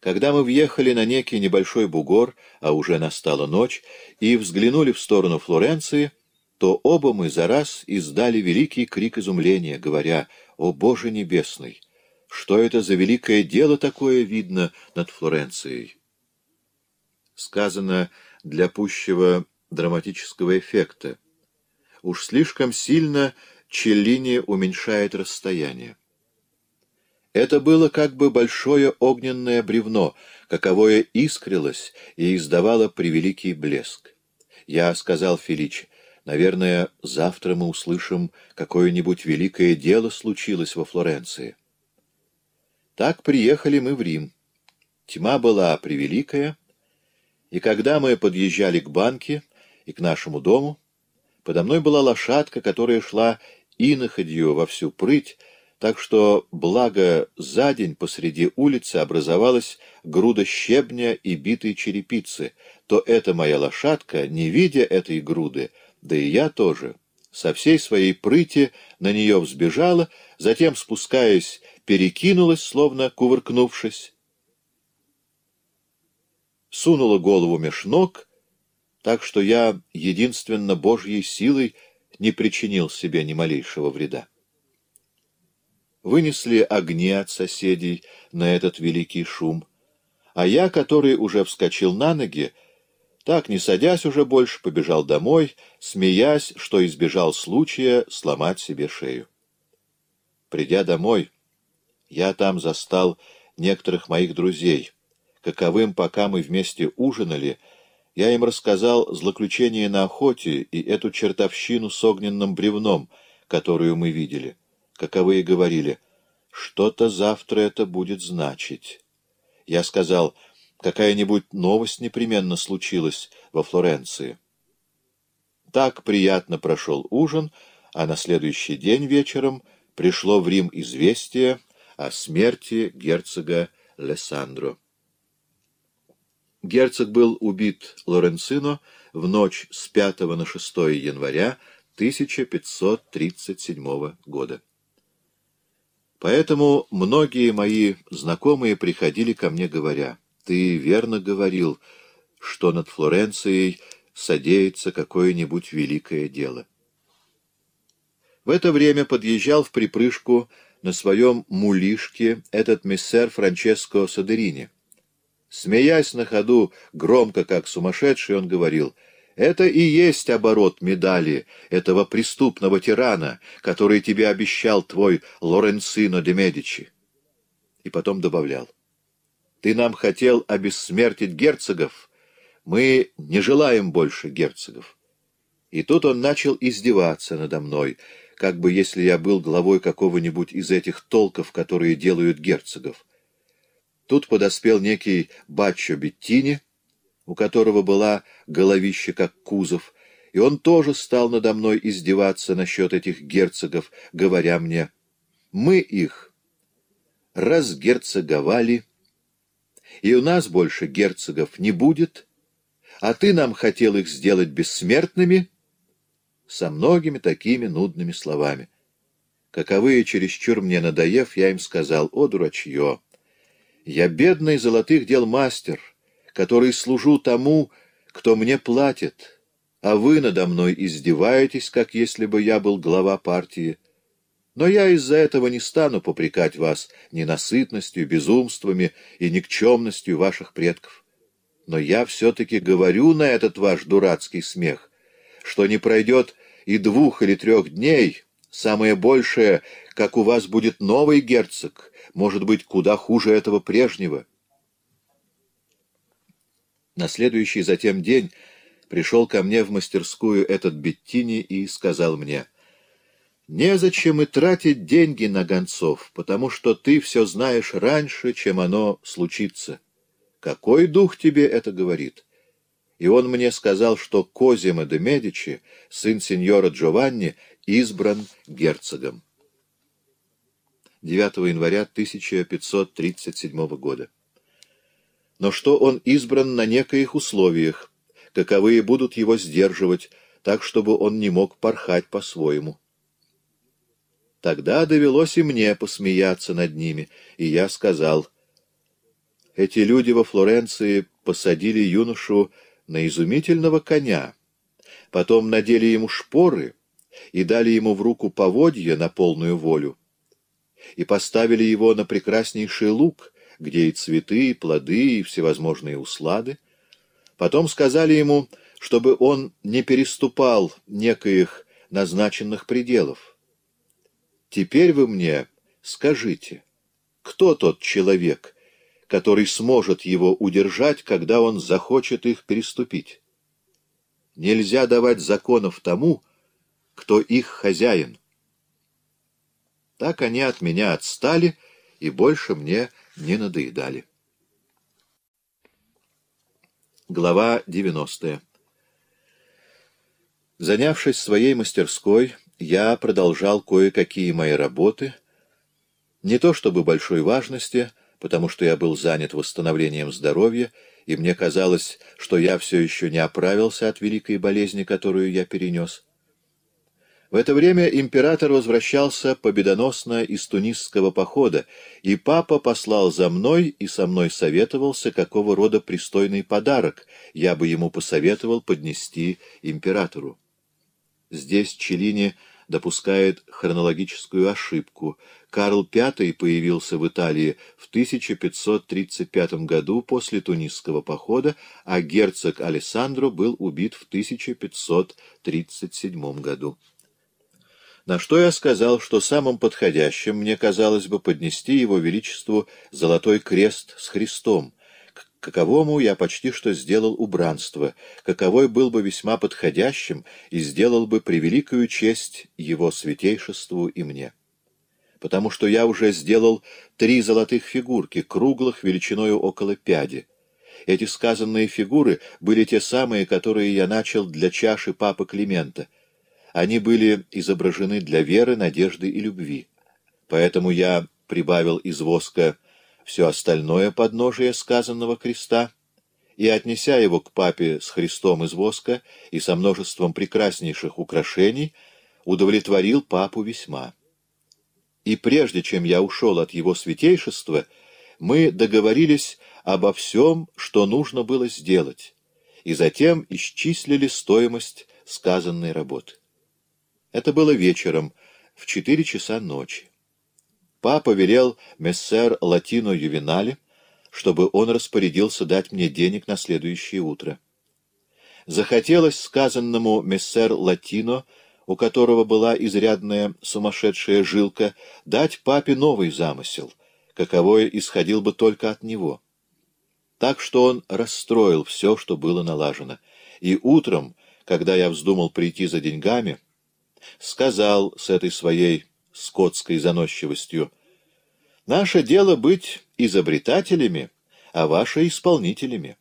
Когда мы въехали на некий небольшой бугор, а уже настала ночь, и взглянули в сторону Флоренции — то оба мы за раз издали великий крик изумления, говоря «О Боже Небесный! Что это за великое дело такое видно над Флоренцией?» Сказано для пущего драматического эффекта. Уж слишком сильно Челлини уменьшает расстояние. Это было как бы большое огненное бревно, каковое искрилось и издавало превеликий блеск. Я сказал Феличе, Наверное, завтра мы услышим, какое-нибудь великое дело случилось во Флоренции. Так приехали мы в Рим. Тьма была превеликая, и когда мы подъезжали к банке и к нашему дому, подо мной была лошадка, которая шла иноходью во всю прыть, так что, благо, за день посреди улицы образовалась груда щебня и битой черепицы, то эта моя лошадка, не видя этой груды, да и я тоже, со всей своей прыти на нее взбежала, затем, спускаясь, перекинулась, словно кувыркнувшись, сунула голову меж ног, так что я единственно Божьей силой не причинил себе ни малейшего вреда. Вынесли огни от соседей на этот великий шум, а я, который уже вскочил на ноги, так, не садясь уже больше, побежал домой, смеясь, что избежал случая сломать себе шею. Придя домой, я там застал некоторых моих друзей. Каковым, пока мы вместе ужинали, я им рассказал злоключение на охоте и эту чертовщину с огненным бревном, которую мы видели. Каковые говорили, что-то завтра это будет значить. Я сказал — Какая-нибудь новость непременно случилась во Флоренции. Так приятно прошел ужин, а на следующий день вечером пришло в Рим известие о смерти герцога Лессандро. Герцог был убит Лоренцино в ночь с 5 на 6 января 1537 года. Поэтому многие мои знакомые приходили ко мне, говоря, ты верно говорил, что над Флоренцией содеется какое-нибудь великое дело. В это время подъезжал в припрыжку на своем мулишке этот мессер Франческо Садерини. Смеясь на ходу, громко, как сумасшедший, он говорил, «Это и есть оборот медали этого преступного тирана, который тебе обещал твой Лоренцино де Медичи». И потом добавлял, — ты нам хотел обессмертить герцогов. Мы не желаем больше герцогов. И тут он начал издеваться надо мной, как бы если я был главой какого-нибудь из этих толков, которые делают герцогов. Тут подоспел некий Баччо Беттини, у которого была головища как кузов, и он тоже стал надо мной издеваться насчет этих герцогов, говоря мне, «Мы их разгерцоговали» и у нас больше герцогов не будет, а ты нам хотел их сделать бессмертными, со многими такими нудными словами. Каковые чересчур мне надоев, я им сказал, о, дурачье, я бедный золотых дел мастер, который служу тому, кто мне платит, а вы надо мной издеваетесь, как если бы я был глава партии. Но я из-за этого не стану попрекать вас ненасытностью, безумствами и никчемностью ваших предков. Но я все-таки говорю на этот ваш дурацкий смех, что не пройдет и двух или трех дней, самое большее, как у вас будет новый герцог, может быть, куда хуже этого прежнего. На следующий затем день пришел ко мне в мастерскую этот Беттини и сказал мне — Незачем и тратить деньги на гонцов, потому что ты все знаешь раньше, чем оно случится. Какой дух тебе это говорит? И он мне сказал, что Козимо де Медичи, сын сеньора Джованни, избран герцогом. 9 января 1537 года. Но что он избран на некоих условиях, каковые будут его сдерживать, так, чтобы он не мог порхать по-своему. Тогда довелось и мне посмеяться над ними, и я сказал, «Эти люди во Флоренции посадили юношу на изумительного коня, потом надели ему шпоры и дали ему в руку поводья на полную волю, и поставили его на прекраснейший луг, где и цветы, и плоды, и всевозможные услады. Потом сказали ему, чтобы он не переступал некоих назначенных пределов» Теперь вы мне скажите, кто тот человек, который сможет его удержать, когда он захочет их переступить? Нельзя давать законов тому, кто их хозяин. Так они от меня отстали и больше мне не надоедали. Глава 90. Занявшись своей мастерской, я продолжал кое-какие мои работы, не то чтобы большой важности, потому что я был занят восстановлением здоровья, и мне казалось, что я все еще не оправился от великой болезни, которую я перенес. В это время император возвращался победоносно из тунисского похода, и папа послал за мной и со мной советовался, какого рода пристойный подарок я бы ему посоветовал поднести императору. Здесь Челлини допускает хронологическую ошибку. Карл V появился в Италии в 1535 году после Тунисского похода, а герцог Алессандро был убит в 1537 году. На что я сказал, что самым подходящим мне казалось бы поднести его величеству золотой крест с Христом, каковому я почти что сделал убранство, каковой был бы весьма подходящим и сделал бы превеликую честь его святейшеству и мне. Потому что я уже сделал три золотых фигурки, круглых, величиною около пяди. Эти сказанные фигуры были те самые, которые я начал для чаши папы Климента. Они были изображены для веры, надежды и любви. Поэтому я прибавил из воска все остальное подножие сказанного креста, и, отнеся его к папе с Христом из воска и со множеством прекраснейших украшений, удовлетворил папу весьма. И прежде чем я ушел от его святейшества, мы договорились обо всем, что нужно было сделать, и затем исчислили стоимость сказанной работы. Это было вечером, в четыре часа ночи. Папа велел мессер Латино Ювенале, чтобы он распорядился дать мне денег на следующее утро. Захотелось сказанному мессер Латино, у которого была изрядная сумасшедшая жилка, дать папе новый замысел, каковой исходил бы только от него. Так что он расстроил все, что было налажено, и утром, когда я вздумал прийти за деньгами, сказал с этой своей скотской заносчивостью. «Наше дело быть изобретателями, а ваше — исполнителями.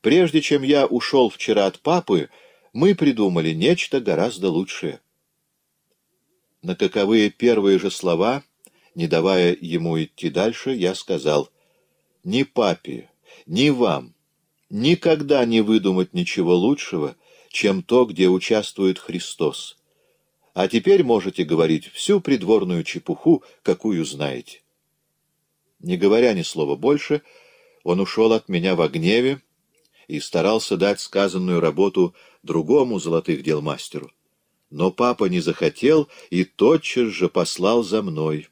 Прежде чем я ушел вчера от папы, мы придумали нечто гораздо лучшее». На каковые первые же слова, не давая ему идти дальше, я сказал, «Ни папе, ни вам никогда не выдумать ничего лучшего, чем то, где участвует Христос» а теперь можете говорить всю придворную чепуху, какую знаете. Не говоря ни слова больше, он ушел от меня во гневе и старался дать сказанную работу другому золотых дел мастеру. Но папа не захотел и тотчас же послал за мной.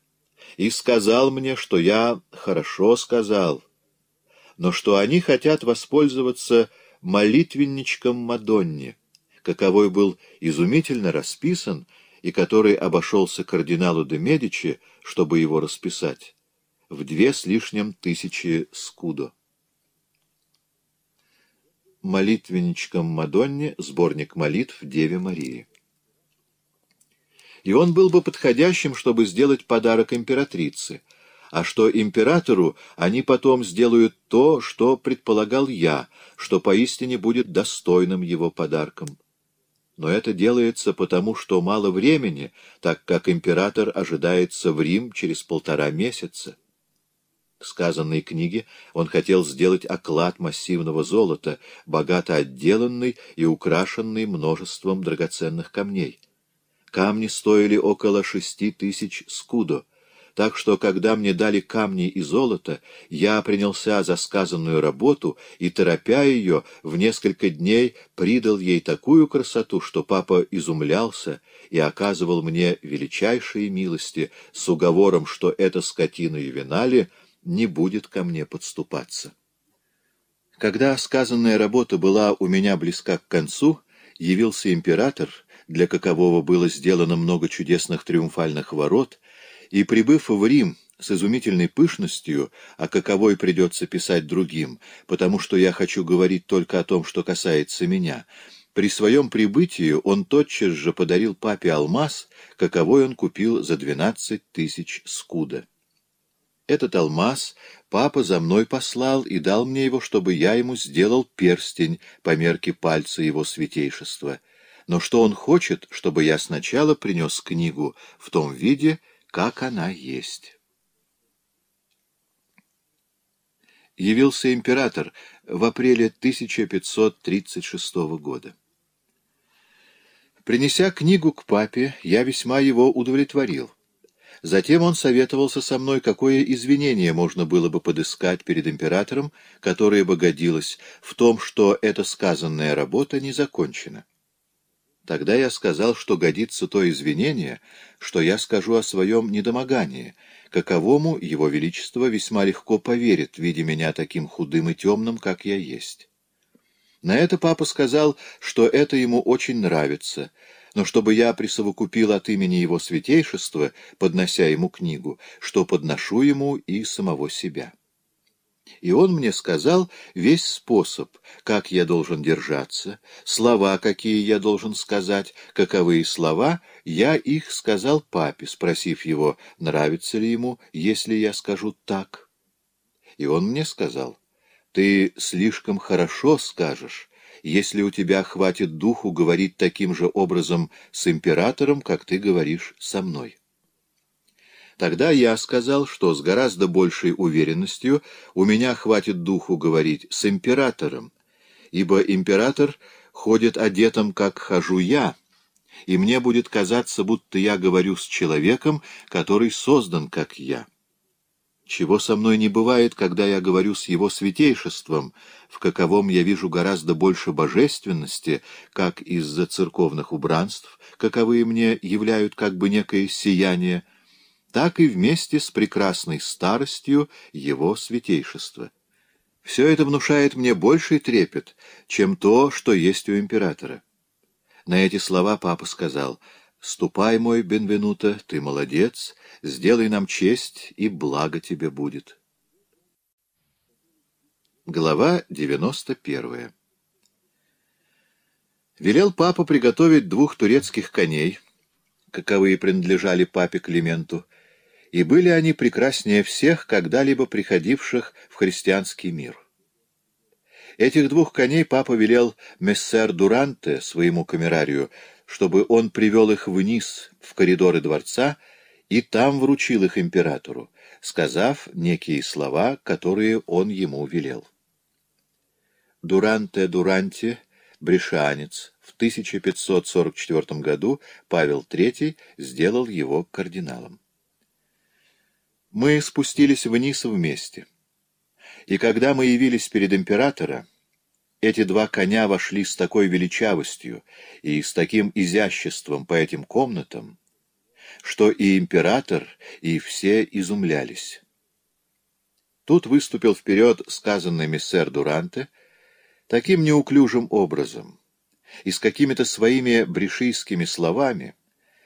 И сказал мне, что я хорошо сказал, но что они хотят воспользоваться молитвенничком Мадонне каковой был изумительно расписан и который обошелся кардиналу де Медичи, чтобы его расписать, в две с лишним тысячи скудо. Молитвенничком Мадонне, сборник молитв Деве Марии. И он был бы подходящим, чтобы сделать подарок императрице, а что императору они потом сделают то, что предполагал я, что поистине будет достойным его подарком но это делается потому, что мало времени, так как император ожидается в Рим через полтора месяца. К сказанной книге он хотел сделать оклад массивного золота, богато отделанный и украшенный множеством драгоценных камней. Камни стоили около шести тысяч скудо, так что, когда мне дали камни и золото, я принялся за сказанную работу и, торопя ее, в несколько дней придал ей такую красоту, что папа изумлялся и оказывал мне величайшие милости с уговором, что эта скотина и винали не будет ко мне подступаться. Когда сказанная работа была у меня близка к концу, явился император, для какового было сделано много чудесных триумфальных ворот — и, прибыв в Рим с изумительной пышностью, о каковой придется писать другим, потому что я хочу говорить только о том, что касается меня, при своем прибытии он тотчас же подарил папе алмаз, каковой он купил за двенадцать тысяч скуда. Этот алмаз папа за мной послал и дал мне его, чтобы я ему сделал перстень по мерке пальца его святейшества. Но что он хочет, чтобы я сначала принес книгу в том виде, как она есть. Явился император в апреле 1536 года. Принеся книгу к папе, я весьма его удовлетворил. Затем он советовался со мной, какое извинение можно было бы подыскать перед императором, которое бы годилось в том, что эта сказанная работа не закончена. Тогда я сказал, что годится то извинение, что я скажу о своем недомогании, каковому его величество весьма легко поверит, видя меня таким худым и темным, как я есть. На это папа сказал, что это ему очень нравится, но чтобы я присовокупил от имени его святейшества, поднося ему книгу, что подношу ему и самого себя». И он мне сказал весь способ, как я должен держаться, слова, какие я должен сказать, каковые слова, я их сказал папе, спросив его, нравится ли ему, если я скажу так. И он мне сказал, ты слишком хорошо скажешь, если у тебя хватит духу говорить таким же образом с императором, как ты говоришь со мной. Тогда я сказал, что с гораздо большей уверенностью у меня хватит духу говорить с императором, ибо император ходит одетым, как хожу я, и мне будет казаться, будто я говорю с человеком, который создан, как я. Чего со мной не бывает, когда я говорю с его святейшеством, в каковом я вижу гораздо больше божественности, как из-за церковных убранств, каковые мне являют как бы некое сияние, так и вместе с прекрасной старостью его святейшества. Все это внушает мне больший трепет, чем то, что есть у императора. На эти слова папа сказал, «Ступай, мой Бенвенуто, ты молодец, сделай нам честь, и благо тебе будет». Глава 91 Велел папа приготовить двух турецких коней, каковые принадлежали папе Клименту, и были они прекраснее всех, когда-либо приходивших в христианский мир. Этих двух коней папа велел мессер Дуранте, своему камерарию, чтобы он привел их вниз, в коридоры дворца, и там вручил их императору, сказав некие слова, которые он ему велел. Дуранте Дуранте, брешанец, в 1544 году Павел III сделал его кардиналом. Мы спустились вниз вместе. И когда мы явились перед императора, эти два коня вошли с такой величавостью и с таким изяществом по этим комнатам, что и император, и все изумлялись. Тут выступил вперед сказанный миссер Дуранте таким неуклюжим образом и с какими-то своими брешийскими словами,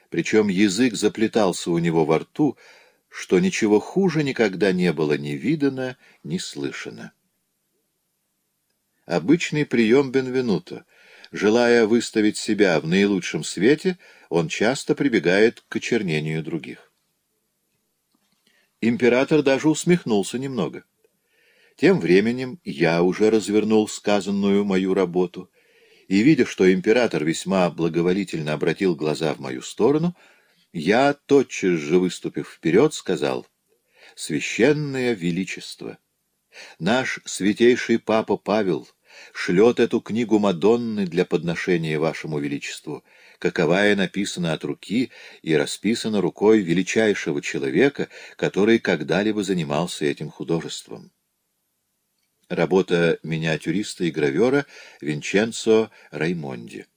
причем язык заплетался у него во рту, что ничего хуже никогда не было ни видано, ни слышано. Обычный прием Бенвенуто. Желая выставить себя в наилучшем свете, он часто прибегает к очернению других. Император даже усмехнулся немного. Тем временем я уже развернул сказанную мою работу, и, видя, что император весьма благоволительно обратил глаза в мою сторону, — я, тотчас же выступив вперед, сказал, «Священное Величество, наш святейший Папа Павел шлет эту книгу Мадонны для подношения Вашему Величеству, каковая написана от руки и расписана рукой величайшего человека, который когда-либо занимался этим художеством». Работа миниатюриста и гравера Винченцо Раймонди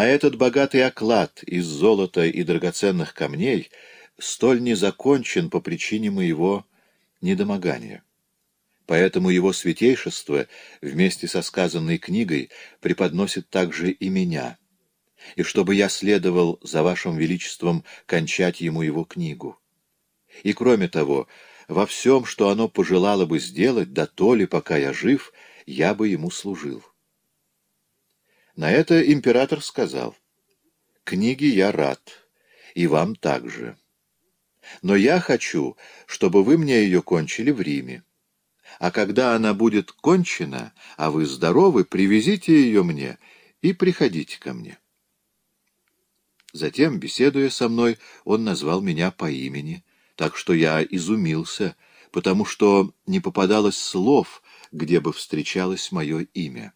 а этот богатый оклад из золота и драгоценных камней столь незакончен по причине моего недомогания. Поэтому его святейшество вместе со сказанной книгой преподносит также и меня, и чтобы я следовал за вашим величеством кончать ему его книгу. И кроме того, во всем, что оно пожелало бы сделать, да то ли, пока я жив, я бы ему служил. На это император сказал, «Книги я рад, и вам также. Но я хочу, чтобы вы мне ее кончили в Риме. А когда она будет кончена, а вы здоровы, привезите ее мне и приходите ко мне». Затем, беседуя со мной, он назвал меня по имени, так что я изумился, потому что не попадалось слов, где бы встречалось мое имя.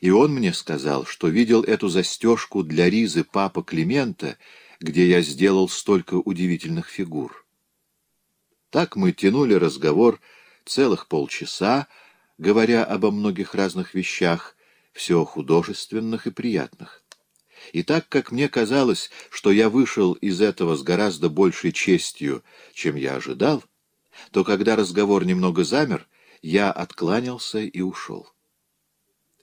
И он мне сказал, что видел эту застежку для Ризы папа Климента, где я сделал столько удивительных фигур. Так мы тянули разговор целых полчаса, говоря обо многих разных вещах, все художественных и приятных. И так как мне казалось, что я вышел из этого с гораздо большей честью, чем я ожидал, то когда разговор немного замер, я откланялся и ушел.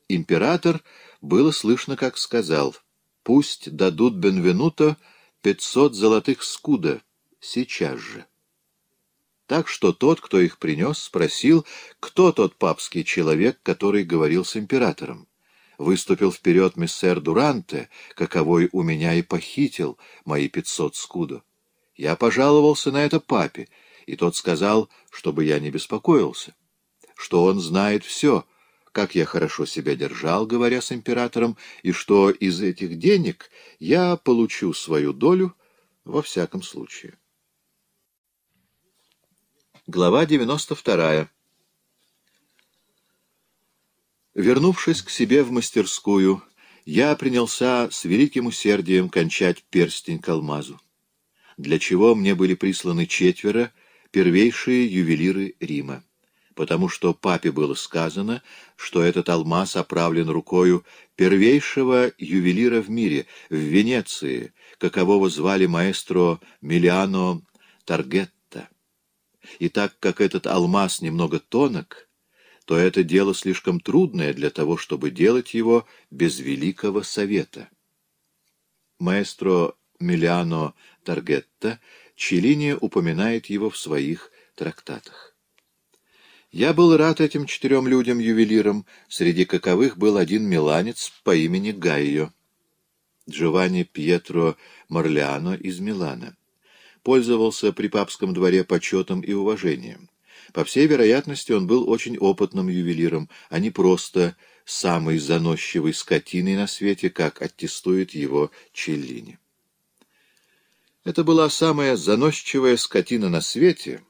Император было слышно, как сказал, «Пусть дадут Бенвенуто пятьсот золотых скуда сейчас же». Так что тот, кто их принес, спросил, кто тот папский человек, который говорил с императором. Выступил вперед миссер Дуранте, каковой у меня и похитил мои пятьсот скудо. Я пожаловался на это папе, и тот сказал, чтобы я не беспокоился, что он знает все — как я хорошо себя держал, говоря с императором, и что из этих денег я получу свою долю во всяком случае. Глава 92. Вернувшись к себе в мастерскую, я принялся с великим усердием кончать перстень к алмазу, для чего мне были присланы четверо первейшие ювелиры Рима потому что папе было сказано, что этот алмаз оправлен рукою первейшего ювелира в мире, в Венеции, какового звали маэстро Милиано Таргетта. И так как этот алмаз немного тонок, то это дело слишком трудное для того, чтобы делать его без великого совета. Маэстро Милиано Таргетта Челлини упоминает его в своих трактатах. Я был рад этим четырем людям-ювелирам, среди каковых был один миланец по имени Гайо. Джованни Пьетро Морлеано из Милана. Пользовался при папском дворе почетом и уважением. По всей вероятности, он был очень опытным ювелиром, а не просто самой заносчивой скотиной на свете, как аттестует его Челлини. Это была самая заносчивая скотина на свете —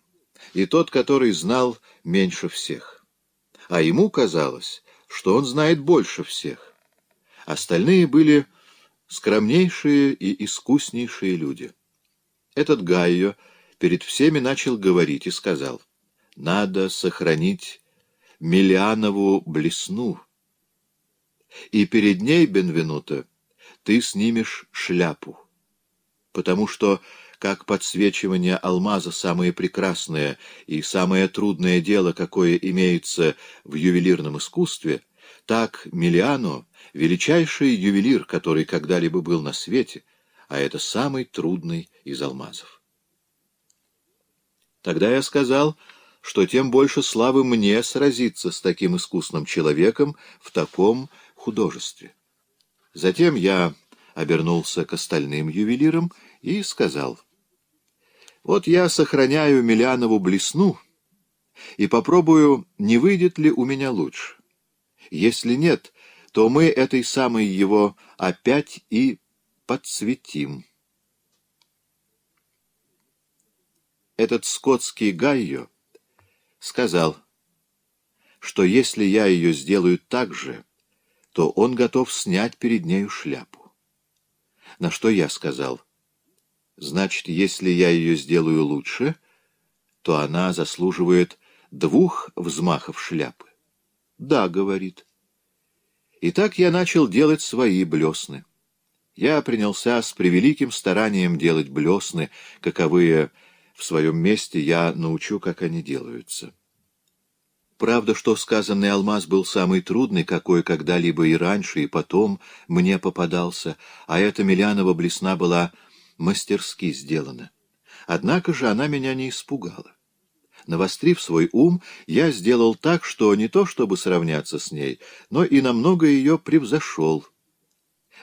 и тот, который знал меньше всех. А ему казалось, что он знает больше всех. Остальные были скромнейшие и искуснейшие люди. Этот Гайо перед всеми начал говорить и сказал, «Надо сохранить Миллианову блесну, и перед ней, Бенвенуто, ты снимешь шляпу, потому что как подсвечивание алмаза самое прекрасное и самое трудное дело, какое имеется в ювелирном искусстве, так Миллиано — величайший ювелир, который когда-либо был на свете, а это самый трудный из алмазов. Тогда я сказал, что тем больше славы мне сразиться с таким искусным человеком в таком художестве. Затем я обернулся к остальным ювелирам и сказал — вот я сохраняю Милянову блесну и попробую, не выйдет ли у меня лучше. Если нет, то мы этой самой его опять и подсветим. Этот скотский Гайо сказал, что если я ее сделаю так же, то он готов снять перед нею шляпу. На что я сказал — Значит, если я ее сделаю лучше, то она заслуживает двух взмахов шляпы. Да, говорит. И так я начал делать свои блесны. Я принялся с превеликим старанием делать блесны, каковые в своем месте я научу, как они делаются. Правда, что сказанный алмаз был самый трудный, какой когда-либо и раньше, и потом мне попадался, а эта Милянова блесна была мастерски сделана. Однако же она меня не испугала. Навострив свой ум, я сделал так, что не то чтобы сравняться с ней, но и намного ее превзошел.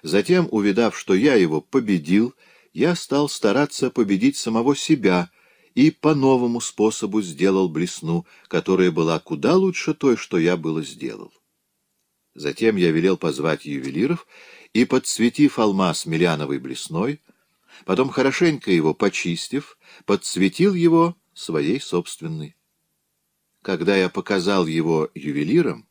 Затем, увидав, что я его победил, я стал стараться победить самого себя и по новому способу сделал блесну, которая была куда лучше той, что я было сделал. Затем я велел позвать ювелиров и, подсветив алмаз миляновой блесной, Потом, хорошенько его почистив, подсветил его своей собственной. Когда я показал его ювелирам,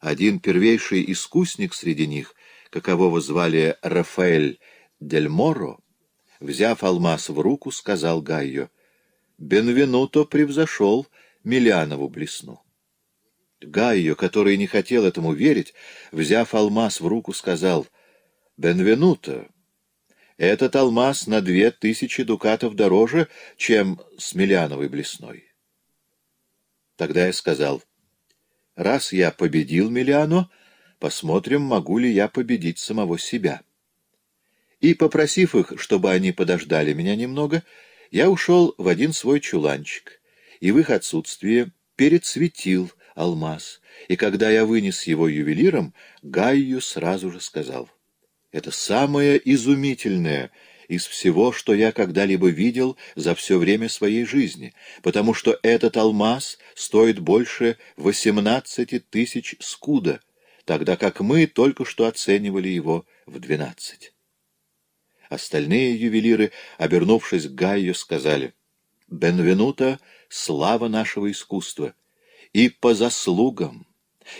один первейший искусник среди них, какового звали Рафаэль Дель Моро, взяв алмаз в руку, сказал Гайо, «Бенвенуто превзошел Милянову блесну». Гайо, который не хотел этому верить, взяв алмаз в руку, сказал, «Бенвенуто, этот алмаз на две тысячи дукатов дороже, чем смеляновый блесной. Тогда я сказал, раз я победил Миляно, посмотрим, могу ли я победить самого себя. И, попросив их, чтобы они подождали меня немного, я ушел в один свой чуланчик, и в их отсутствие перецветил алмаз, и когда я вынес его ювелиром, Гайю сразу же сказал — это самое изумительное из всего, что я когда-либо видел за все время своей жизни, потому что этот алмаз стоит больше 18 тысяч скуда, тогда как мы только что оценивали его в 12. Остальные ювелиры, обернувшись к Гайю, сказали «Бенвенуто — слава нашего искусства, и по заслугам»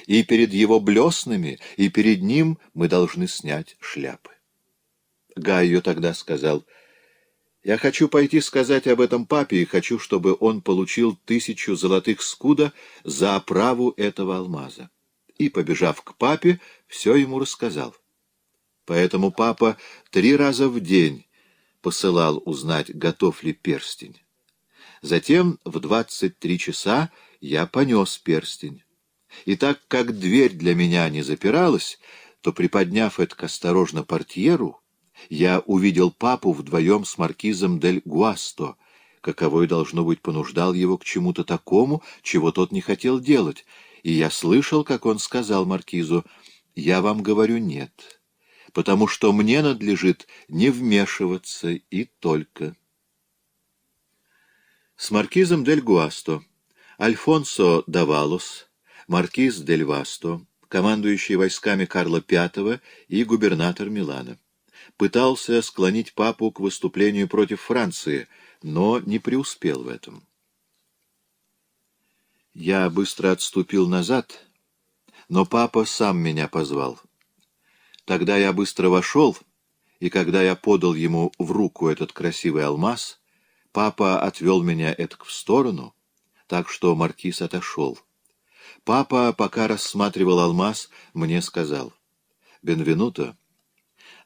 и перед его блеснами, и перед ним мы должны снять шляпы. Гайо тогда сказал, «Я хочу пойти сказать об этом папе и хочу, чтобы он получил тысячу золотых скуда за оправу этого алмаза». И, побежав к папе, все ему рассказал. Поэтому папа три раза в день посылал узнать, готов ли перстень. Затем в двадцать три часа я понес перстень. И так как дверь для меня не запиралась, то, приподняв это осторожно портьеру, я увидел папу вдвоем с маркизом Дель Гуасто, каковой, должно быть, понуждал его к чему-то такому, чего тот не хотел делать, и я слышал, как он сказал маркизу, «Я вам говорю нет, потому что мне надлежит не вмешиваться и только». С маркизом Дель Гуасто Альфонсо Давалос маркиз Дель Васто, командующий войсками Карла V и губернатор Милана. Пытался склонить папу к выступлению против Франции, но не преуспел в этом. Я быстро отступил назад, но папа сам меня позвал. Тогда я быстро вошел, и когда я подал ему в руку этот красивый алмаз, папа отвел меня этак в сторону, так что маркиз отошел. Папа, пока рассматривал алмаз, мне сказал. «Бенвенуто,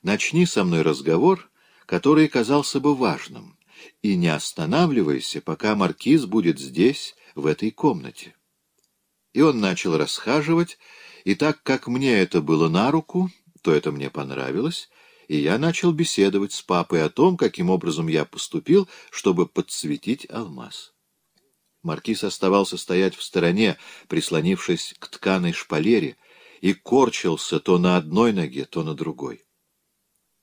начни со мной разговор, который казался бы важным, и не останавливайся, пока маркиз будет здесь, в этой комнате». И он начал расхаживать, и так как мне это было на руку, то это мне понравилось, и я начал беседовать с папой о том, каким образом я поступил, чтобы подсветить алмаз. Маркиз оставался стоять в стороне, прислонившись к тканой шпалере, и корчился то на одной ноге, то на другой.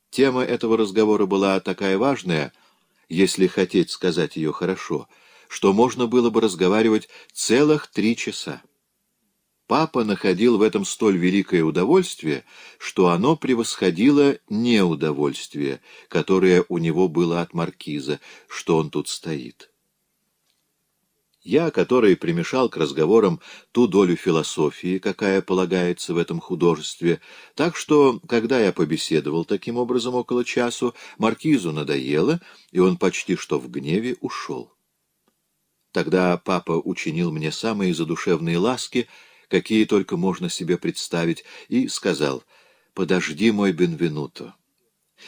Тема этого разговора была такая важная, если хотеть сказать ее хорошо, что можно было бы разговаривать целых три часа. Папа находил в этом столь великое удовольствие, что оно превосходило неудовольствие, которое у него было от маркиза, что он тут стоит. Я, который примешал к разговорам ту долю философии, какая полагается в этом художестве, так что, когда я побеседовал таким образом около часу, маркизу надоело, и он почти что в гневе ушел. Тогда папа учинил мне самые задушевные ласки, какие только можно себе представить, и сказал «Подожди, мой Бенвенуто»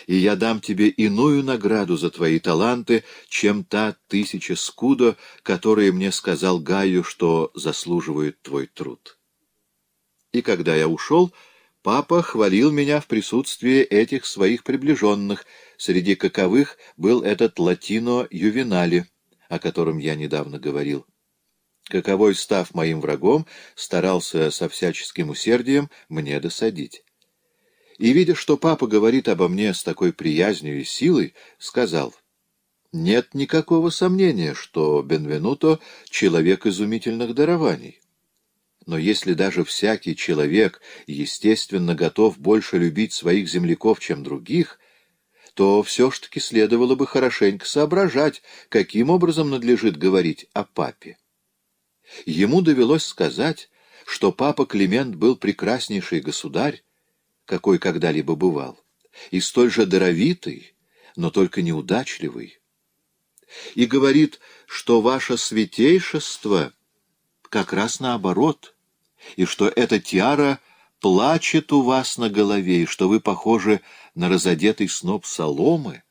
и я дам тебе иную награду за твои таланты, чем та тысяча скудо, которые мне сказал Гаю, что заслуживает твой труд. И когда я ушел, папа хвалил меня в присутствии этих своих приближенных, среди каковых был этот латино Ювенали, о котором я недавно говорил. Каковой, став моим врагом, старался со всяческим усердием мне досадить и, видя, что папа говорит обо мне с такой приязнью и силой, сказал, «Нет никакого сомнения, что Бенвенуто — человек изумительных дарований. Но если даже всякий человек, естественно, готов больше любить своих земляков, чем других, то все ж таки следовало бы хорошенько соображать, каким образом надлежит говорить о папе. Ему довелось сказать, что папа Климент был прекраснейший государь, какой когда-либо бывал, и столь же даровитый, но только неудачливый. И говорит, что ваше святейшество как раз наоборот, и что эта тиара плачет у вас на голове, и что вы похожи на разодетый сноп соломы,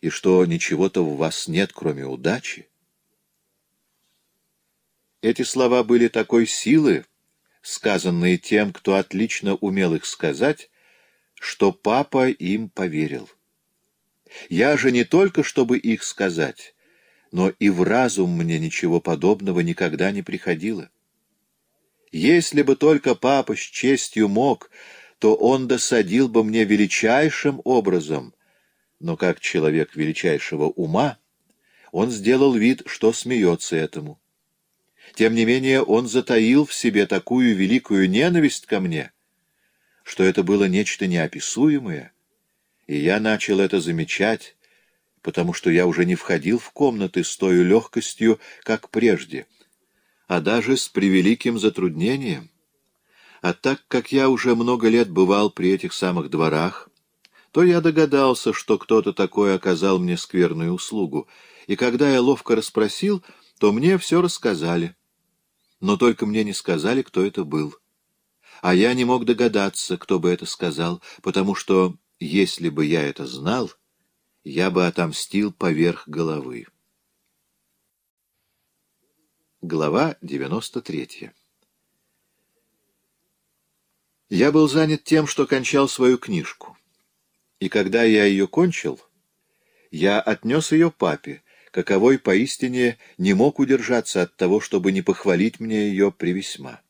и что ничего-то в вас нет, кроме удачи. Эти слова были такой силы, сказанные тем, кто отлично умел их сказать, что папа им поверил. Я же не только чтобы их сказать, но и в разум мне ничего подобного никогда не приходило. Если бы только папа с честью мог, то он досадил бы мне величайшим образом, но как человек величайшего ума, он сделал вид, что смеется этому. Тем не менее, он затаил в себе такую великую ненависть ко мне, что это было нечто неописуемое, и я начал это замечать, потому что я уже не входил в комнаты с той легкостью, как прежде, а даже с превеликим затруднением. А так как я уже много лет бывал при этих самых дворах, то я догадался, что кто-то такой оказал мне скверную услугу, и когда я ловко расспросил, то мне все рассказали но только мне не сказали, кто это был. А я не мог догадаться, кто бы это сказал, потому что, если бы я это знал, я бы отомстил поверх головы. Глава 93 Я был занят тем, что кончал свою книжку. И когда я ее кончил, я отнес ее папе, каковой поистине не мог удержаться от того, чтобы не похвалить мне ее привесьма.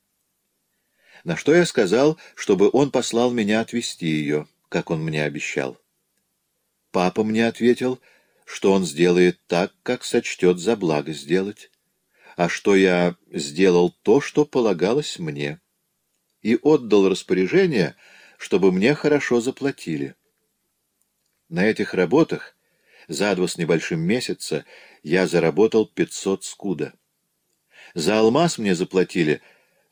На что я сказал, чтобы он послал меня отвезти ее, как он мне обещал. Папа мне ответил, что он сделает так, как сочтет за благо сделать, а что я сделал то, что полагалось мне, и отдал распоряжение, чтобы мне хорошо заплатили. На этих работах за два с небольшим месяца я заработал 500 скуда. За алмаз мне заплатили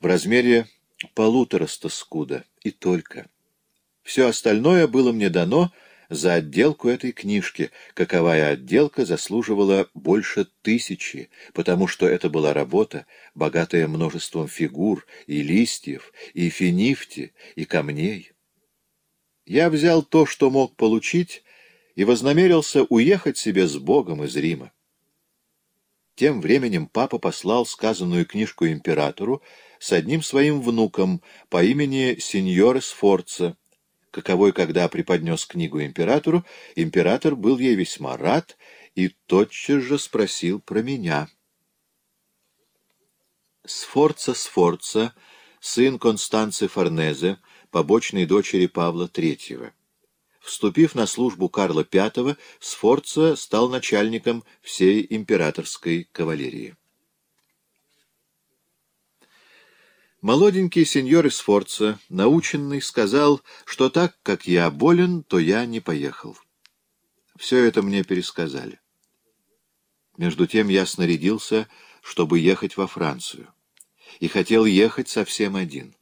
в размере полутораста скуда, и только. Все остальное было мне дано за отделку этой книжки, каковая отделка заслуживала больше тысячи, потому что это была работа, богатая множеством фигур и листьев, и финифти, и камней. Я взял то, что мог получить, и вознамерился уехать себе с Богом из Рима. Тем временем папа послал сказанную книжку императору с одним своим внуком по имени сеньора Сфорца. Каковой, когда преподнес книгу императору, император был ей весьма рад и тотчас же спросил про меня. Сфорца Сфорца, сын Констанции Форнезе, побочной дочери Павла Третьего. Вступив на службу Карла V, Сфорца стал начальником всей императорской кавалерии. Молоденький сеньор Сфорца, наученный, сказал, что так как я болен, то я не поехал. Все это мне пересказали. Между тем я снарядился, чтобы ехать во Францию. И хотел ехать совсем один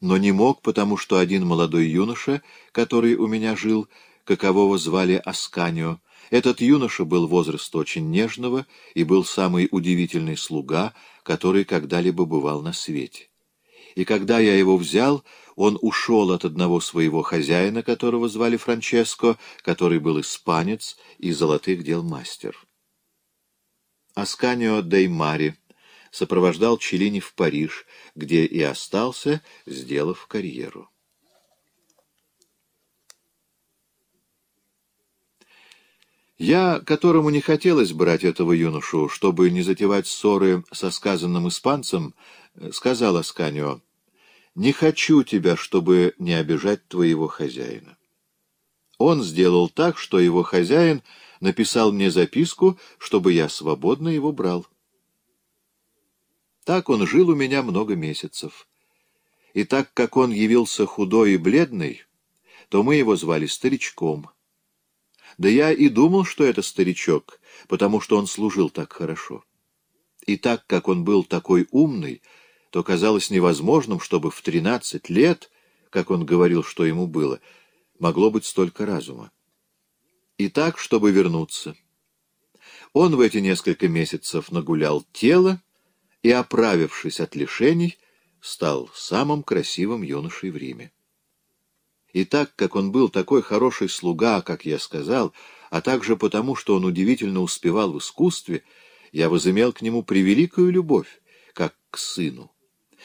но не мог, потому что один молодой юноша, который у меня жил, какового звали Асканио, этот юноша был возраст очень нежного и был самый удивительный слуга, который когда-либо бывал на свете. И когда я его взял, он ушел от одного своего хозяина, которого звали Франческо, который был испанец и золотых дел мастер. Асканио Деймари сопровождал Челлини в Париж, где и остался, сделав карьеру. Я, которому не хотелось брать этого юношу, чтобы не затевать ссоры со сказанным испанцем, э, сказал Асканио, «Не хочу тебя, чтобы не обижать твоего хозяина». Он сделал так, что его хозяин написал мне записку, чтобы я свободно его брал. Так он жил у меня много месяцев. И так как он явился худой и бледный, то мы его звали старичком. Да я и думал, что это старичок, потому что он служил так хорошо. И так как он был такой умный, то казалось невозможным, чтобы в тринадцать лет, как он говорил, что ему было, могло быть столько разума. И так, чтобы вернуться. Он в эти несколько месяцев нагулял тело, и, оправившись от лишений, стал самым красивым юношей в Риме. И так как он был такой хороший слуга, как я сказал, а также потому, что он удивительно успевал в искусстве, я возымел к нему превеликую любовь, как к сыну,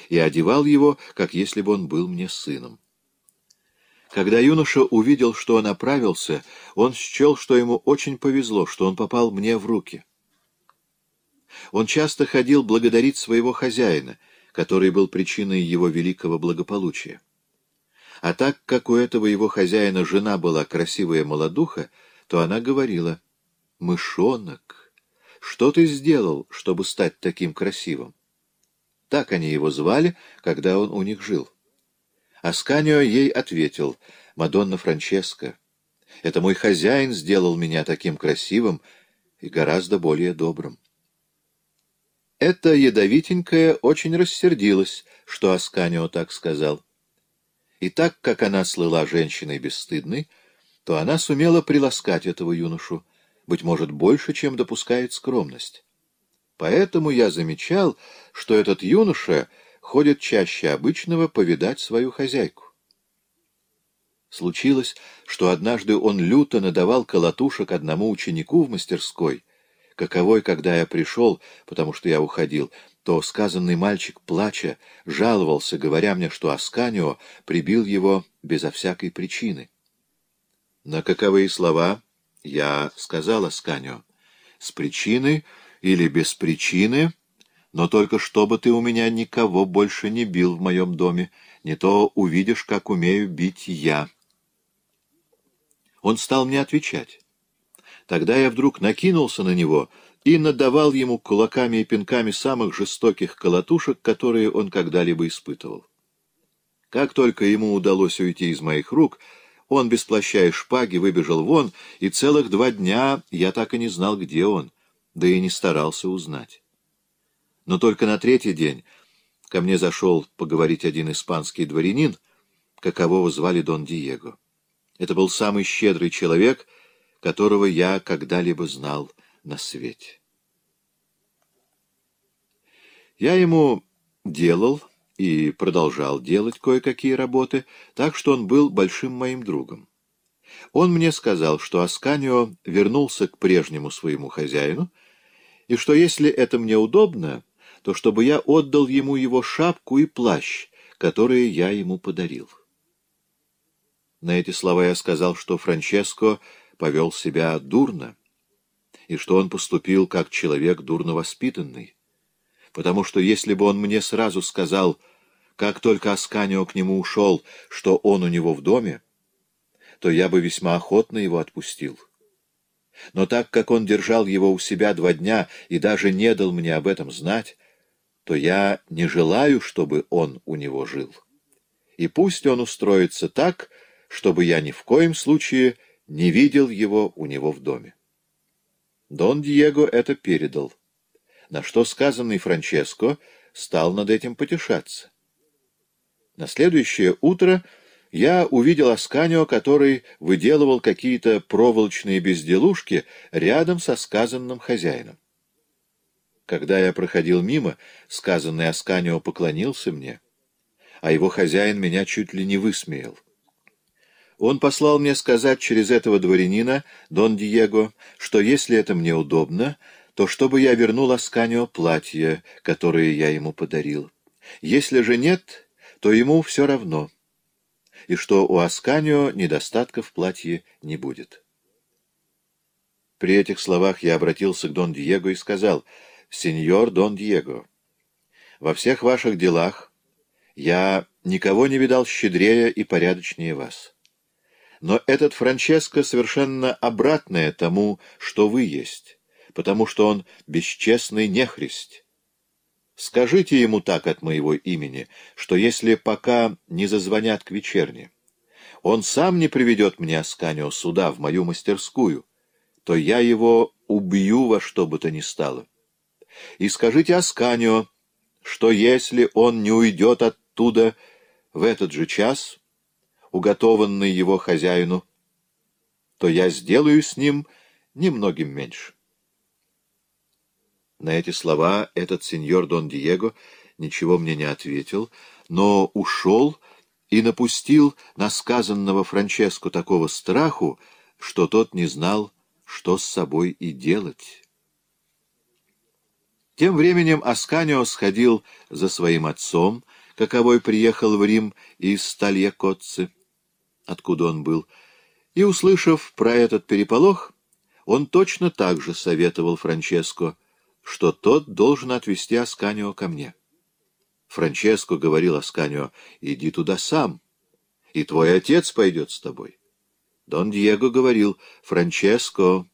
и одевал его, как если бы он был мне сыном. Когда юноша увидел, что он оправился, он счел, что ему очень повезло, что он попал мне в руки. Он часто ходил благодарить своего хозяина, который был причиной его великого благополучия. А так как у этого его хозяина жена была красивая молодуха, то она говорила, «Мышонок, что ты сделал, чтобы стать таким красивым?» Так они его звали, когда он у них жил. Асканио ей ответил, «Мадонна Франческо, это мой хозяин сделал меня таким красивым и гораздо более добрым». Эта ядовитенькая очень рассердилась, что Асканио так сказал. И так как она слыла женщиной бесстыдной, то она сумела приласкать этого юношу, быть может, больше, чем допускает скромность. Поэтому я замечал, что этот юноша ходит чаще обычного повидать свою хозяйку. Случилось, что однажды он люто надавал колотушек одному ученику в мастерской — каковой, когда я пришел, потому что я уходил, то сказанный мальчик, плача, жаловался, говоря мне, что Асканио прибил его безо всякой причины. На каковые слова я сказал Асканио, с причины или без причины, но только чтобы ты у меня никого больше не бил в моем доме, не то увидишь, как умею бить я. Он стал мне отвечать. Тогда я вдруг накинулся на него и надавал ему кулаками и пинками самых жестоких колотушек, которые он когда-либо испытывал. Как только ему удалось уйти из моих рук, он, без плаща и шпаги, выбежал вон, и целых два дня я так и не знал, где он, да и не старался узнать. Но только на третий день ко мне зашел поговорить один испанский дворянин, какового звали Дон Диего. Это был самый щедрый человек — которого я когда-либо знал на свете. Я ему делал и продолжал делать кое-какие работы, так что он был большим моим другом. Он мне сказал, что Асканио вернулся к прежнему своему хозяину, и что если это мне удобно, то чтобы я отдал ему его шапку и плащ, которые я ему подарил. На эти слова я сказал, что Франческо повел себя дурно, и что он поступил как человек дурно воспитанный. Потому что если бы он мне сразу сказал, как только Асканио к нему ушел, что он у него в доме, то я бы весьма охотно его отпустил. Но так как он держал его у себя два дня и даже не дал мне об этом знать, то я не желаю, чтобы он у него жил. И пусть он устроится так, чтобы я ни в коем случае не видел его у него в доме. Дон Диего это передал, на что сказанный Франческо стал над этим потешаться. На следующее утро я увидел Асканио, который выделывал какие-то проволочные безделушки рядом со сказанным хозяином. Когда я проходил мимо, сказанный Асканио поклонился мне, а его хозяин меня чуть ли не высмеял. Он послал мне сказать через этого дворянина, Дон Диего, что если это мне удобно, то чтобы я вернул Асканио платье, которое я ему подарил. Если же нет, то ему все равно. И что у Асканио недостатка в платье не будет. При этих словах я обратился к Дон Диего и сказал, «Сеньор Дон Диего, во всех ваших делах я никого не видал щедрее и порядочнее вас». Но этот Франческо совершенно обратное тому, что вы есть, потому что он бесчестный нехрист. Скажите ему так от моего имени, что если пока не зазвонят к вечерне, он сам не приведет мне Асканио сюда, в мою мастерскую, то я его убью во что бы то ни стало. И скажите Асканио, что если он не уйдет оттуда в этот же час, уготованный его хозяину, то я сделаю с ним немногим меньше. На эти слова этот сеньор Дон Диего ничего мне не ответил, но ушел и напустил на сказанного Франческо такого страху, что тот не знал, что с собой и делать. Тем временем Асканио сходил за своим отцом, каковой приехал в Рим из Стальякоцци откуда он был, и, услышав про этот переполох, он точно так же советовал Франческо, что тот должен отвезти Асканио ко мне. Франческо говорил Асканио, иди туда сам, и твой отец пойдет с тобой. Дон Диего говорил, Франческо,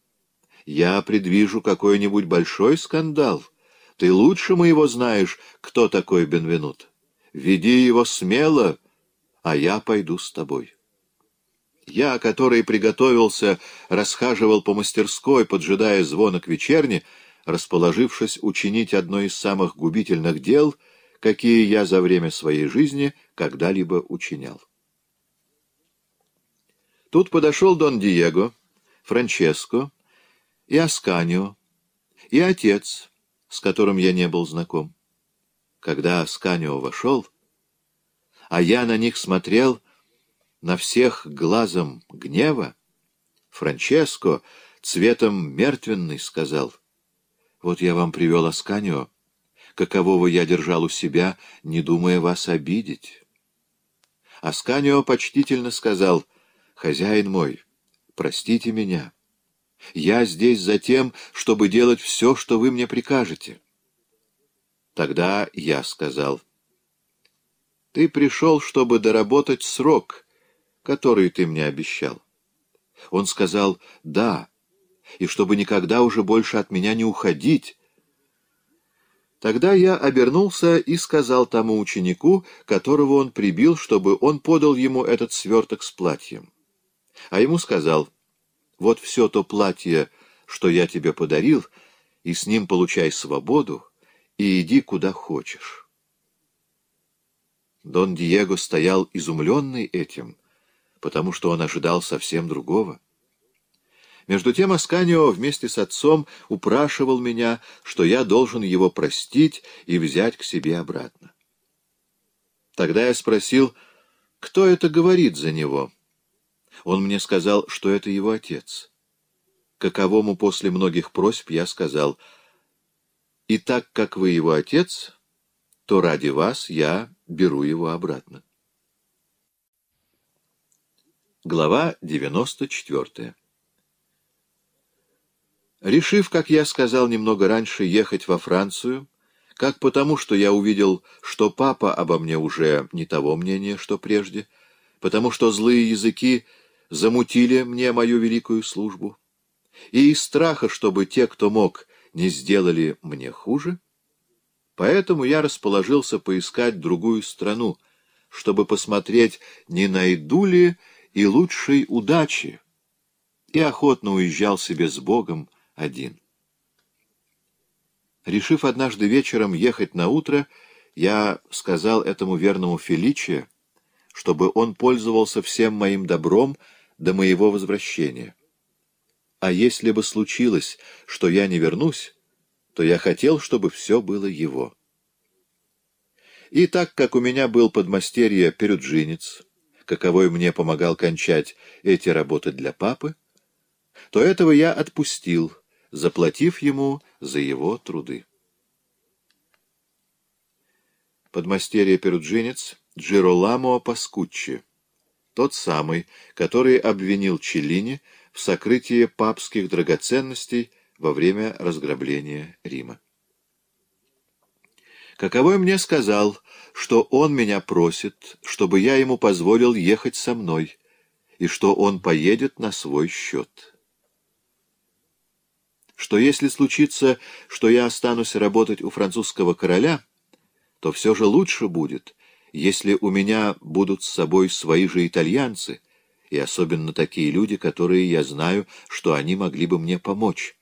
я предвижу какой-нибудь большой скандал. Ты лучше моего знаешь, кто такой Бенвенут. Веди его смело, а я пойду с тобой. Я, который приготовился, расхаживал по мастерской, поджидая звона к вечерне, расположившись учинить одно из самых губительных дел, какие я за время своей жизни когда-либо учинял. Тут подошел Дон Диего, Франческо и Асканио, и отец, с которым я не был знаком. Когда Асканио вошел, а я на них смотрел — на всех глазом гнева, Франческо цветом мертвенный сказал, «Вот я вам привел Асканио, какового я держал у себя, не думая вас обидеть». Асканио почтительно сказал, «Хозяин мой, простите меня. Я здесь за тем, чтобы делать все, что вы мне прикажете». Тогда я сказал, «Ты пришел, чтобы доработать срок» которые ты мне обещал. Он сказал «да», и чтобы никогда уже больше от меня не уходить. Тогда я обернулся и сказал тому ученику, которого он прибил, чтобы он подал ему этот сверток с платьем. А ему сказал «вот все то платье, что я тебе подарил, и с ним получай свободу, и иди куда хочешь». Дон Диего стоял изумленный этим, потому что он ожидал совсем другого. Между тем Асканио вместе с отцом упрашивал меня, что я должен его простить и взять к себе обратно. Тогда я спросил, кто это говорит за него. Он мне сказал, что это его отец. Каковому после многих просьб я сказал, «И так как вы его отец, то ради вас я беру его обратно». Глава 94. Решив, как я сказал немного раньше, ехать во Францию, как потому, что я увидел, что папа обо мне уже не того мнения, что прежде, потому что злые языки замутили мне мою великую службу, и из страха, чтобы те, кто мог, не сделали мне хуже, поэтому я расположился поискать другую страну, чтобы посмотреть, не найду ли и лучшей удачи, и охотно уезжал себе с Богом один. Решив однажды вечером ехать на утро, я сказал этому верному Феличе, чтобы он пользовался всем моим добром до моего возвращения. А если бы случилось, что я не вернусь, то я хотел, чтобы все было его. И так как у меня был подмастерье перуджинец, каковой мне помогал кончать эти работы для папы, то этого я отпустил, заплатив ему за его труды. Подмастерье перуджинец Джироламо Паскуччи, тот самый, который обвинил Челлини в сокрытии папских драгоценностей во время разграбления Рима. Каковой мне сказал, что он меня просит, чтобы я ему позволил ехать со мной, и что он поедет на свой счет. Что если случится, что я останусь работать у французского короля, то все же лучше будет, если у меня будут с собой свои же итальянцы, и особенно такие люди, которые я знаю, что они могли бы мне помочь.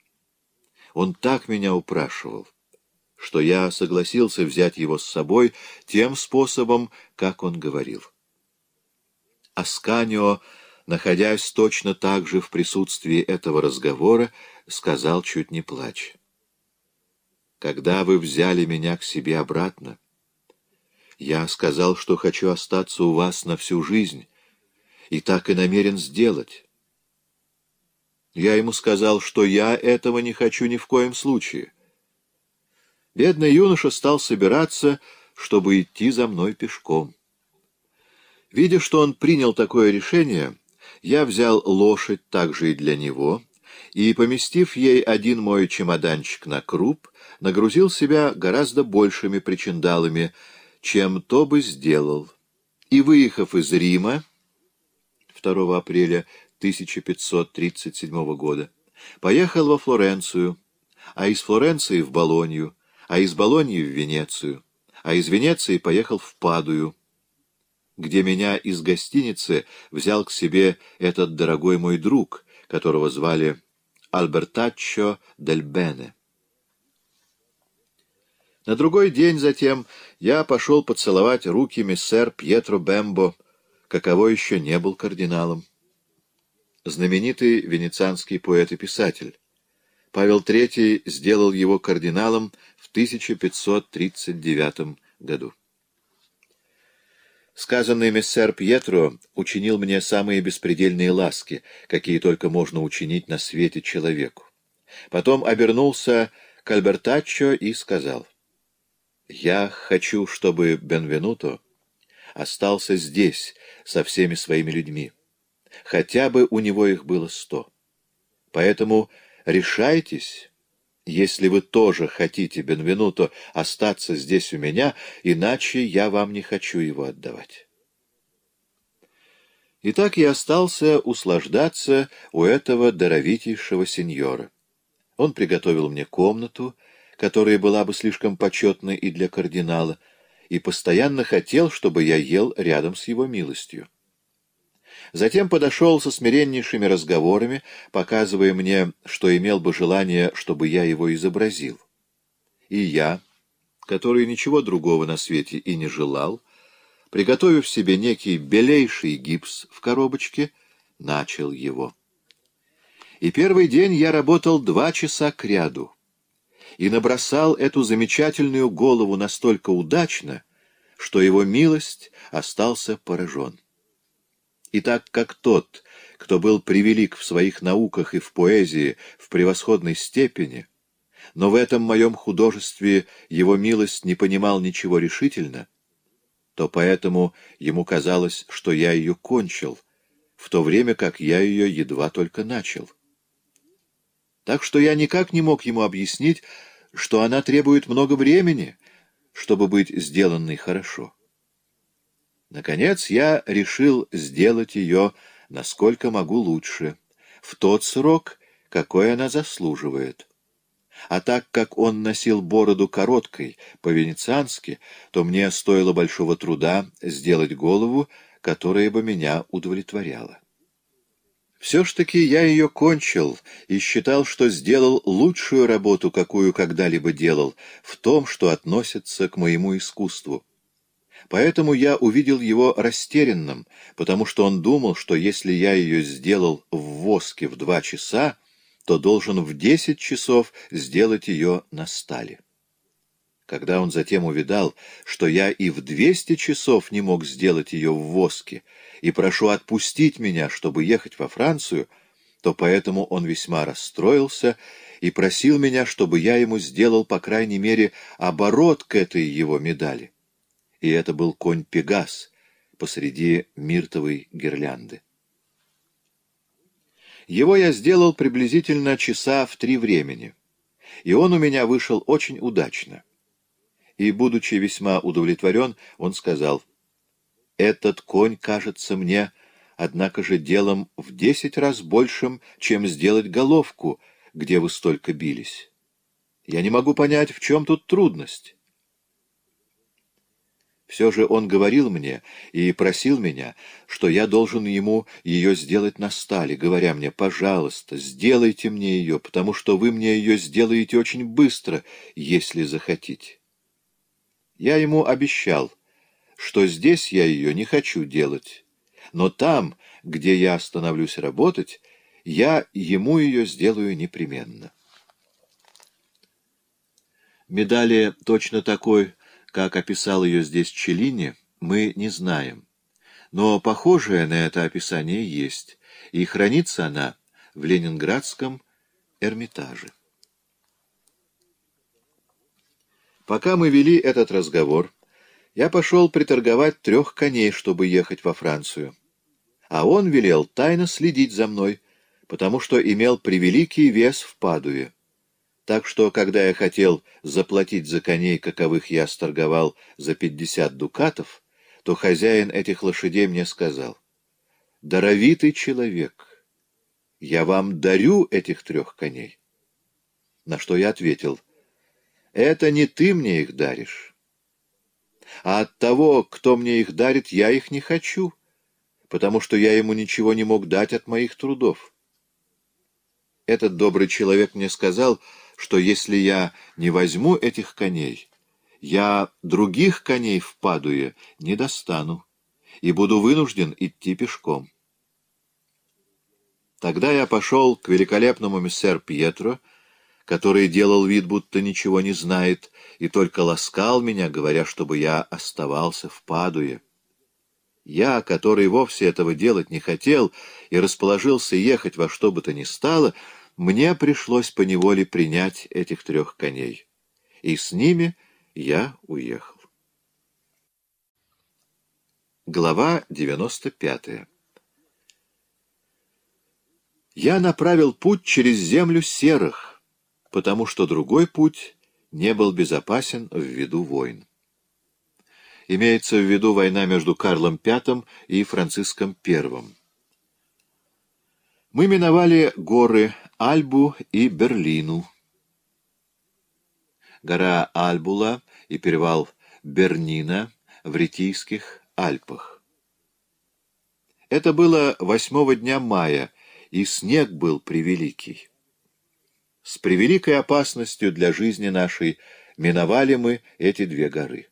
Он так меня упрашивал что я согласился взять его с собой тем способом, как он говорил. Асканио, находясь точно так же в присутствии этого разговора, сказал чуть не плача. «Когда вы взяли меня к себе обратно, я сказал, что хочу остаться у вас на всю жизнь, и так и намерен сделать». Я ему сказал, что я этого не хочу ни в коем случае — Бедный юноша стал собираться, чтобы идти за мной пешком. Видя, что он принял такое решение, я взял лошадь также и для него, и, поместив ей один мой чемоданчик на круп, нагрузил себя гораздо большими причиндалами, чем то бы сделал. И, выехав из Рима 2 апреля 1537 года, поехал во Флоренцию, а из Флоренции в Болонью, а из Болоньи в Венецию, а из Венеции поехал в Падую, где меня из гостиницы взял к себе этот дорогой мой друг, которого звали Альбертаччо дель Бене. На другой день затем я пошел поцеловать руки миссер Пьетро Бембо, каково еще не был кардиналом. Знаменитый венецианский поэт и писатель. Павел III сделал его кардиналом в 1539 году. Сказанный мессер Пьетро учинил мне самые беспредельные ласки, какие только можно учинить на свете человеку. Потом обернулся к Альбертаччо и сказал, «Я хочу, чтобы Бенвенуто остался здесь со всеми своими людьми. Хотя бы у него их было сто. Поэтому решайтесь если вы тоже хотите, Бенвенуто, остаться здесь у меня, иначе я вам не хочу его отдавать. Итак, я остался услаждаться у этого даровитейшего сеньора. Он приготовил мне комнату, которая была бы слишком почетной и для кардинала, и постоянно хотел, чтобы я ел рядом с его милостью. Затем подошел со смиреннейшими разговорами, показывая мне, что имел бы желание, чтобы я его изобразил. И я, который ничего другого на свете и не желал, приготовив себе некий белейший гипс в коробочке, начал его. И первый день я работал два часа кряду и набросал эту замечательную голову настолько удачно, что его милость остался поражен. И так как тот, кто был превелик в своих науках и в поэзии в превосходной степени, но в этом моем художестве его милость не понимал ничего решительно, то поэтому ему казалось, что я ее кончил, в то время как я ее едва только начал. Так что я никак не мог ему объяснить, что она требует много времени, чтобы быть сделанной хорошо. Наконец я решил сделать ее, насколько могу лучше, в тот срок, какой она заслуживает. А так как он носил бороду короткой, по-венециански, то мне стоило большого труда сделать голову, которая бы меня удовлетворяла. Все ж таки я ее кончил и считал, что сделал лучшую работу, какую когда-либо делал, в том, что относится к моему искусству. Поэтому я увидел его растерянным, потому что он думал, что если я ее сделал в воске в два часа, то должен в десять часов сделать ее на стали. Когда он затем увидал, что я и в двести часов не мог сделать ее в воске, и прошу отпустить меня, чтобы ехать во Францию, то поэтому он весьма расстроился и просил меня, чтобы я ему сделал, по крайней мере, оборот к этой его медали и это был конь Пегас посреди миртовой гирлянды. Его я сделал приблизительно часа в три времени, и он у меня вышел очень удачно. И, будучи весьма удовлетворен, он сказал, «Этот конь кажется мне, однако же, делом в десять раз большим, чем сделать головку, где вы столько бились. Я не могу понять, в чем тут трудность». Все же он говорил мне и просил меня, что я должен ему ее сделать на стали, говоря мне, пожалуйста, сделайте мне ее, потому что вы мне ее сделаете очень быстро, если захотите. Я ему обещал, что здесь я ее не хочу делать, но там, где я остановлюсь работать, я ему ее сделаю непременно. Медали точно такой как описал ее здесь Челлини, мы не знаем. Но похожее на это описание есть, и хранится она в Ленинградском Эрмитаже. Пока мы вели этот разговор, я пошел приторговать трех коней, чтобы ехать во Францию. А он велел тайно следить за мной, потому что имел превеликий вес в Падуе. Так что, когда я хотел заплатить за коней, каковых я сторговал за пятьдесят дукатов, то хозяин этих лошадей мне сказал, «Даровитый человек, я вам дарю этих трех коней». На что я ответил, «Это не ты мне их даришь, а от того, кто мне их дарит, я их не хочу, потому что я ему ничего не мог дать от моих трудов». Этот добрый человек мне сказал, что если я не возьму этих коней, я других коней в Падуе не достану и буду вынужден идти пешком. Тогда я пошел к великолепному мессер Пьетро, который делал вид, будто ничего не знает, и только ласкал меня, говоря, чтобы я оставался в Падуе. Я, который вовсе этого делать не хотел и расположился ехать во что бы то ни стало, — мне пришлось поневоле принять этих трех коней. И с ними я уехал. Глава 95 Я направил путь через землю серых, потому что другой путь не был безопасен ввиду войн. Имеется в виду война между Карлом V и Франциском I. Мы миновали горы Альбу и Берлину. Гора Альбула и перевал Бернина в Ретийских Альпах. Это было восьмого дня мая, и снег был превеликий. С превеликой опасностью для жизни нашей миновали мы эти две горы.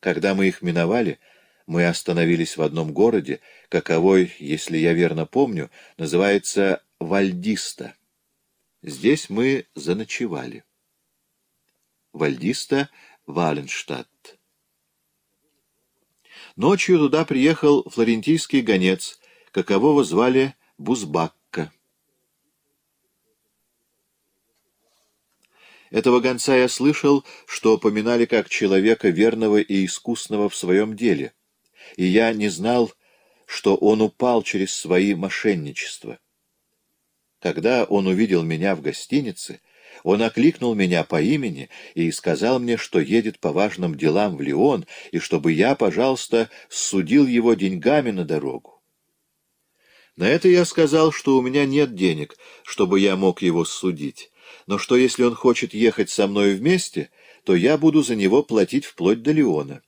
Когда мы их миновали, мы остановились в одном городе, каковой, если я верно помню, называется Вальдиста. Здесь мы заночевали. Вальдиста, Валенштадт. Ночью туда приехал флорентийский гонец, какового звали Бузбакка. Этого гонца я слышал, что упоминали как человека верного и искусного в своем деле, и я не знал, что он упал через свои мошенничества. Когда он увидел меня в гостинице, он окликнул меня по имени и сказал мне, что едет по важным делам в Лион, и чтобы я, пожалуйста, судил его деньгами на дорогу. На это я сказал, что у меня нет денег, чтобы я мог его судить, но что если он хочет ехать со мной вместе, то я буду за него платить вплоть до Леона.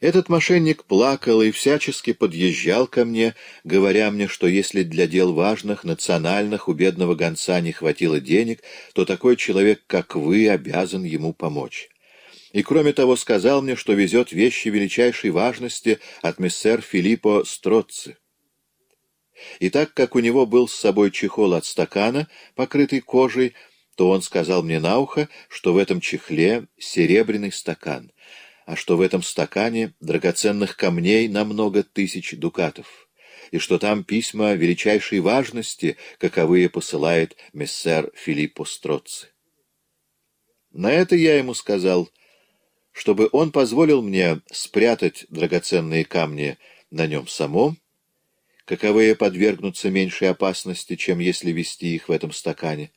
Этот мошенник плакал и всячески подъезжал ко мне, говоря мне, что если для дел важных, национальных, у бедного гонца не хватило денег, то такой человек, как вы, обязан ему помочь. И кроме того сказал мне, что везет вещи величайшей важности от мессер Филиппо Строцци. И так как у него был с собой чехол от стакана, покрытый кожей, то он сказал мне на ухо, что в этом чехле серебряный стакан — а что в этом стакане драгоценных камней на много тысяч дукатов, и что там письма величайшей важности, каковые посылает мессер Филиппо Строци. На это я ему сказал, чтобы он позволил мне спрятать драгоценные камни на нем самом, каковые подвергнутся меньшей опасности, чем если вести их в этом стакане,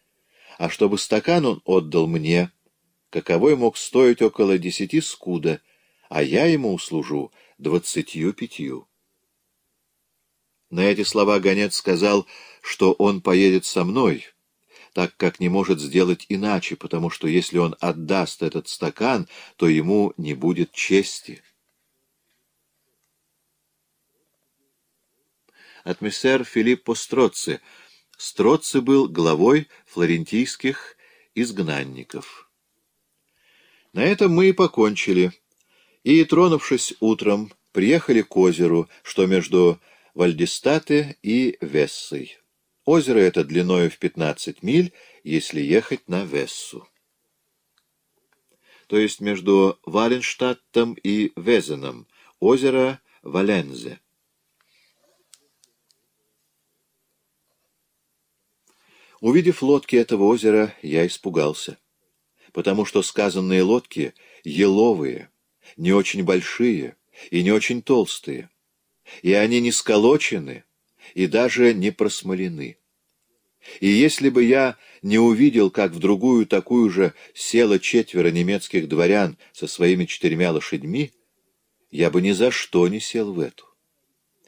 а чтобы стакан он отдал мне — каковой мог стоить около десяти скуда, а я ему услужу двадцатью пятью. На эти слова гонец сказал, что он поедет со мной, так как не может сделать иначе, потому что если он отдаст этот стакан, то ему не будет чести. От мессер Филиппо Строци. Строци был главой флорентийских изгнанников. На этом мы и покончили. И, тронувшись утром, приехали к озеру, что между Вальдистаты и Вессой. Озеро это длиною в 15 миль, если ехать на Вессу. То есть между Валенштадтом и Везеном, озеро Валензе. Увидев лодки этого озера, я испугался потому что сказанные лодки еловые, не очень большие и не очень толстые, и они не сколочены и даже не просмолены. И если бы я не увидел, как в другую такую же село четверо немецких дворян со своими четырьмя лошадьми, я бы ни за что не сел в эту.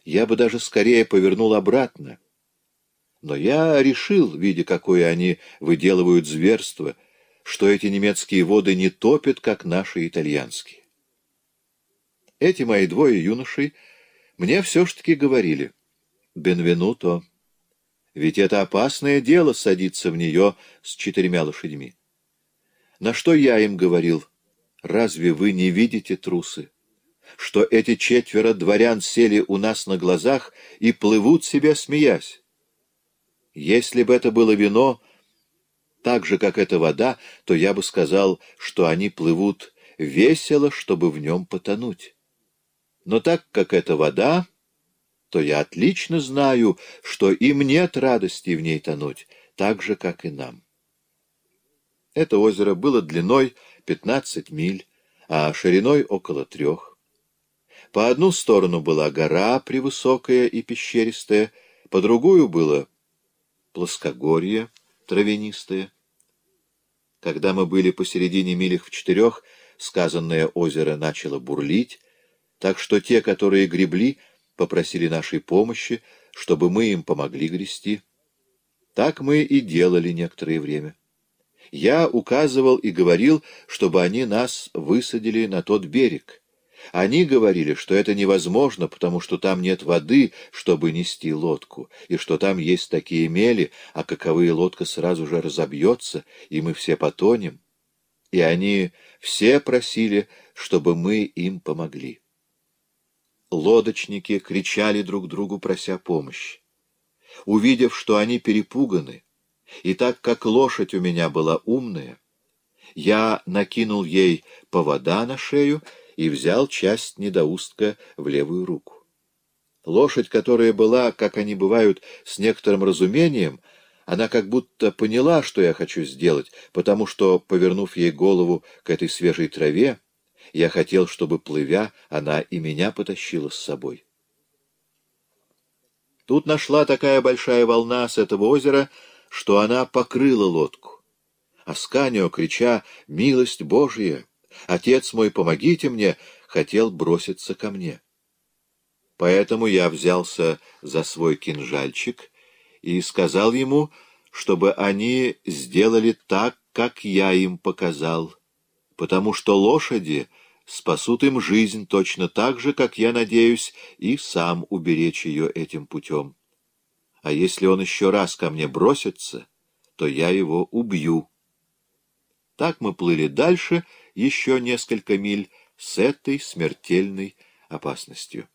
Я бы даже скорее повернул обратно. Но я решил, видя, какое они выделывают зверство, что эти немецкие воды не топят, как наши итальянские. Эти мои двое юношей мне все-таки говорили. Бенвенуто, ведь это опасное дело садиться в нее с четырьмя лошадьми. На что я им говорил, разве вы не видите трусы? Что эти четверо дворян сели у нас на глазах и плывут себя смеясь. Если бы это было вино, так же, как эта вода, то я бы сказал, что они плывут весело, чтобы в нем потонуть. Но так как это вода, то я отлично знаю, что им нет радости в ней тонуть, так же, как и нам. Это озеро было длиной 15 миль, а шириной около трех. По одну сторону была гора, превысокая и пещеристая, по другую было плоскогорье, травянистое. Когда мы были посередине милях в четырех, сказанное озеро начало бурлить, так что те, которые гребли, попросили нашей помощи, чтобы мы им помогли грести. Так мы и делали некоторое время. Я указывал и говорил, чтобы они нас высадили на тот берег — они говорили, что это невозможно, потому что там нет воды, чтобы нести лодку, и что там есть такие мели, а каковые лодка сразу же разобьется, и мы все потонем. И они все просили, чтобы мы им помогли. Лодочники кричали друг другу, прося помощи. Увидев, что они перепуганы, и так как лошадь у меня была умная, я накинул ей повода на шею и взял часть недоустка в левую руку. Лошадь, которая была, как они бывают, с некоторым разумением, она как будто поняла, что я хочу сделать, потому что, повернув ей голову к этой свежей траве, я хотел, чтобы, плывя, она и меня потащила с собой. Тут нашла такая большая волна с этого озера, что она покрыла лодку. Асканио, крича «Милость Божья!» Отец мой, помогите мне, хотел броситься ко мне. Поэтому я взялся за свой кинжальчик и сказал ему, чтобы они сделали так, как я им показал, потому что лошади спасут им жизнь точно так же, как я надеюсь, и сам уберечь ее этим путем. А если он еще раз ко мне бросится, то я его убью. Так мы плыли дальше, и еще несколько миль с этой смертельной опасностью.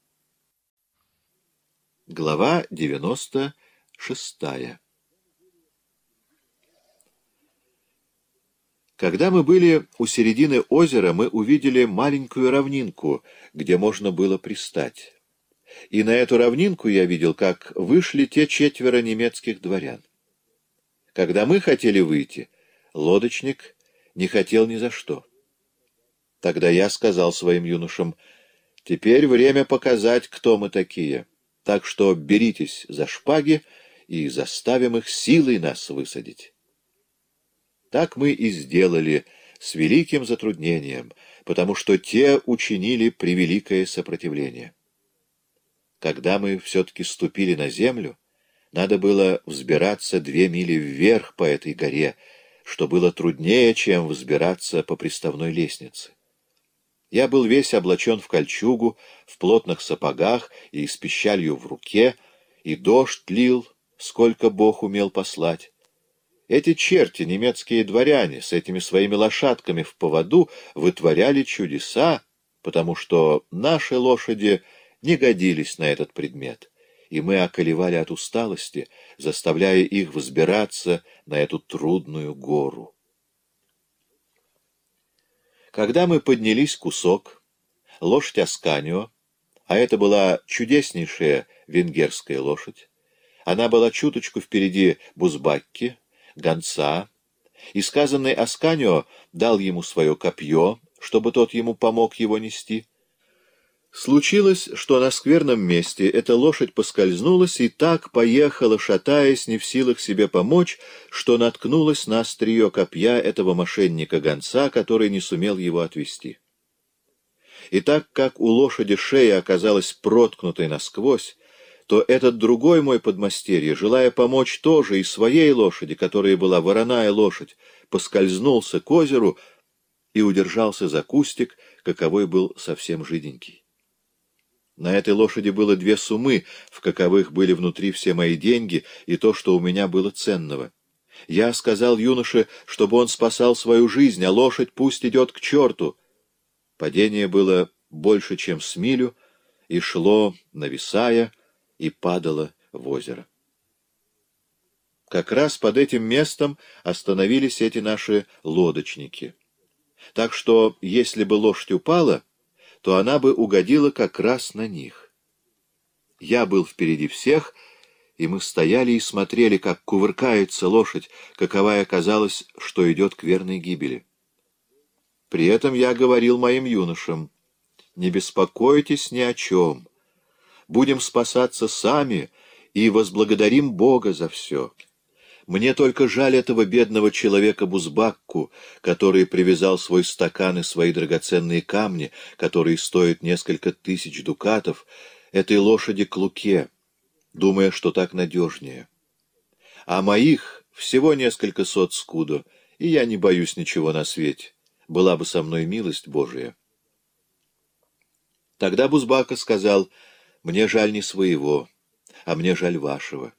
Глава 96. Когда мы были у середины озера, мы увидели маленькую равнинку, где можно было пристать. И на эту равнинку я видел, как вышли те четверо немецких дворян. Когда мы хотели выйти, лодочник не хотел ни за что. Тогда я сказал своим юношам, «Теперь время показать, кто мы такие, так что беритесь за шпаги и заставим их силой нас высадить». Так мы и сделали с великим затруднением, потому что те учинили превеликое сопротивление. Когда мы все-таки ступили на землю, надо было взбираться две мили вверх по этой горе, что было труднее, чем взбираться по приставной лестнице. Я был весь облачен в кольчугу, в плотных сапогах и с пищалью в руке, и дождь лил, сколько Бог умел послать. Эти черти, немецкие дворяне, с этими своими лошадками в поводу вытворяли чудеса, потому что наши лошади не годились на этот предмет, и мы околевали от усталости, заставляя их взбираться на эту трудную гору. Когда мы поднялись кусок, лошадь Асканио, а это была чудеснейшая венгерская лошадь, она была чуточку впереди Бузбакки, гонца, и сказанный Асканио дал ему свое копье, чтобы тот ему помог его нести — Случилось, что на скверном месте эта лошадь поскользнулась и так поехала, шатаясь, не в силах себе помочь, что наткнулась на острие копья этого мошенника-гонца, который не сумел его отвести. И так как у лошади шея оказалась проткнутой насквозь, то этот другой мой подмастерье, желая помочь тоже и своей лошади, которая была вороная лошадь, поскользнулся к озеру и удержался за кустик, каковой был совсем жиденький. На этой лошади было две сумы, в каковых были внутри все мои деньги и то, что у меня было ценного. Я сказал юноше, чтобы он спасал свою жизнь, а лошадь пусть идет к черту. Падение было больше, чем с милю, и шло, нависая, и падало в озеро. Как раз под этим местом остановились эти наши лодочники. Так что, если бы лошадь упала то она бы угодила как раз на них. Я был впереди всех, и мы стояли и смотрели, как кувыркается лошадь, каковая оказалась, что идет к верной гибели. При этом я говорил моим юношам, «Не беспокойтесь ни о чем. Будем спасаться сами и возблагодарим Бога за все». Мне только жаль этого бедного человека Бузбакку, который привязал свой стакан и свои драгоценные камни, которые стоят несколько тысяч дукатов, этой лошади к луке, думая, что так надежнее. А моих всего несколько сот скудо, и я не боюсь ничего на свете. Была бы со мной милость Божия. Тогда Бузбака сказал, «Мне жаль не своего, а мне жаль вашего».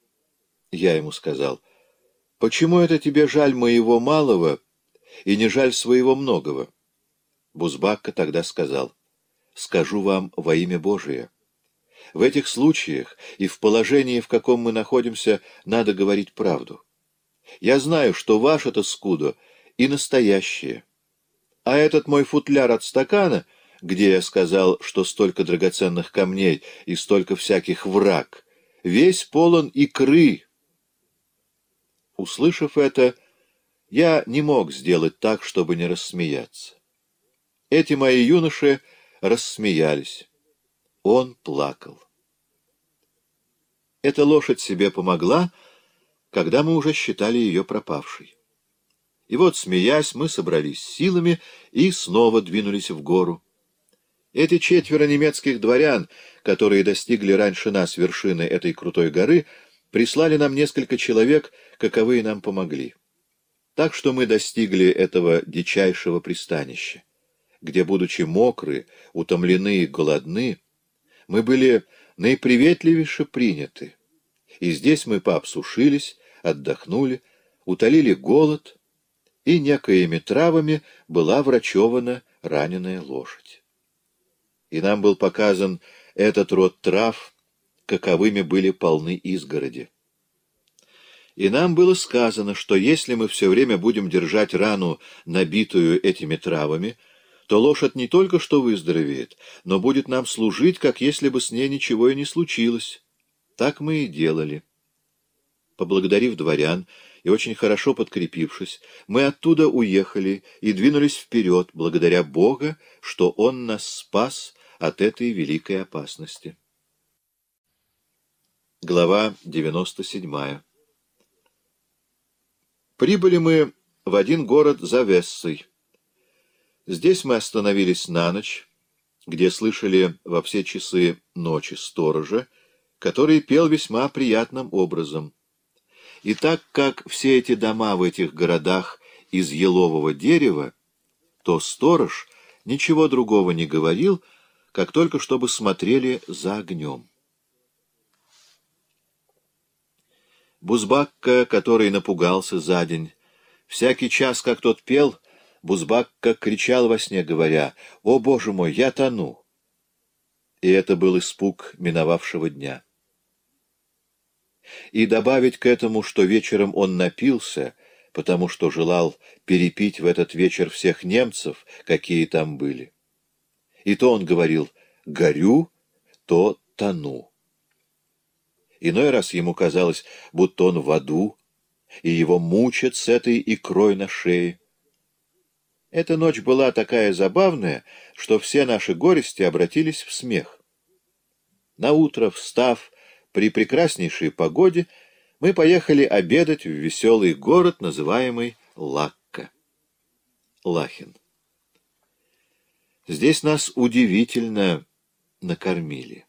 Я ему сказал, — Почему это тебе жаль моего малого и не жаль своего многого? Бузбакка тогда сказал, скажу вам во имя Божие. В этих случаях и в положении, в каком мы находимся, надо говорить правду. Я знаю, что ваш это скудо и настоящее. А этот мой футляр от стакана, где я сказал, что столько драгоценных камней и столько всяких враг, весь полон икры, Услышав это, я не мог сделать так, чтобы не рассмеяться. Эти мои юноши рассмеялись. Он плакал. Эта лошадь себе помогла, когда мы уже считали ее пропавшей. И вот, смеясь, мы собрались силами и снова двинулись в гору. Эти четверо немецких дворян, которые достигли раньше нас вершины этой крутой горы, — Прислали нам несколько человек, каковые нам помогли. Так что мы достигли этого дичайшего пристанища, где, будучи мокры, утомлены и голодны, мы были наиприветливейше приняты. И здесь мы пообсушились, отдохнули, утолили голод, и некоими травами была врачевана раненая лошадь. И нам был показан этот род трав — каковыми были полны изгороди. И нам было сказано, что если мы все время будем держать рану, набитую этими травами, то лошадь не только что выздоровеет, но будет нам служить, как если бы с ней ничего и не случилось. Так мы и делали. Поблагодарив дворян и очень хорошо подкрепившись, мы оттуда уехали и двинулись вперед, благодаря Бога, что Он нас спас от этой великой опасности. Глава 97. Прибыли мы в один город за Вессой. Здесь мы остановились на ночь, где слышали во все часы ночи сторожа, который пел весьма приятным образом. И так как все эти дома в этих городах из елового дерева, то сторож ничего другого не говорил, как только чтобы смотрели за огнем. Бузбакка, который напугался за день. Всякий час, как тот пел, Бузбакка кричал во сне, говоря, «О, Боже мой, я тону!» И это был испуг миновавшего дня. И добавить к этому, что вечером он напился, потому что желал перепить в этот вечер всех немцев, какие там были. И то он говорил «горю», то «тону». Иной раз ему казалось, будто он в аду, и его мучат с этой икрой на шее. Эта ночь была такая забавная, что все наши горести обратились в смех. Наутро, встав при прекраснейшей погоде, мы поехали обедать в веселый город, называемый Лакка. Лахин. Здесь нас удивительно накормили.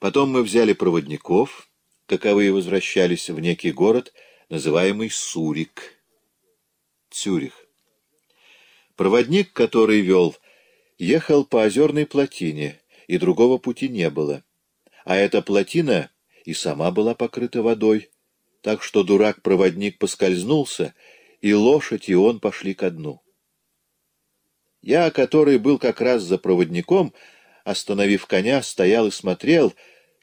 Потом мы взяли проводников, каковые возвращались в некий город, называемый Сурик, Цюрих. Проводник, который вел, ехал по озерной плотине, и другого пути не было. А эта плотина и сама была покрыта водой, так что дурак-проводник поскользнулся, и лошадь, и он пошли ко дну. Я, который был как раз за проводником, — остановив коня, стоял и смотрел,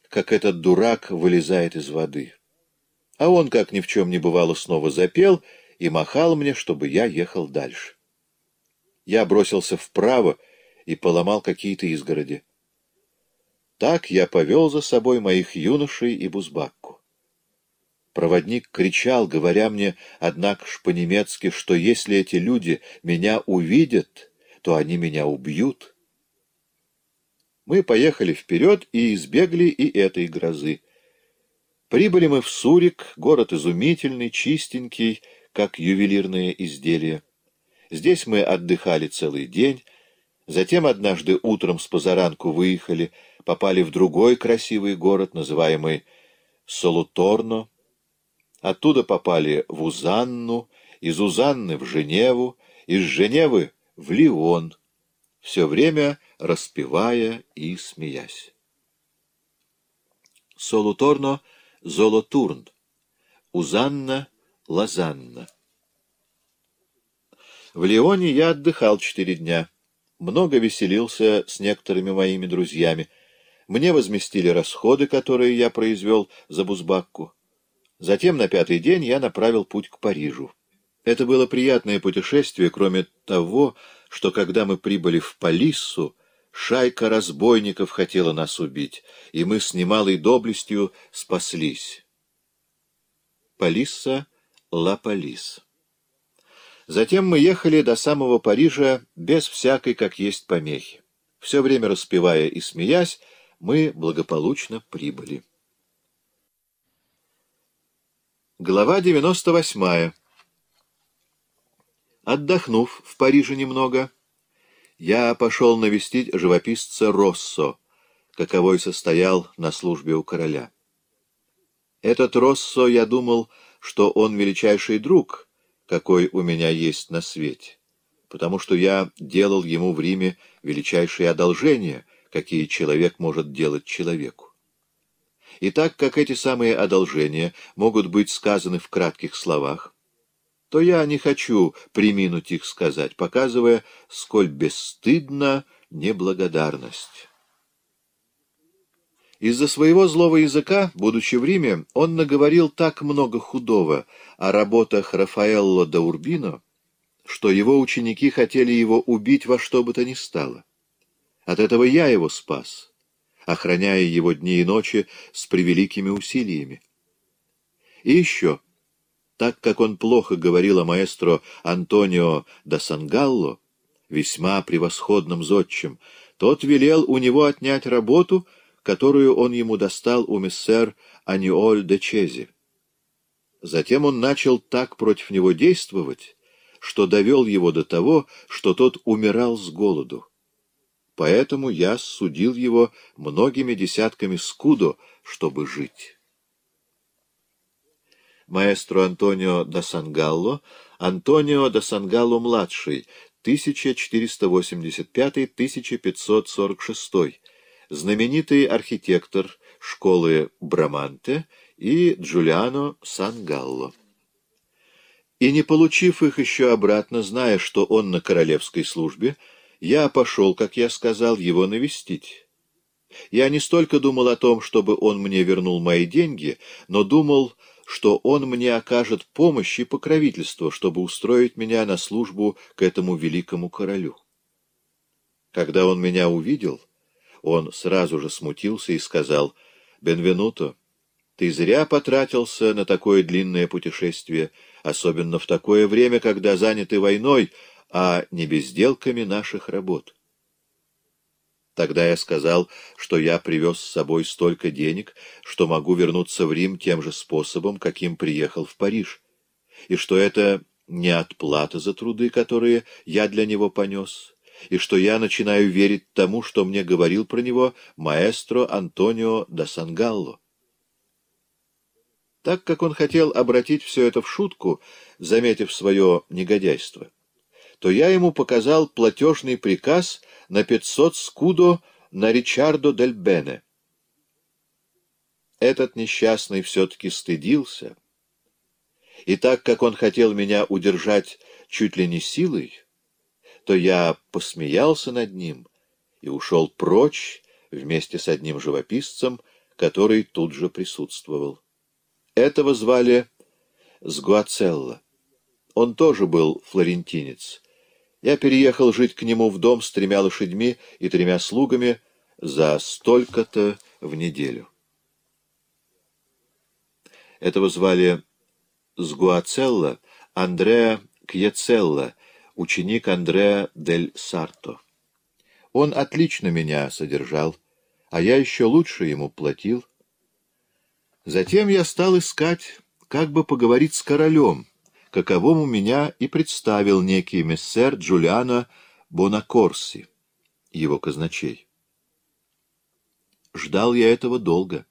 как этот дурак вылезает из воды. А он, как ни в чем не бывало, снова запел и махал мне, чтобы я ехал дальше. Я бросился вправо и поломал какие-то изгороди. Так я повел за собой моих юношей и Бузбакку. Проводник кричал, говоря мне, однако ж по-немецки, что если эти люди меня увидят, то они меня убьют мы поехали вперед и избегли и этой грозы. Прибыли мы в Сурик, город изумительный, чистенький, как ювелирное изделие. Здесь мы отдыхали целый день, затем однажды утром с позаранку выехали, попали в другой красивый город, называемый Солуторно. Оттуда попали в Узанну, из Узанны в Женеву, из Женевы в Лион — все время распевая и смеясь. Солуторно — Золотурн, Узанна — Лазанна. В Лионе я отдыхал четыре дня. Много веселился с некоторыми моими друзьями. Мне возместили расходы, которые я произвел за Бузбакку. Затем на пятый день я направил путь к Парижу. Это было приятное путешествие, кроме того, что когда мы прибыли в Полиссу, шайка разбойников хотела нас убить, и мы с немалой доблестью спаслись. Полисса Ла-Полис Затем мы ехали до самого Парижа без всякой, как есть, помехи. Все время распевая и смеясь, мы благополучно прибыли. Глава девяносто восьмая. Отдохнув в Париже немного, я пошел навестить живописца Россо, каковой состоял на службе у короля. Этот Россо, я думал, что он величайший друг, какой у меня есть на свете, потому что я делал ему в Риме величайшие одолжения, какие человек может делать человеку. И так как эти самые одолжения могут быть сказаны в кратких словах, то я не хочу приминуть их сказать, показывая, сколь бесстыдна неблагодарность. Из-за своего злого языка, будучи в Риме, он наговорил так много худого о работах Рафаэлло да Урбино, что его ученики хотели его убить во что бы то ни стало. От этого я его спас, охраняя его дни и ночи с превеликими усилиями. И еще... Так как он плохо говорил о маэстро Антонио да Сангалло, весьма превосходном зодчем, тот велел у него отнять работу, которую он ему достал у мессер Аниоль де Чези. Затем он начал так против него действовать, что довел его до того, что тот умирал с голоду. Поэтому я судил его многими десятками скудо, чтобы жить» маэстро Антонио да Сангалло, Антонио да Сангалло-младший, 1485-1546, знаменитый архитектор школы Браманте и Джулиано Сангалло. И не получив их еще обратно, зная, что он на королевской службе, я пошел, как я сказал, его навестить. Я не столько думал о том, чтобы он мне вернул мои деньги, но думал что он мне окажет помощь и покровительство, чтобы устроить меня на службу к этому великому королю. Когда он меня увидел, он сразу же смутился и сказал, «Бенвенуто, ты зря потратился на такое длинное путешествие, особенно в такое время, когда заняты войной, а не безделками наших работ». Тогда я сказал, что я привез с собой столько денег, что могу вернуться в Рим тем же способом, каким приехал в Париж, и что это не отплата за труды, которые я для него понес, и что я начинаю верить тому, что мне говорил про него маэстро Антонио да Сангалло. Так как он хотел обратить все это в шутку, заметив свое негодяйство, то я ему показал платежный приказ на 500 скудо на Ричардо Дель Бене. Этот несчастный все-таки стыдился. И так как он хотел меня удержать чуть ли не силой, то я посмеялся над ним и ушел прочь вместе с одним живописцем, который тут же присутствовал. Этого звали Сгуацелло. Он тоже был флорентинец — я переехал жить к нему в дом с тремя лошадьми и тремя слугами за столько-то в неделю. Этого звали Сгуацелла Андреа Кьецелло, ученик Андреа дель Сарто. Он отлично меня содержал, а я еще лучше ему платил. Затем я стал искать, как бы поговорить с королем — каковому меня и представил некий мессер Джулиано Бонакорси, его казначей. Ждал я этого долго,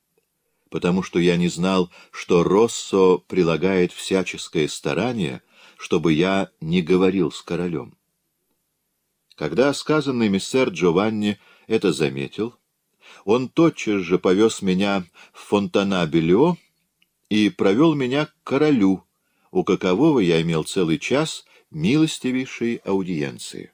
потому что я не знал, что Россо прилагает всяческое старание, чтобы я не говорил с королем. Когда сказанный мессер Джованни это заметил, он тотчас же повез меня в Фонтанабелио и провел меня к королю, у какового я имел целый час милостивейшей аудиенции.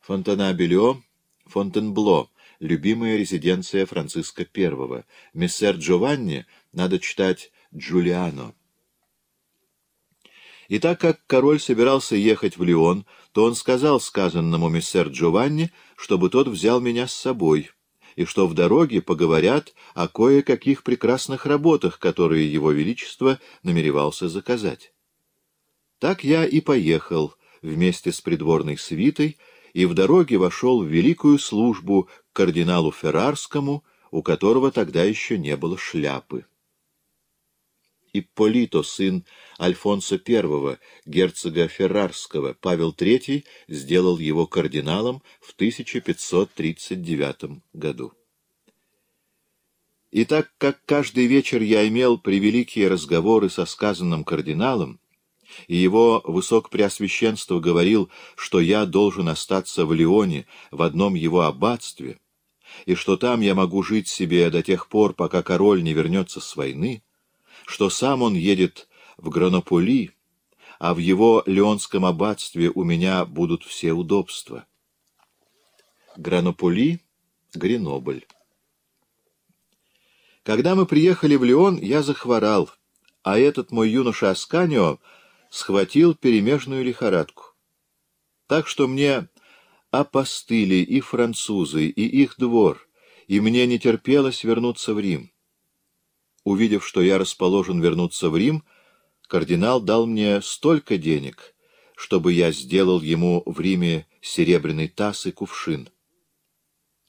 Фонтанабельо, Фонтенбло, любимая резиденция Франциска I. Мессер Джованни надо читать Джулиано. И так как король собирался ехать в Лион, то он сказал сказанному мессер Джованни, чтобы тот взял меня с собой — и что в дороге поговорят о кое-каких прекрасных работах, которые его величество намеревался заказать. Так я и поехал вместе с придворной свитой, и в дороге вошел в великую службу к кардиналу Феррарскому, у которого тогда еще не было шляпы. Ипполито, сын Альфонса I, герцога Феррарского. Павел III сделал его кардиналом в 1539 году. И так как каждый вечер я имел превеликие разговоры со сказанным кардиналом, и его высокопреосвященство говорил, что я должен остаться в Лионе, в одном его аббатстве, и что там я могу жить себе до тех пор, пока король не вернется с войны, — что сам он едет в Гранополи, а в его леонском аббатстве у меня будут все удобства. Гранополи, Гренобль. Когда мы приехали в Леон, я захворал, а этот мой юноша Асканио схватил перемежную лихорадку. Так что мне опостыли и французы, и их двор, и мне не терпелось вернуться в Рим увидев, что я расположен вернуться в Рим, кардинал дал мне столько денег, чтобы я сделал ему в Риме серебряный таз и кувшин.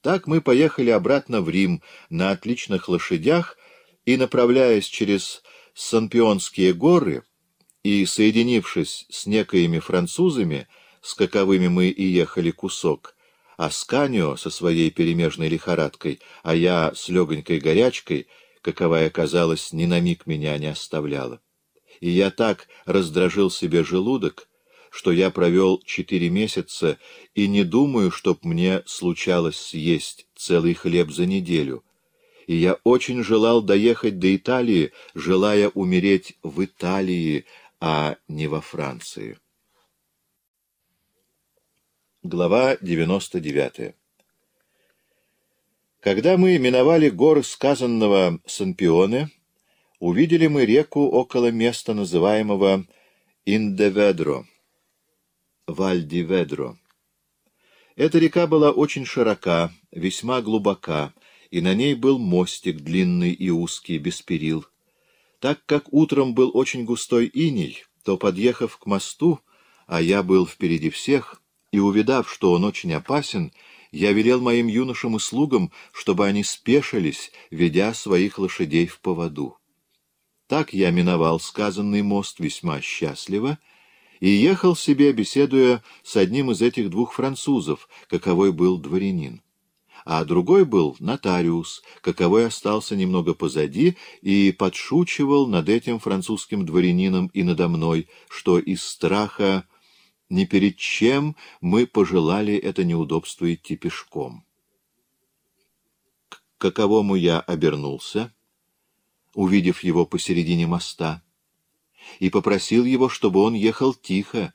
Так мы поехали обратно в Рим на отличных лошадях и, направляясь через Санпионские горы и соединившись с некоими французами, с каковыми мы и ехали кусок, Асканио со своей перемежной лихорадкой, а я с легонькой горячкой — каковая казалась, ни на миг меня не оставляла. И я так раздражил себе желудок, что я провел четыре месяца и не думаю, чтоб мне случалось съесть целый хлеб за неделю. И я очень желал доехать до Италии, желая умереть в Италии, а не во Франции. Глава девяносто девятая. Когда мы миновали горы сказанного Санпионе, увидели мы реку около места, называемого Индеведро, Вальдиведро. Эта река была очень широка, весьма глубока, и на ней был мостик длинный и узкий, без перил. Так как утром был очень густой иней, то, подъехав к мосту, а я был впереди всех, и увидав, что он очень опасен, — я велел моим юношам и слугам, чтобы они спешились, ведя своих лошадей в поводу. Так я миновал сказанный мост весьма счастливо и ехал себе, беседуя с одним из этих двух французов, каковой был дворянин. А другой был нотариус, каковой остался немного позади и подшучивал над этим французским дворянином и надо мной, что из страха ни перед чем мы пожелали это неудобство идти пешком. К каковому я обернулся, увидев его посередине моста, и попросил его, чтобы он ехал тихо,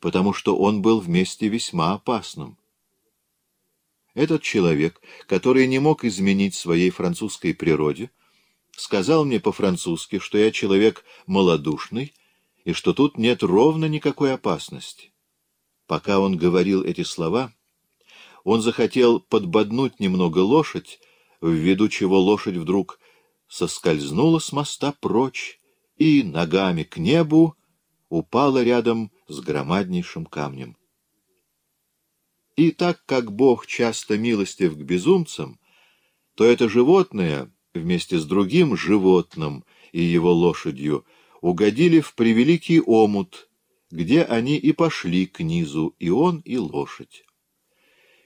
потому что он был вместе весьма опасным. Этот человек, который не мог изменить своей французской природе, сказал мне по-французски, что я человек малодушный, и что тут нет ровно никакой опасности. Пока он говорил эти слова, он захотел подбоднуть немного лошадь, ввиду чего лошадь вдруг соскользнула с моста прочь и ногами к небу упала рядом с громаднейшим камнем. И так как Бог часто милостив к безумцам, то это животное вместе с другим животным и его лошадью — угодили в превеликий омут, где они и пошли к низу, и он, и лошадь.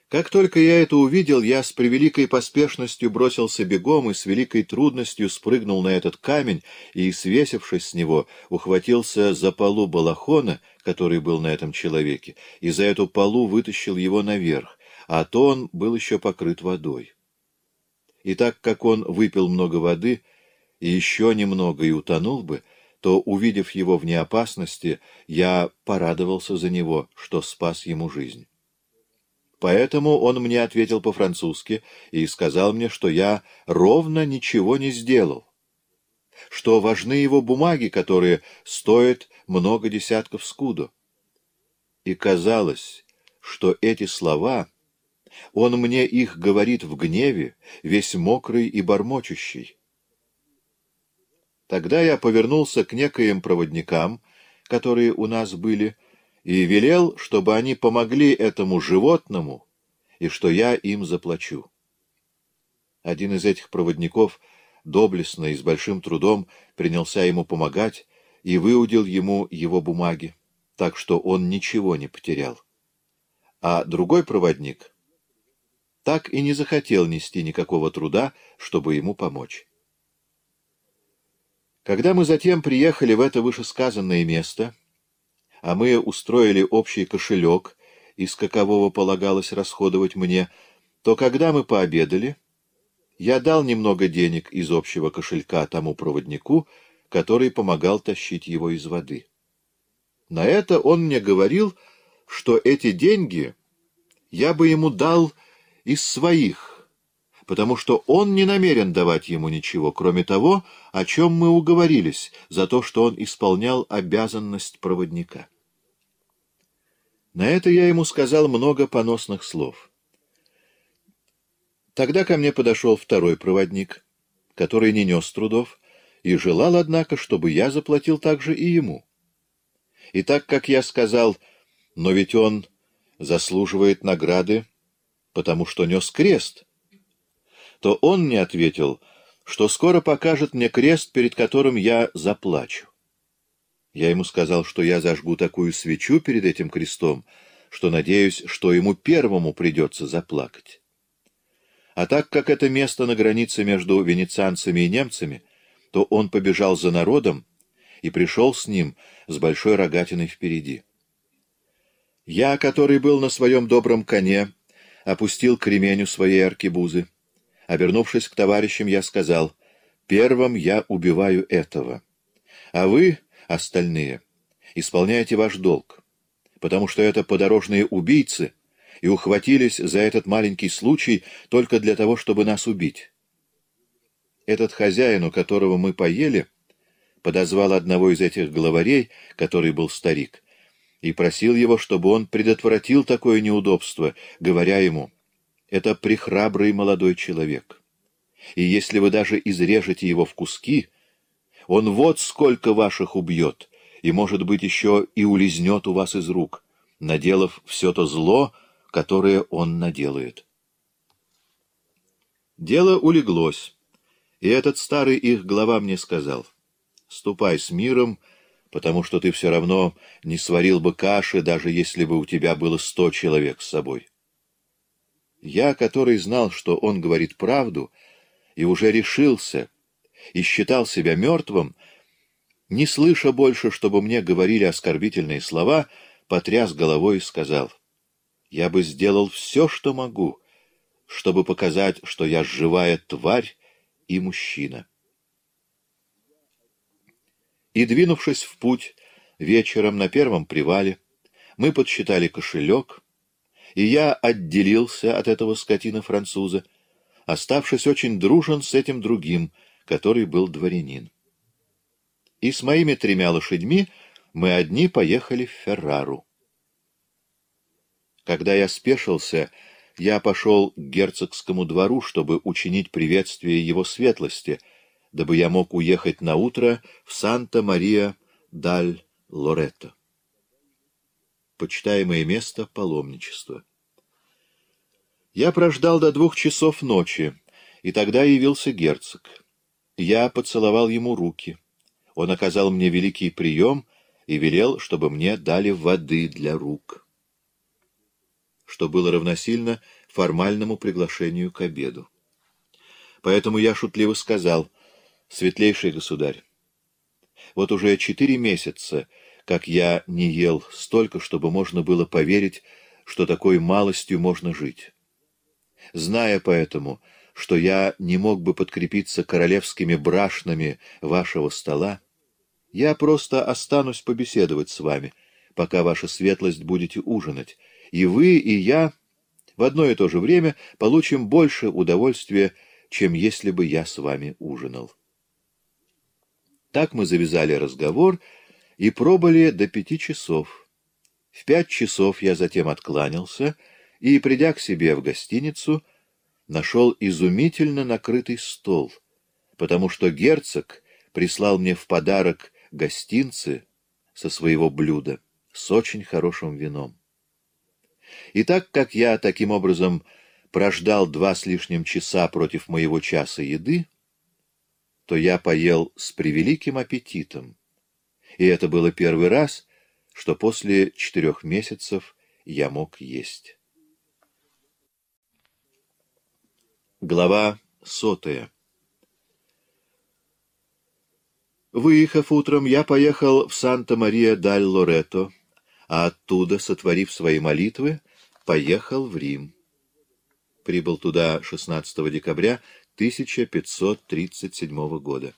Как только я это увидел, я с превеликой поспешностью бросился бегом и с великой трудностью спрыгнул на этот камень и, свесившись с него, ухватился за полу балахона, который был на этом человеке, и за эту полу вытащил его наверх, а то он был еще покрыт водой. И так как он выпил много воды, и еще немного и утонул бы, то, увидев его вне опасности, я порадовался за него, что спас ему жизнь. Поэтому он мне ответил по-французски и сказал мне, что я ровно ничего не сделал, что важны его бумаги, которые стоят много десятков скуду. И казалось, что эти слова, он мне их говорит в гневе, весь мокрый и бормочущий, Тогда я повернулся к некоим проводникам, которые у нас были, и велел, чтобы они помогли этому животному и что я им заплачу. Один из этих проводников доблестно и с большим трудом принялся ему помогать и выудил ему его бумаги, так что он ничего не потерял. А другой проводник так и не захотел нести никакого труда, чтобы ему помочь. Когда мы затем приехали в это вышесказанное место, а мы устроили общий кошелек, из какового полагалось расходовать мне, то когда мы пообедали, я дал немного денег из общего кошелька тому проводнику, который помогал тащить его из воды. На это он мне говорил, что эти деньги я бы ему дал из своих, потому что он не намерен давать ему ничего, кроме того, о чем мы уговорились, за то, что он исполнял обязанность проводника. На это я ему сказал много поносных слов. Тогда ко мне подошел второй проводник, который не нес трудов, и желал, однако, чтобы я заплатил также и ему. И так как я сказал, но ведь он заслуживает награды, потому что нес крест — то он мне ответил, что скоро покажет мне крест, перед которым я заплачу. Я ему сказал, что я зажгу такую свечу перед этим крестом, что надеюсь, что ему первому придется заплакать. А так как это место на границе между венецианцами и немцами, то он побежал за народом и пришел с ним с большой рогатиной впереди. Я, который был на своем добром коне, опустил к ременю своей аркебузы. Обернувшись а к товарищам, я сказал, «Первым я убиваю этого, а вы, остальные, исполняете ваш долг, потому что это подорожные убийцы и ухватились за этот маленький случай только для того, чтобы нас убить. Этот хозяин, у которого мы поели, подозвал одного из этих главарей, который был старик, и просил его, чтобы он предотвратил такое неудобство, говоря ему — это прихрабрый молодой человек. И если вы даже изрежете его в куски, он вот сколько ваших убьет, и, может быть, еще и улизнет у вас из рук, наделав все то зло, которое он наделает. Дело улеглось, и этот старый их глава мне сказал, «Ступай с миром, потому что ты все равно не сварил бы каши, даже если бы у тебя было сто человек с собой. Я, который знал, что он говорит правду, и уже решился, и считал себя мертвым, не слыша больше, чтобы мне говорили оскорбительные слова, потряс головой и сказал, «Я бы сделал все, что могу, чтобы показать, что я живая тварь и мужчина». И, двинувшись в путь, вечером на первом привале, мы подсчитали кошелек — и я отделился от этого скотина-француза, оставшись очень дружен с этим другим, который был дворянин. И с моими тремя лошадьми мы одни поехали в Феррару. Когда я спешился, я пошел к герцогскому двору, чтобы учинить приветствие его светлости, дабы я мог уехать на утро в Санта-Мария-даль-Лоретто почитаемое место паломничества. Я прождал до двух часов ночи, и тогда явился герцог. Я поцеловал ему руки. Он оказал мне великий прием и велел, чтобы мне дали воды для рук, что было равносильно формальному приглашению к обеду. Поэтому я шутливо сказал, «Светлейший государь, вот уже четыре месяца как я не ел столько, чтобы можно было поверить, что такой малостью можно жить. Зная поэтому, что я не мог бы подкрепиться королевскими брашнами вашего стола, я просто останусь побеседовать с вами, пока ваша светлость будете ужинать, и вы, и я в одно и то же время получим больше удовольствия, чем если бы я с вами ужинал. Так мы завязали разговор — и пробыли до пяти часов. В пять часов я затем откланялся и, придя к себе в гостиницу, нашел изумительно накрытый стол, потому что герцог прислал мне в подарок гостинцы со своего блюда с очень хорошим вином. И так как я таким образом прождал два с лишним часа против моего часа еды, то я поел с превеликим аппетитом, и это было первый раз, что после четырех месяцев я мог есть. Глава сотая Выехав утром, я поехал в Санта-Мария-даль-Лорето, а оттуда, сотворив свои молитвы, поехал в Рим. Прибыл туда 16 декабря 1537 года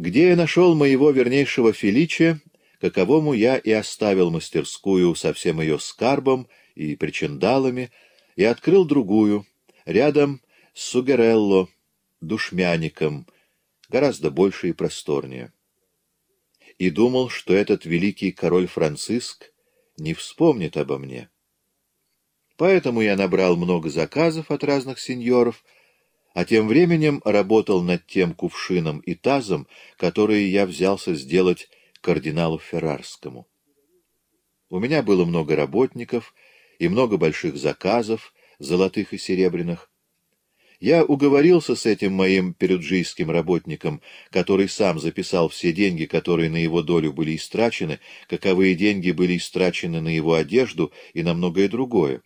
где я нашел моего вернейшего Феличе, каковому я и оставил мастерскую со всем ее скарбом и причиндалами, и открыл другую, рядом с Сугерелло, душмяником, гораздо больше и просторнее. И думал, что этот великий король Франциск не вспомнит обо мне. Поэтому я набрал много заказов от разных сеньоров — а тем временем работал над тем кувшином и тазом, которые я взялся сделать кардиналу Феррарскому. У меня было много работников и много больших заказов, золотых и серебряных. Я уговорился с этим моим перуджийским работником, который сам записал все деньги, которые на его долю были истрачены, каковые деньги были истрачены на его одежду и на многое другое.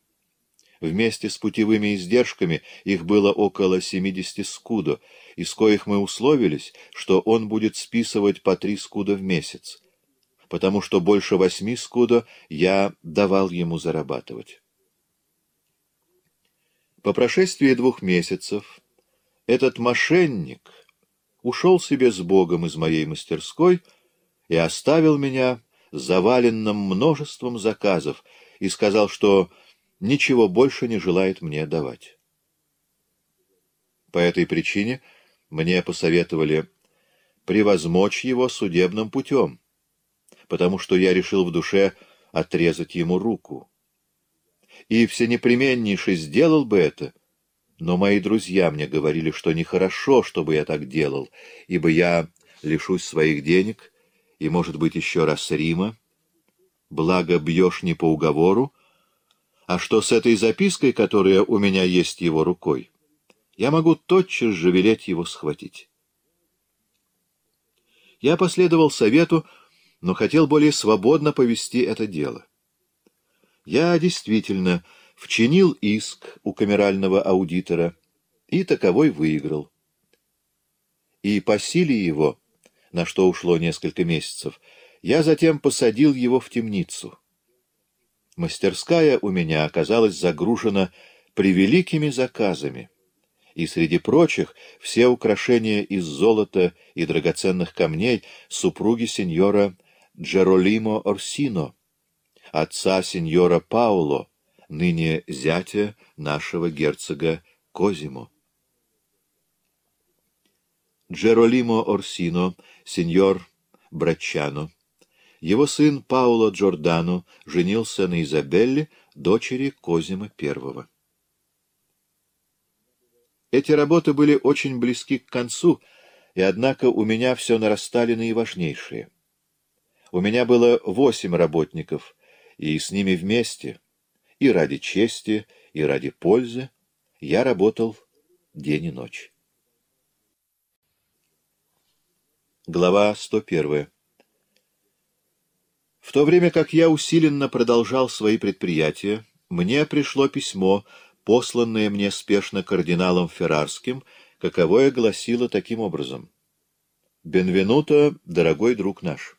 Вместе с путевыми издержками их было около 70 скудо, из коих мы условились, что он будет списывать по три скудо в месяц, потому что больше восьми скудо я давал ему зарабатывать. По прошествии двух месяцев этот мошенник ушел себе с Богом из моей мастерской и оставил меня заваленным множеством заказов и сказал, что ничего больше не желает мне давать. По этой причине мне посоветовали превозмочь его судебным путем, потому что я решил в душе отрезать ему руку. И всенепременнейше сделал бы это, но мои друзья мне говорили, что нехорошо, чтобы я так делал, ибо я лишусь своих денег и, может быть, еще раз Рима. Благо, бьешь не по уговору, а что с этой запиской, которая у меня есть его рукой? Я могу тотчас же велеть его схватить. Я последовал совету, но хотел более свободно повести это дело. Я действительно вчинил иск у камерального аудитора и таковой выиграл. И по силе его, на что ушло несколько месяцев, я затем посадил его в темницу. Мастерская у меня оказалась загружена превеликими заказами, и среди прочих все украшения из золота и драгоценных камней супруги сеньора Джеролимо Орсино, отца сеньора Пауло, ныне зятя нашего герцога Козимо. Джеролимо Орсино, сеньор Брачано, его сын Пауло Джордано женился на Изабелле, дочери Козима I. Эти работы были очень близки к концу, и однако у меня все нарастали наиважнейшие. У меня было восемь работников, и с ними вместе, и ради чести, и ради пользы, я работал день и ночь. Глава 101. В то время как я усиленно продолжал свои предприятия, мне пришло письмо, посланное мне спешно кардиналом Феррарским, каковое гласило таким образом. «Бенвенуто, дорогой друг наш!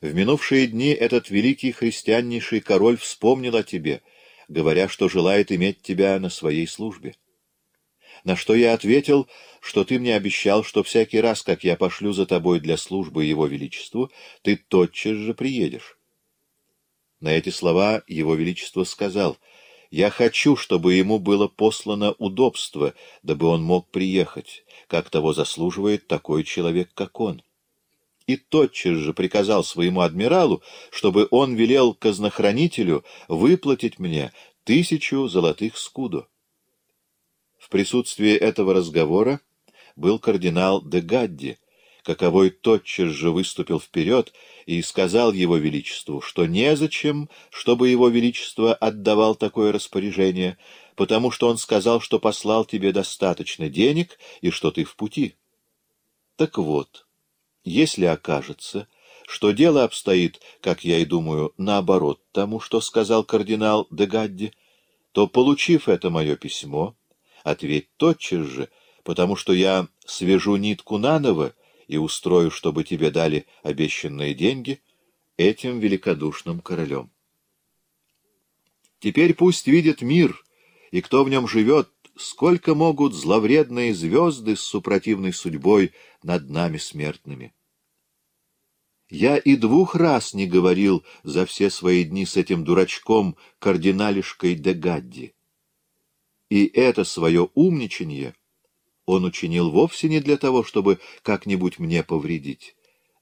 В минувшие дни этот великий христианнейший король вспомнил о тебе, говоря, что желает иметь тебя на своей службе. На что я ответил, что ты мне обещал, что всякий раз, как я пошлю за тобой для службы его величеству, ты тотчас же приедешь. На эти слова его величество сказал, «Я хочу, чтобы ему было послано удобство, дабы он мог приехать, как того заслуживает такой человек, как он» и тотчас же приказал своему адмиралу, чтобы он велел казнохранителю выплатить мне тысячу золотых скудо. В присутствии этого разговора был кардинал де Гадди, каковой тотчас же выступил вперед и сказал его величеству, что незачем, чтобы его величество отдавал такое распоряжение, потому что он сказал, что послал тебе достаточно денег и что ты в пути. Так вот, если окажется, что дело обстоит, как я и думаю, наоборот тому, что сказал кардинал де Гадди, то, получив это мое письмо, Ответь тотчас же, потому что я свяжу нитку наново и устрою, чтобы тебе дали обещанные деньги этим великодушным королем. Теперь пусть видит мир, и кто в нем живет, сколько могут зловредные звезды с супротивной судьбой над нами смертными. Я и двух раз не говорил за все свои дни с этим дурачком, кардиналишкой де Гадди. И это свое умничанье он учинил вовсе не для того, чтобы как-нибудь мне повредить,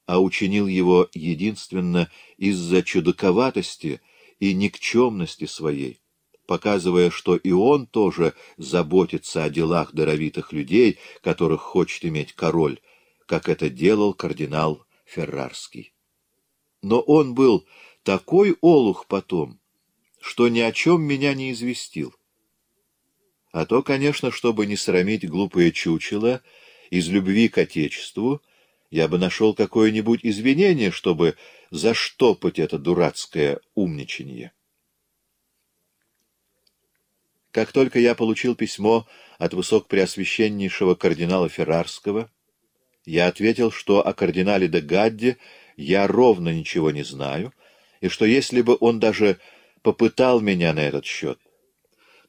а учинил его единственно из-за чудаковатости и никчемности своей, показывая, что и он тоже заботится о делах даровитых людей, которых хочет иметь король, как это делал кардинал Феррарский. Но он был такой олух потом, что ни о чем меня не известил а то, конечно, чтобы не срамить глупое чучело из любви к Отечеству, я бы нашел какое-нибудь извинение, чтобы заштопать это дурацкое умничанье. Как только я получил письмо от высокопреосвященнейшего кардинала Феррарского, я ответил, что о кардинале де Гадде я ровно ничего не знаю, и что если бы он даже попытал меня на этот счет,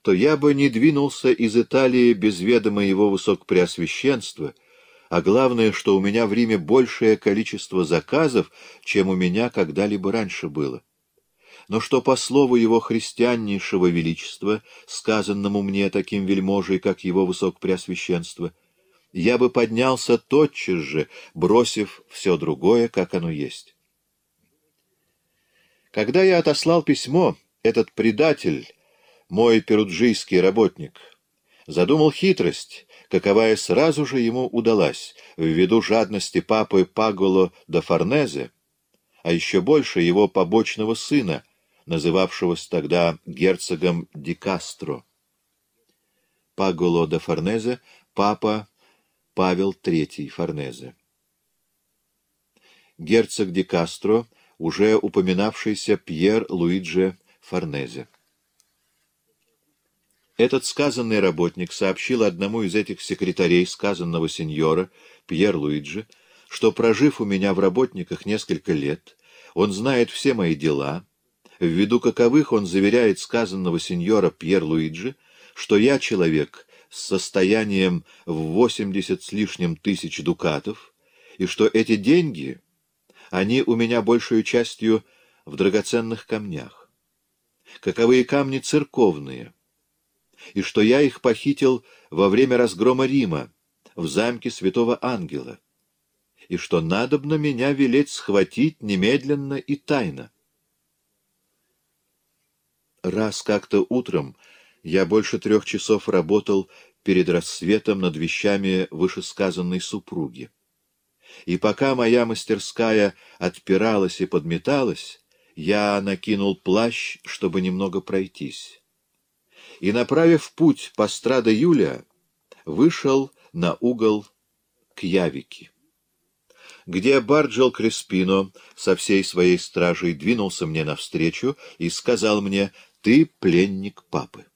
то я бы не двинулся из Италии без ведома его высокопреосвященства, а главное, что у меня в Риме большее количество заказов, чем у меня когда-либо раньше было. Но что по слову его христианнейшего величества, сказанному мне таким вельможей, как его высокопреосвященство, я бы поднялся тотчас же, бросив все другое, как оно есть. Когда я отослал письмо, этот предатель мой перуджийский работник, задумал хитрость, каковая сразу же ему удалась, ввиду жадности папы Паголо да Форнезе, а еще больше его побочного сына, называвшегося тогда герцогом Ди Кастро. Паголо да Форнезе, папа Павел III Форнезе. Герцог Ди Кастро, уже упоминавшийся Пьер Луиджи Форнезе. Этот сказанный работник сообщил одному из этих секретарей сказанного сеньора, Пьер Луиджи, что, прожив у меня в работниках несколько лет, он знает все мои дела, ввиду каковых он заверяет сказанного сеньора Пьер Луиджи, что я человек с состоянием в восемьдесят с лишним тысяч дукатов, и что эти деньги, они у меня большую частью в драгоценных камнях. Каковые камни церковные, и что я их похитил во время разгрома Рима в замке Святого Ангела, и что надобно меня велеть схватить немедленно и тайно. Раз как-то утром я больше трех часов работал перед рассветом над вещами вышесказанной супруги. И пока моя мастерская отпиралась и подметалась, я накинул плащ, чтобы немного пройтись и, направив путь по страда Юлия, вышел на угол к Явике, где Барджел Креспино со всей своей стражей двинулся мне навстречу и сказал мне «Ты пленник папы».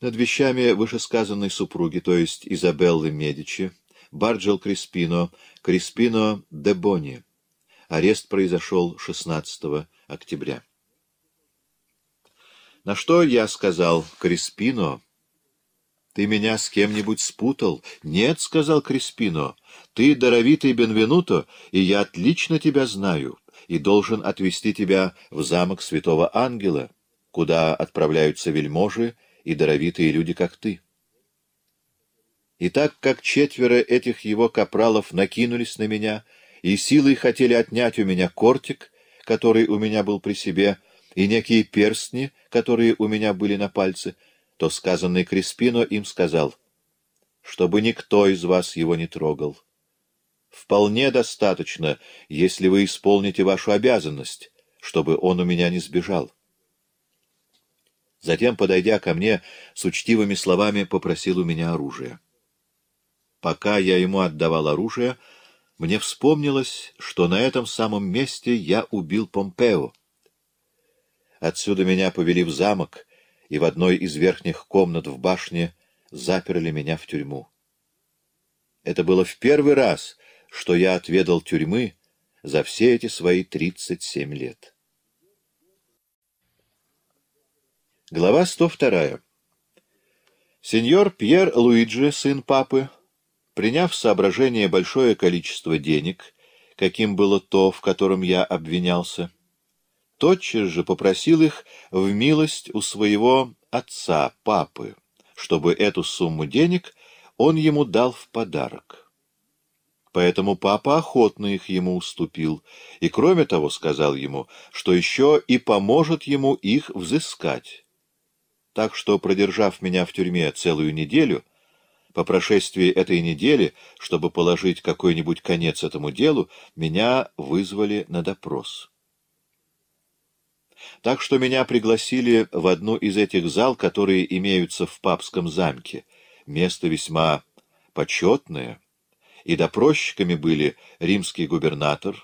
Над вещами вышесказанной супруги, то есть Изабеллы Медичи, Барджел Креспино, Креспино де Бони. Арест произошел 16 октября. На что я сказал Криспино, «Ты меня с кем-нибудь спутал?» «Нет», — сказал Криспино, — «ты даровитый Бенвенуто, и я отлично тебя знаю, и должен отвезти тебя в замок святого ангела, куда отправляются вельможи и даровитые люди, как ты». И так как четверо этих его капралов накинулись на меня и силой хотели отнять у меня кортик, который у меня был при себе, и некие перстни, которые у меня были на пальце, то сказанный Креспино им сказал, чтобы никто из вас его не трогал. Вполне достаточно, если вы исполните вашу обязанность, чтобы он у меня не сбежал. Затем, подойдя ко мне, с учтивыми словами попросил у меня оружие. Пока я ему отдавал оружие, мне вспомнилось, что на этом самом месте я убил Помпео. Отсюда меня повели в замок, и в одной из верхних комнат в башне заперли меня в тюрьму. Это было в первый раз, что я отведал тюрьмы за все эти свои тридцать семь лет. Глава 102. Сеньор Пьер Луиджи, сын папы, приняв в соображение большое количество денег, каким было то, в котором я обвинялся, — тотчас же попросил их в милость у своего отца, папы, чтобы эту сумму денег он ему дал в подарок. Поэтому папа охотно их ему уступил, и, кроме того, сказал ему, что еще и поможет ему их взыскать. Так что, продержав меня в тюрьме целую неделю, по прошествии этой недели, чтобы положить какой-нибудь конец этому делу, меня вызвали на допрос. Так что меня пригласили в одну из этих зал, которые имеются в папском замке. Место весьма почетное. И допросчиками были римский губернатор,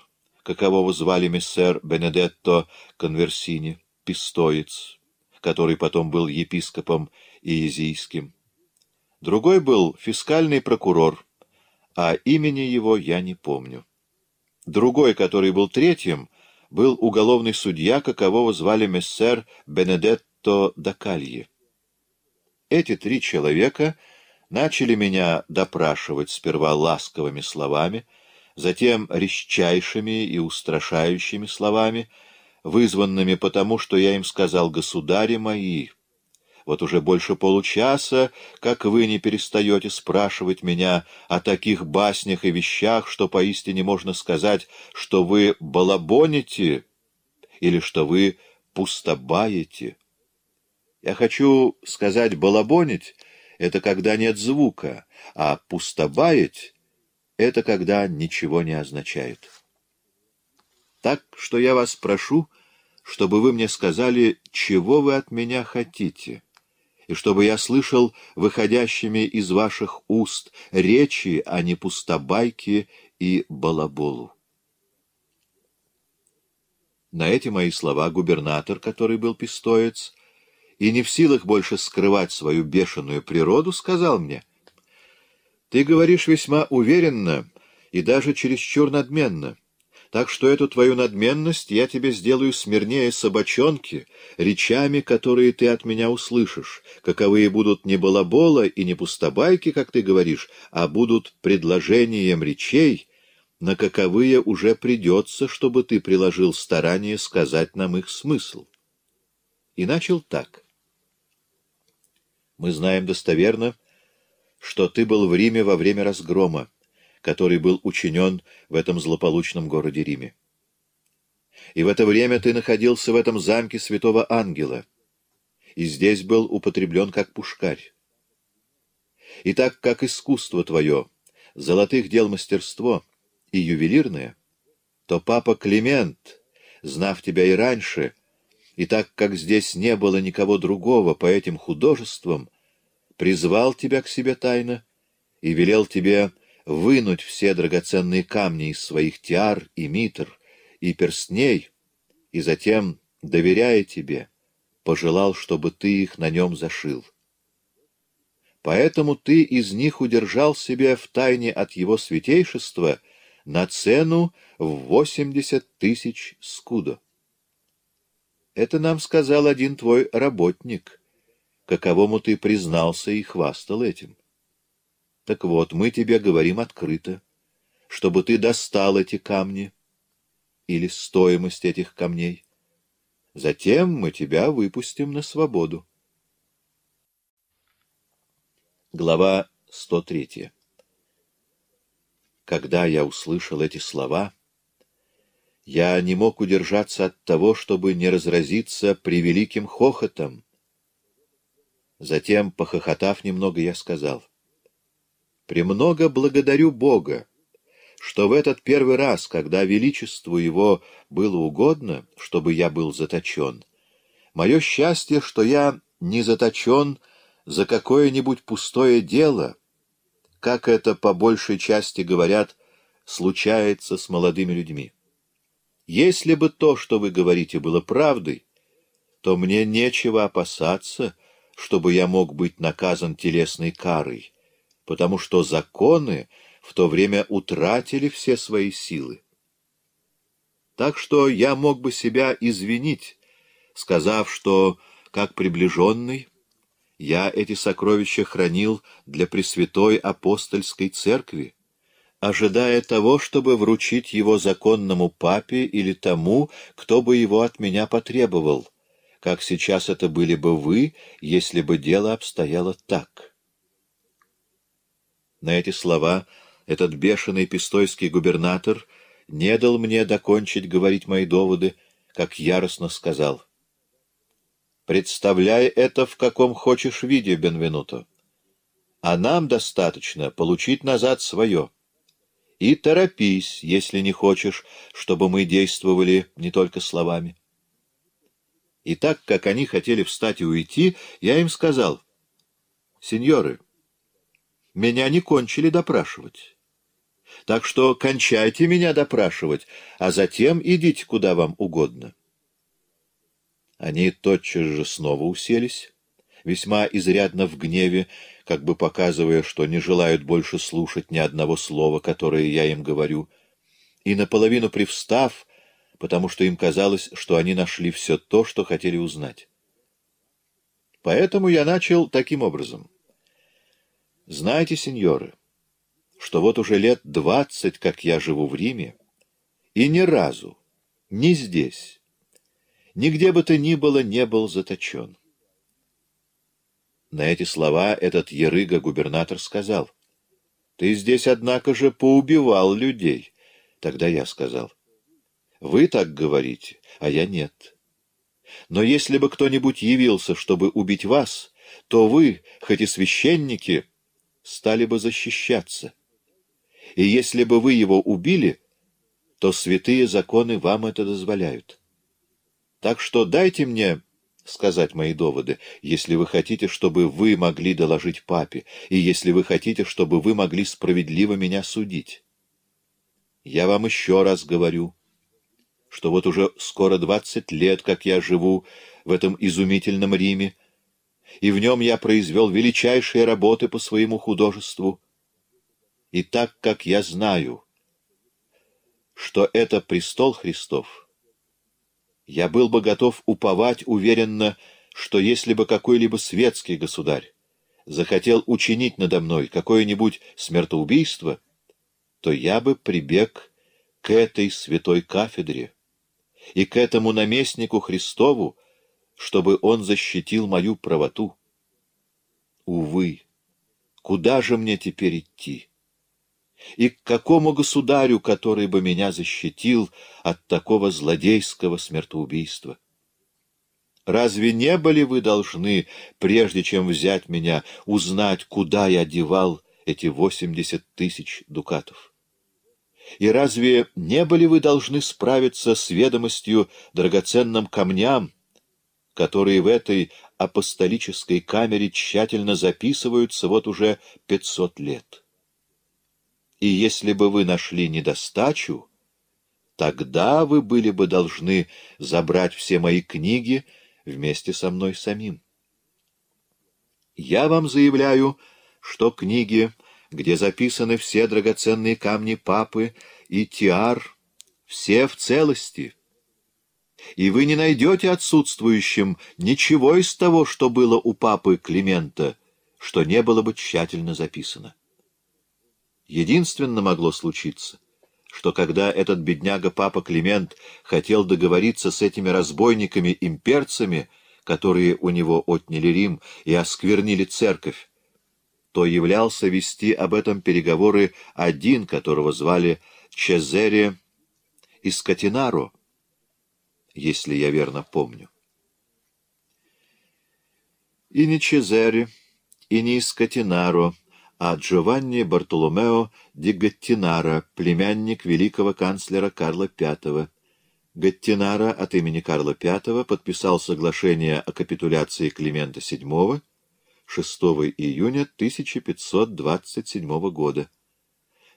какового звали мессер Бенедетто Конверсини, пистоец, который потом был епископом Иезийским. Другой был фискальный прокурор, а имени его я не помню. Другой, который был третьим — был уголовный судья, какового звали мессер Бенедетто Дакальи. Эти три человека начали меня допрашивать сперва ласковыми словами, затем резчайшими и устрашающими словами, вызванными потому, что я им сказал «государи мои». Вот уже больше получаса, как вы не перестаете спрашивать меня о таких баснях и вещах, что поистине можно сказать, что вы балабоните или что вы пустобаете. Я хочу сказать «балабонить» — это когда нет звука, а «пустобаять» — это когда ничего не означает. Так что я вас прошу, чтобы вы мне сказали, чего вы от меня хотите и чтобы я слышал выходящими из ваших уст речи, а не пустобайки и балаболу. На эти мои слова губернатор, который был пистоец, и не в силах больше скрывать свою бешеную природу, сказал мне, «Ты говоришь весьма уверенно и даже чересчур надменно. Так что эту твою надменность я тебе сделаю смирнее собачонки, речами, которые ты от меня услышишь, каковые будут не балабола и не пустобайки, как ты говоришь, а будут предложением речей, на каковые уже придется, чтобы ты приложил старание сказать нам их смысл. И начал так. Мы знаем достоверно, что ты был в Риме во время разгрома который был учинен в этом злополучном городе Риме. И в это время ты находился в этом замке святого ангела, и здесь был употреблен как пушкарь. И так как искусство твое, золотых дел мастерство и ювелирное, то папа Климент, знав тебя и раньше, и так как здесь не было никого другого по этим художествам, призвал тебя к себе тайно и велел тебе вынуть все драгоценные камни из своих тиар и митр и перстней, и затем, доверяя тебе, пожелал, чтобы ты их на нем зашил. Поэтому ты из них удержал себе в тайне от его святейшества на цену в восемьдесят тысяч скудо. Это нам сказал один твой работник, каковому ты признался и хвастал этим. Так вот, мы тебе говорим открыто, чтобы ты достал эти камни или стоимость этих камней. Затем мы тебя выпустим на свободу. Глава 103 Когда я услышал эти слова, я не мог удержаться от того, чтобы не разразиться превеликим хохотом. Затем, похохотав немного, я сказал — «Премного благодарю Бога, что в этот первый раз, когда величеству его было угодно, чтобы я был заточен, мое счастье, что я не заточен за какое-нибудь пустое дело, как это по большей части говорят, случается с молодыми людьми. Если бы то, что вы говорите, было правдой, то мне нечего опасаться, чтобы я мог быть наказан телесной карой, потому что законы в то время утратили все свои силы. Так что я мог бы себя извинить, сказав, что, как приближенный, я эти сокровища хранил для Пресвятой Апостольской Церкви, ожидая того, чтобы вручить его законному папе или тому, кто бы его от меня потребовал, как сейчас это были бы вы, если бы дело обстояло так». На эти слова этот бешеный пистойский губернатор не дал мне докончить говорить мои доводы, как яростно сказал. «Представляй это в каком хочешь виде, Бенвенуто. А нам достаточно получить назад свое. И торопись, если не хочешь, чтобы мы действовали не только словами». И так как они хотели встать и уйти, я им сказал, «Сеньоры, — меня не кончили допрашивать. Так что кончайте меня допрашивать, а затем идите куда вам угодно. Они тотчас же снова уселись, весьма изрядно в гневе, как бы показывая, что не желают больше слушать ни одного слова, которое я им говорю, и наполовину привстав, потому что им казалось, что они нашли все то, что хотели узнать. Поэтому я начал таким образом. Знаете, сеньоры, что вот уже лет двадцать, как я живу в Риме, и ни разу, ни здесь, нигде бы то ни было, не был заточен. На эти слова этот ерыга-губернатор сказал, «Ты здесь, однако же, поубивал людей». Тогда я сказал, «Вы так говорите, а я нет». Но если бы кто-нибудь явился, чтобы убить вас, то вы, хоть и священники, стали бы защищаться. И если бы вы его убили, то святые законы вам это дозволяют. Так что дайте мне сказать мои доводы, если вы хотите, чтобы вы могли доложить папе, и если вы хотите, чтобы вы могли справедливо меня судить. Я вам еще раз говорю, что вот уже скоро двадцать лет, как я живу в этом изумительном Риме, и в нем я произвел величайшие работы по своему художеству. И так как я знаю, что это престол Христов, я был бы готов уповать уверенно, что если бы какой-либо светский государь захотел учинить надо мной какое-нибудь смертоубийство, то я бы прибег к этой святой кафедре и к этому наместнику Христову, чтобы он защитил мою правоту. Увы, куда же мне теперь идти? И к какому государю, который бы меня защитил от такого злодейского смертоубийства? Разве не были вы должны, прежде чем взять меня, узнать, куда я девал эти восемьдесят тысяч дукатов? И разве не были вы должны справиться с ведомостью драгоценным камням, которые в этой апостолической камере тщательно записываются вот уже 500 лет. И если бы вы нашли недостачу, тогда вы были бы должны забрать все мои книги вместе со мной самим. Я вам заявляю, что книги, где записаны все драгоценные камни папы и тиар, все в целости — и вы не найдете отсутствующим ничего из того, что было у папы Климента, что не было бы тщательно записано. Единственно могло случиться, что когда этот бедняга папа Климент хотел договориться с этими разбойниками-имперцами, которые у него отняли Рим и осквернили церковь, то являлся вести об этом переговоры один, которого звали Чезере Искатинаро, если я верно помню. И не Чезаре, и не Скотинаро, а Джованни Бартоломео ди племянник великого канцлера Карла V. Гаттинаро от имени Карла V подписал соглашение о капитуляции Климента VII 6 июня 1527 года.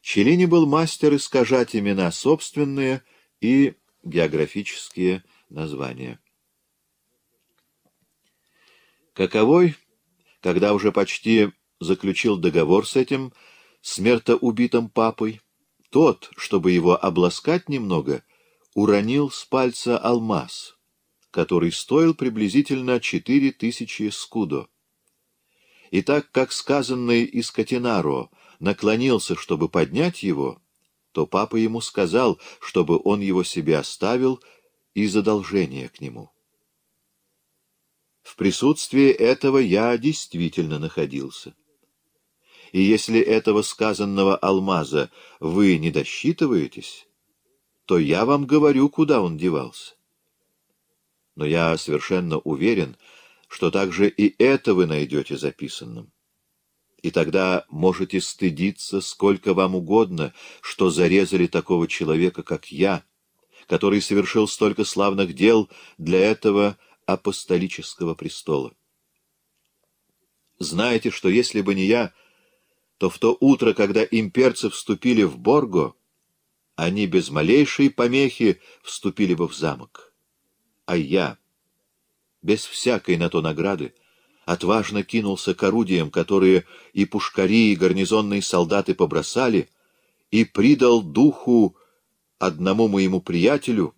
Челини был мастер искажать имена собственные и географические названия. Каковой, когда уже почти заключил договор с этим смертоубитым папой, тот, чтобы его обласкать немного, уронил с пальца алмаз, который стоил приблизительно четыре тысячи скудо. И так как сказанный из Катинаро наклонился, чтобы поднять его, то папа ему сказал, чтобы он его себе оставил из одолжения к нему. В присутствии этого я действительно находился. И если этого сказанного алмаза вы не досчитываетесь, то я вам говорю, куда он девался. Но я совершенно уверен, что также и это вы найдете записанным и тогда можете стыдиться сколько вам угодно, что зарезали такого человека, как я, который совершил столько славных дел для этого апостолического престола. Знаете, что если бы не я, то в то утро, когда имперцы вступили в Борго, они без малейшей помехи вступили бы в замок. А я, без всякой на то награды, отважно кинулся к орудиям, которые и пушкари, и гарнизонные солдаты побросали, и придал духу одному моему приятелю,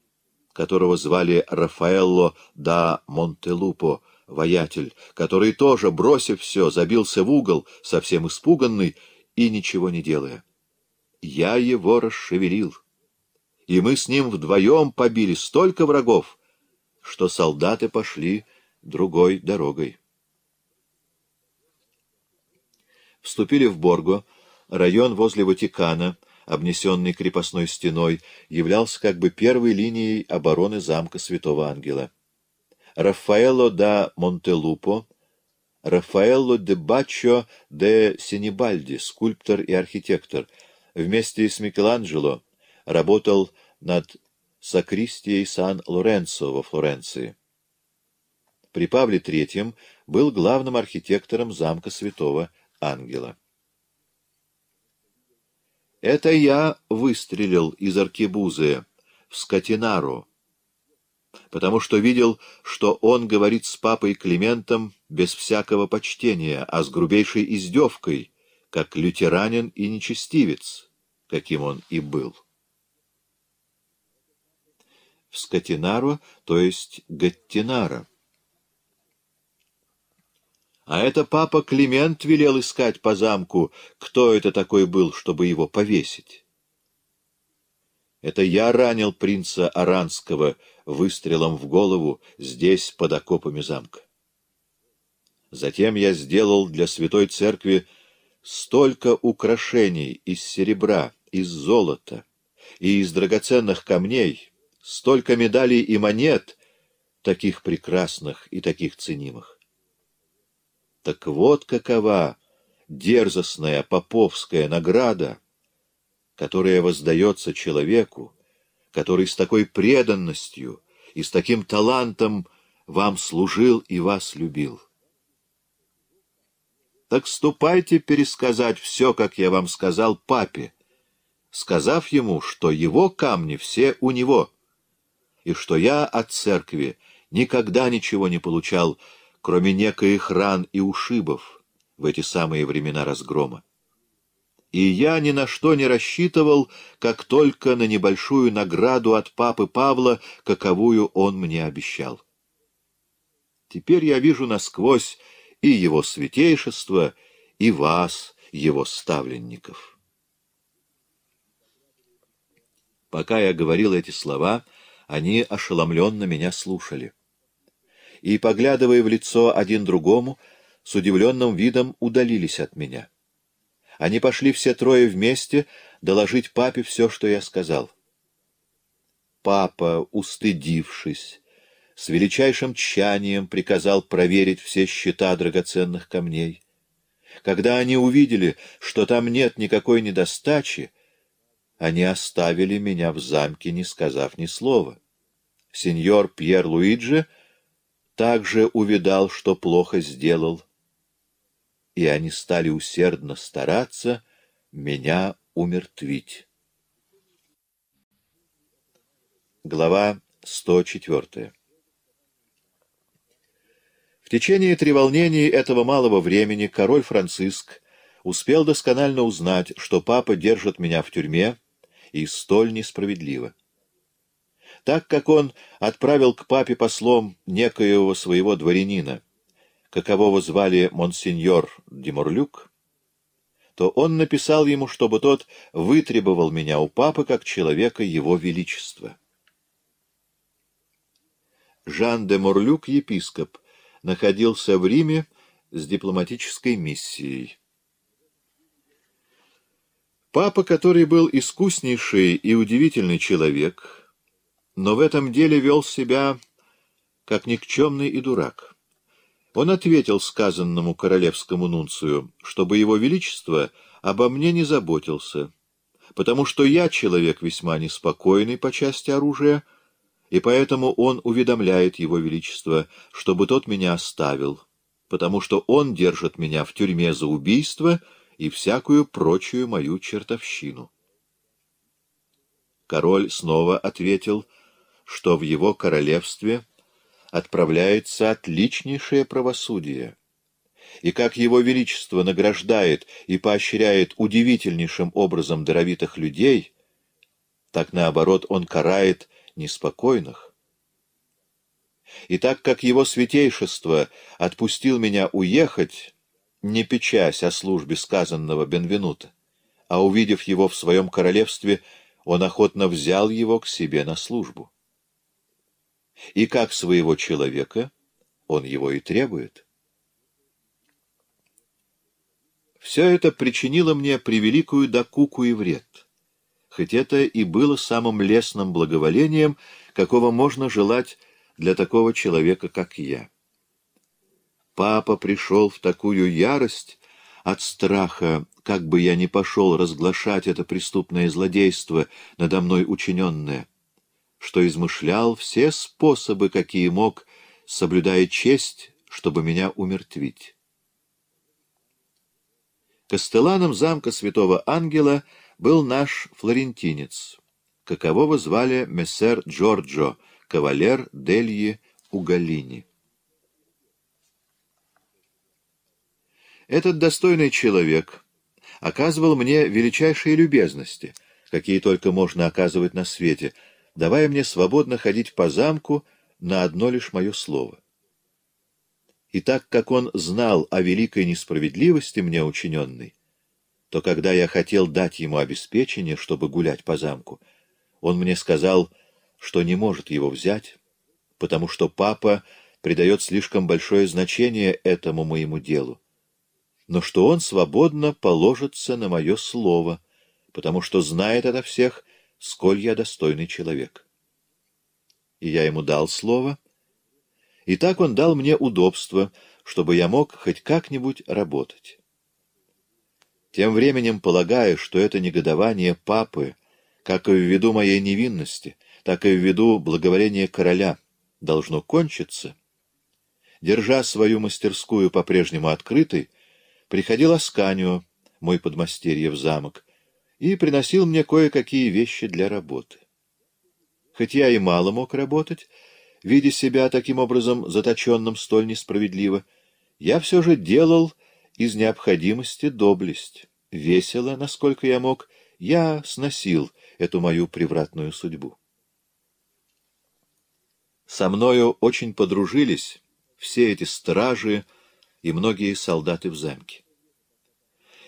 которого звали Рафаэлло да Монтелупо, воятель, который тоже, бросив все, забился в угол, совсем испуганный и ничего не делая. Я его расшевелил, и мы с ним вдвоем побили столько врагов, что солдаты пошли другой дорогой. вступили в Борго, район возле Ватикана, обнесенный крепостной стеной, являлся как бы первой линией обороны замка Святого Ангела. Рафаэло да Монтелупо, Рафаэло де Баччо де Синибальди, скульптор и архитектор, вместе с Микеланджело работал над сакристией Сан-Лоренцо во Флоренции. При Павле III был главным архитектором замка Святого ангела. Это я выстрелил из аркебузы в Скотинару, потому что видел, что он говорит с папой Климентом без всякого почтения, а с грубейшей издевкой, как лютеранин и нечестивец, каким он и был. В Скотинару, то есть Гаттинара. А это папа Климент велел искать по замку, кто это такой был, чтобы его повесить. Это я ранил принца Аранского выстрелом в голову здесь, под окопами замка. Затем я сделал для святой церкви столько украшений из серебра, из золота и из драгоценных камней, столько медалей и монет, таких прекрасных и таких ценимых. Так вот какова дерзостная поповская награда, которая воздается человеку, который с такой преданностью и с таким талантом вам служил и вас любил. Так ступайте пересказать все, как я вам сказал, папе, сказав ему, что его камни все у него, и что я от церкви никогда ничего не получал, кроме некоих ран и ушибов в эти самые времена разгрома. И я ни на что не рассчитывал, как только на небольшую награду от папы Павла, каковую он мне обещал. Теперь я вижу насквозь и его святейшество, и вас, его ставленников. Пока я говорил эти слова, они ошеломленно меня слушали и, поглядывая в лицо один другому, с удивленным видом удалились от меня. Они пошли все трое вместе доложить папе все, что я сказал. Папа, устыдившись, с величайшим тщанием приказал проверить все счета драгоценных камней. Когда они увидели, что там нет никакой недостачи, они оставили меня в замке, не сказав ни слова. Сеньор Пьер Луиджи также увидал, что плохо сделал, и они стали усердно стараться меня умертвить. Глава 104 В течение треволнений этого малого времени король Франциск успел досконально узнать, что папа держит меня в тюрьме, и столь несправедливо так как он отправил к папе послом некоего своего дворянина, какового звали монсеньор Демурлюк, то он написал ему, чтобы тот вытребовал меня у папы как человека его величества. Жан де Мурлюк, епископ, находился в Риме с дипломатической миссией. Папа, который был искуснейший и удивительный человек, но в этом деле вел себя как никчемный и дурак. Он ответил сказанному королевскому нунцию, чтобы его величество обо мне не заботился, потому что я человек весьма неспокойный по части оружия, и поэтому он уведомляет его величество, чтобы тот меня оставил, потому что он держит меня в тюрьме за убийство и всякую прочую мою чертовщину. Король снова ответил — что в его королевстве отправляется отличнейшее правосудие, и как его величество награждает и поощряет удивительнейшим образом даровитых людей, так, наоборот, он карает неспокойных. И так как его святейшество отпустил меня уехать, не печась о службе сказанного Бенвенута, а увидев его в своем королевстве, он охотно взял его к себе на службу и как своего человека он его и требует. Все это причинило мне превеликую докуку и вред, хоть это и было самым лестным благоволением, какого можно желать для такого человека, как я. Папа пришел в такую ярость от страха, как бы я ни пошел разглашать это преступное злодейство, надо мной учиненное — что измышлял все способы, какие мог, соблюдая честь, чтобы меня умертвить. Костеланом замка святого ангела был наш флорентинец, какового звали мессер Джорджо, кавалер Дельи Угалини. Этот достойный человек оказывал мне величайшие любезности, какие только можно оказывать на свете — давая мне свободно ходить по замку на одно лишь мое слово. И так как он знал о великой несправедливости мне учиненной, то когда я хотел дать ему обеспечение, чтобы гулять по замку, он мне сказал, что не может его взять, потому что папа придает слишком большое значение этому моему делу, но что он свободно положится на мое слово, потому что знает это всех — сколь я достойный человек. И я ему дал слово, и так он дал мне удобство, чтобы я мог хоть как-нибудь работать. Тем временем, полагая, что это негодование папы, как и в виду моей невинности, так и в виду благоволения короля, должно кончиться, держа свою мастерскую по-прежнему открытой, приходил Асканио, мой подмастерье в замок, и приносил мне кое-какие вещи для работы. Хоть я и мало мог работать, видя себя таким образом заточенным столь несправедливо, я все же делал из необходимости доблесть. Весело, насколько я мог, я сносил эту мою превратную судьбу. Со мною очень подружились все эти стражи и многие солдаты в замке.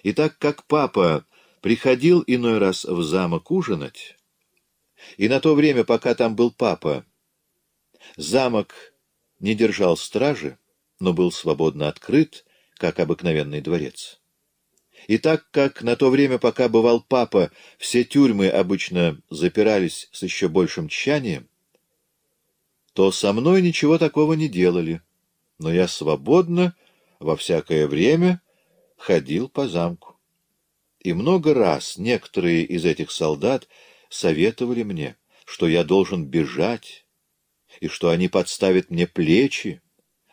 И так как папа приходил иной раз в замок ужинать, и на то время, пока там был папа, замок не держал стражи, но был свободно открыт, как обыкновенный дворец. И так как на то время, пока бывал папа, все тюрьмы обычно запирались с еще большим тщанием, то со мной ничего такого не делали, но я свободно во всякое время ходил по замку. И много раз некоторые из этих солдат советовали мне, что я должен бежать, и что они подставят мне плечи,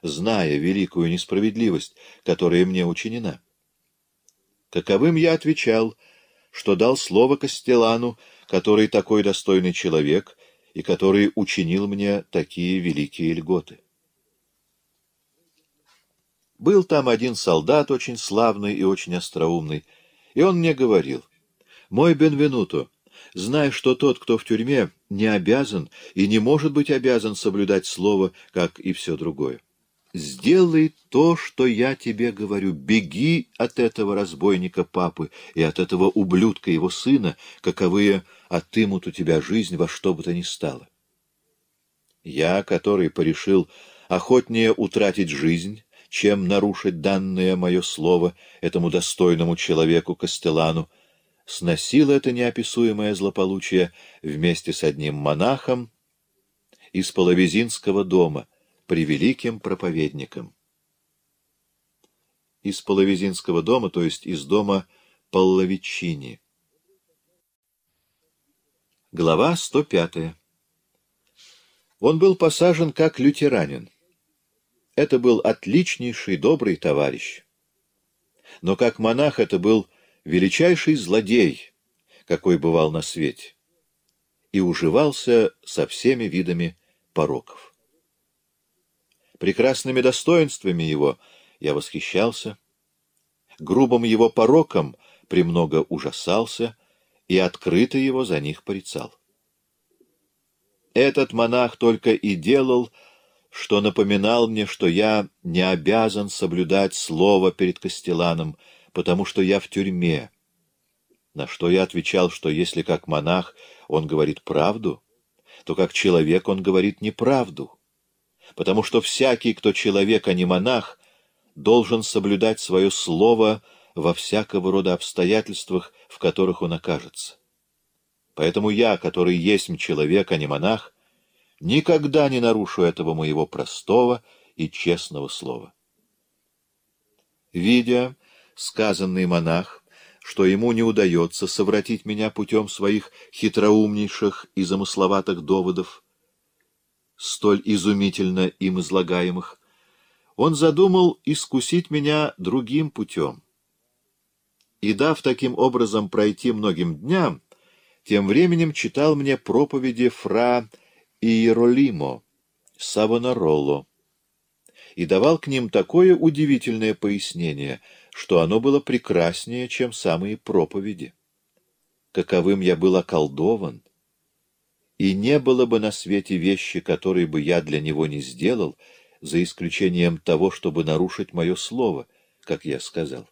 зная великую несправедливость, которая мне учинена. Каковым я отвечал, что дал слово Костелану, который такой достойный человек и который учинил мне такие великие льготы. Был там один солдат, очень славный и очень остроумный, и он мне говорил, «Мой Бенвенуто, зная, что тот, кто в тюрьме, не обязан и не может быть обязан соблюдать слово, как и все другое. Сделай то, что я тебе говорю. Беги от этого разбойника папы и от этого ублюдка его сына, каковые отымут у тебя жизнь во что бы то ни стало. Я, который порешил охотнее утратить жизнь, чем нарушить данное мое слово этому достойному человеку Костелану, сносил это неописуемое злополучие вместе с одним монахом из Половизинского дома, превеликим проповедником. Из Половизинского дома, то есть из дома Полловичини. Глава 105. Он был посажен как лютеранин. Это был отличнейший, добрый товарищ. Но как монах это был величайший злодей, какой бывал на свете, и уживался со всеми видами пороков. Прекрасными достоинствами его я восхищался, грубым его пороком премного ужасался и открыто его за них порицал. Этот монах только и делал, что напоминал мне, что я не обязан соблюдать слово перед Костеланом, потому что я в тюрьме. На что я отвечал, что если как монах он говорит правду, то как человек он говорит неправду, потому что всякий, кто человек, а не монах, должен соблюдать свое слово во всякого рода обстоятельствах, в которых он окажется. Поэтому я, который есть человек, а не монах, Никогда не нарушу этого моего простого и честного слова. Видя, сказанный монах, что ему не удается совратить меня путем своих хитроумнейших и замысловатых доводов, столь изумительно им излагаемых, он задумал искусить меня другим путем. И дав таким образом пройти многим дням, тем временем читал мне проповеди фра Иеролимо, Савонароло, и давал к ним такое удивительное пояснение, что оно было прекраснее, чем самые проповеди. Каковым я был околдован, и не было бы на свете вещи, которые бы я для него не сделал, за исключением того, чтобы нарушить мое слово, как я сказал.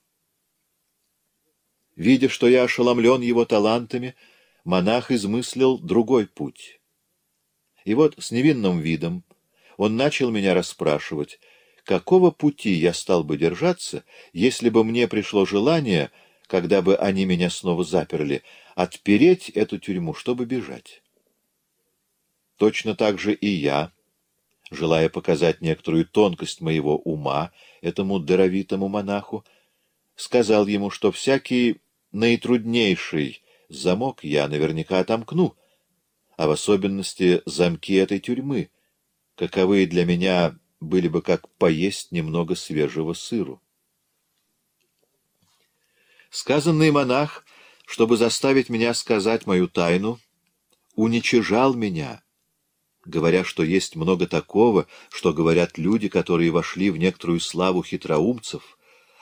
Видя, что я ошеломлен его талантами, монах измыслил другой путь. И вот с невинным видом он начал меня расспрашивать, какого пути я стал бы держаться, если бы мне пришло желание, когда бы они меня снова заперли, отпереть эту тюрьму, чтобы бежать. Точно так же и я, желая показать некоторую тонкость моего ума этому даровитому монаху, сказал ему, что всякий наитруднейший замок я наверняка отомкну, а в особенности замки этой тюрьмы, каковые для меня были бы как поесть немного свежего сыру. Сказанный монах, чтобы заставить меня сказать мою тайну, уничижал меня, говоря, что есть много такого, что говорят люди, которые вошли в некоторую славу хитроумцев,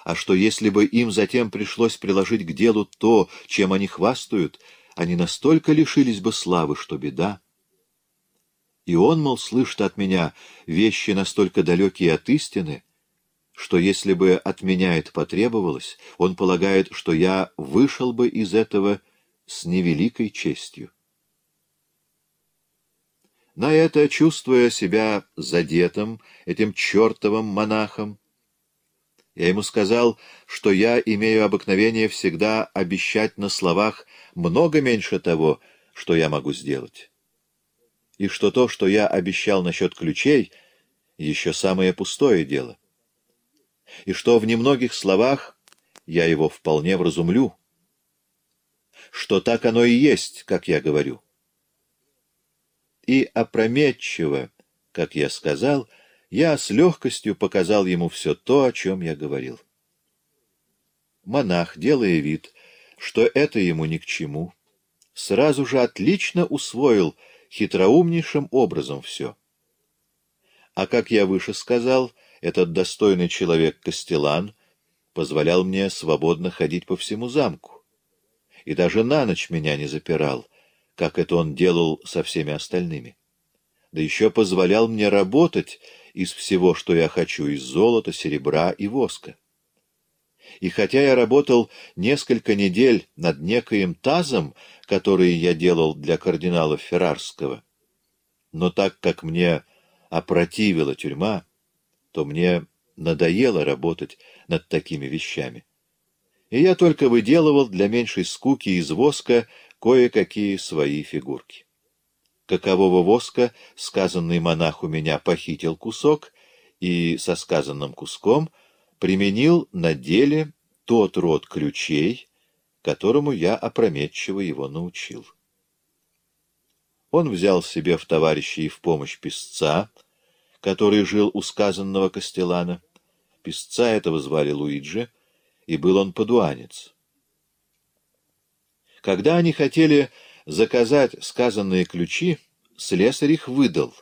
а что если бы им затем пришлось приложить к делу то, чем они хвастают — они настолько лишились бы славы, что беда. И он, мол, слышит от меня вещи настолько далекие от истины, что если бы от меня это потребовалось, он полагает, что я вышел бы из этого с невеликой честью. На это, чувствуя себя задетым этим чертовым монахом, я ему сказал, что я имею обыкновение всегда обещать на словах много меньше того, что я могу сделать. И что то, что я обещал насчет ключей, еще самое пустое дело. И что в немногих словах я его вполне вразумлю. Что так оно и есть, как я говорю. И опрометчиво, как я сказал, — я с легкостью показал ему все то, о чем я говорил. Монах, делая вид, что это ему ни к чему, сразу же отлично усвоил хитроумнейшим образом все. А как я выше сказал, этот достойный человек Костелан позволял мне свободно ходить по всему замку. И даже на ночь меня не запирал, как это он делал со всеми остальными да еще позволял мне работать из всего, что я хочу, из золота, серебра и воска. И хотя я работал несколько недель над некоим тазом, который я делал для кардинала Феррарского, но так как мне опротивила тюрьма, то мне надоело работать над такими вещами. И я только выделывал для меньшей скуки из воска кое-какие свои фигурки какового воска сказанный монах у меня похитил кусок и со сказанным куском применил на деле тот род ключей, которому я опрометчиво его научил. Он взял себе в товарищей в помощь песца, который жил у сказанного Костелана. Песца этого звали Луиджи, и был он подуанец. Когда они хотели Заказать сказанные ключи слесарь их выдал.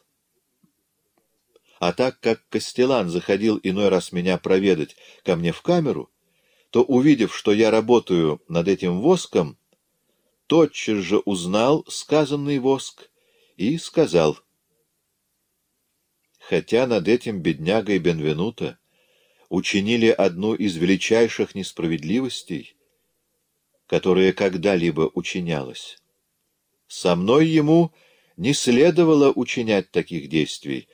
А так как Костелан заходил иной раз меня проведать ко мне в камеру, то, увидев, что я работаю над этим воском, тотчас же узнал сказанный воск и сказал. Хотя над этим беднягой Бенвенута учинили одну из величайших несправедливостей, которая когда-либо учинялась, со мной ему не следовало учинять таких действий,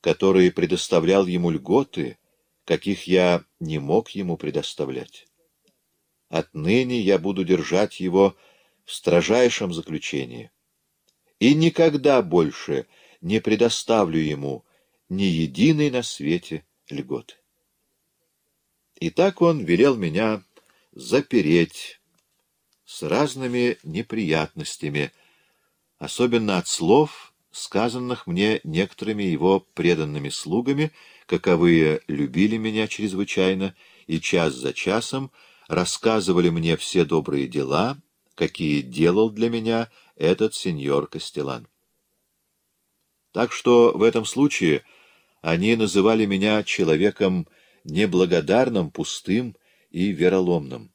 которые предоставлял ему льготы, каких я не мог ему предоставлять. Отныне я буду держать его в строжайшем заключении и никогда больше не предоставлю ему ни единой на свете льготы. И так он велел меня запереть с разными неприятностями, особенно от слов, сказанных мне некоторыми его преданными слугами, каковые любили меня чрезвычайно и час за часом рассказывали мне все добрые дела, какие делал для меня этот сеньор Костелан. Так что в этом случае они называли меня человеком неблагодарным, пустым и вероломным.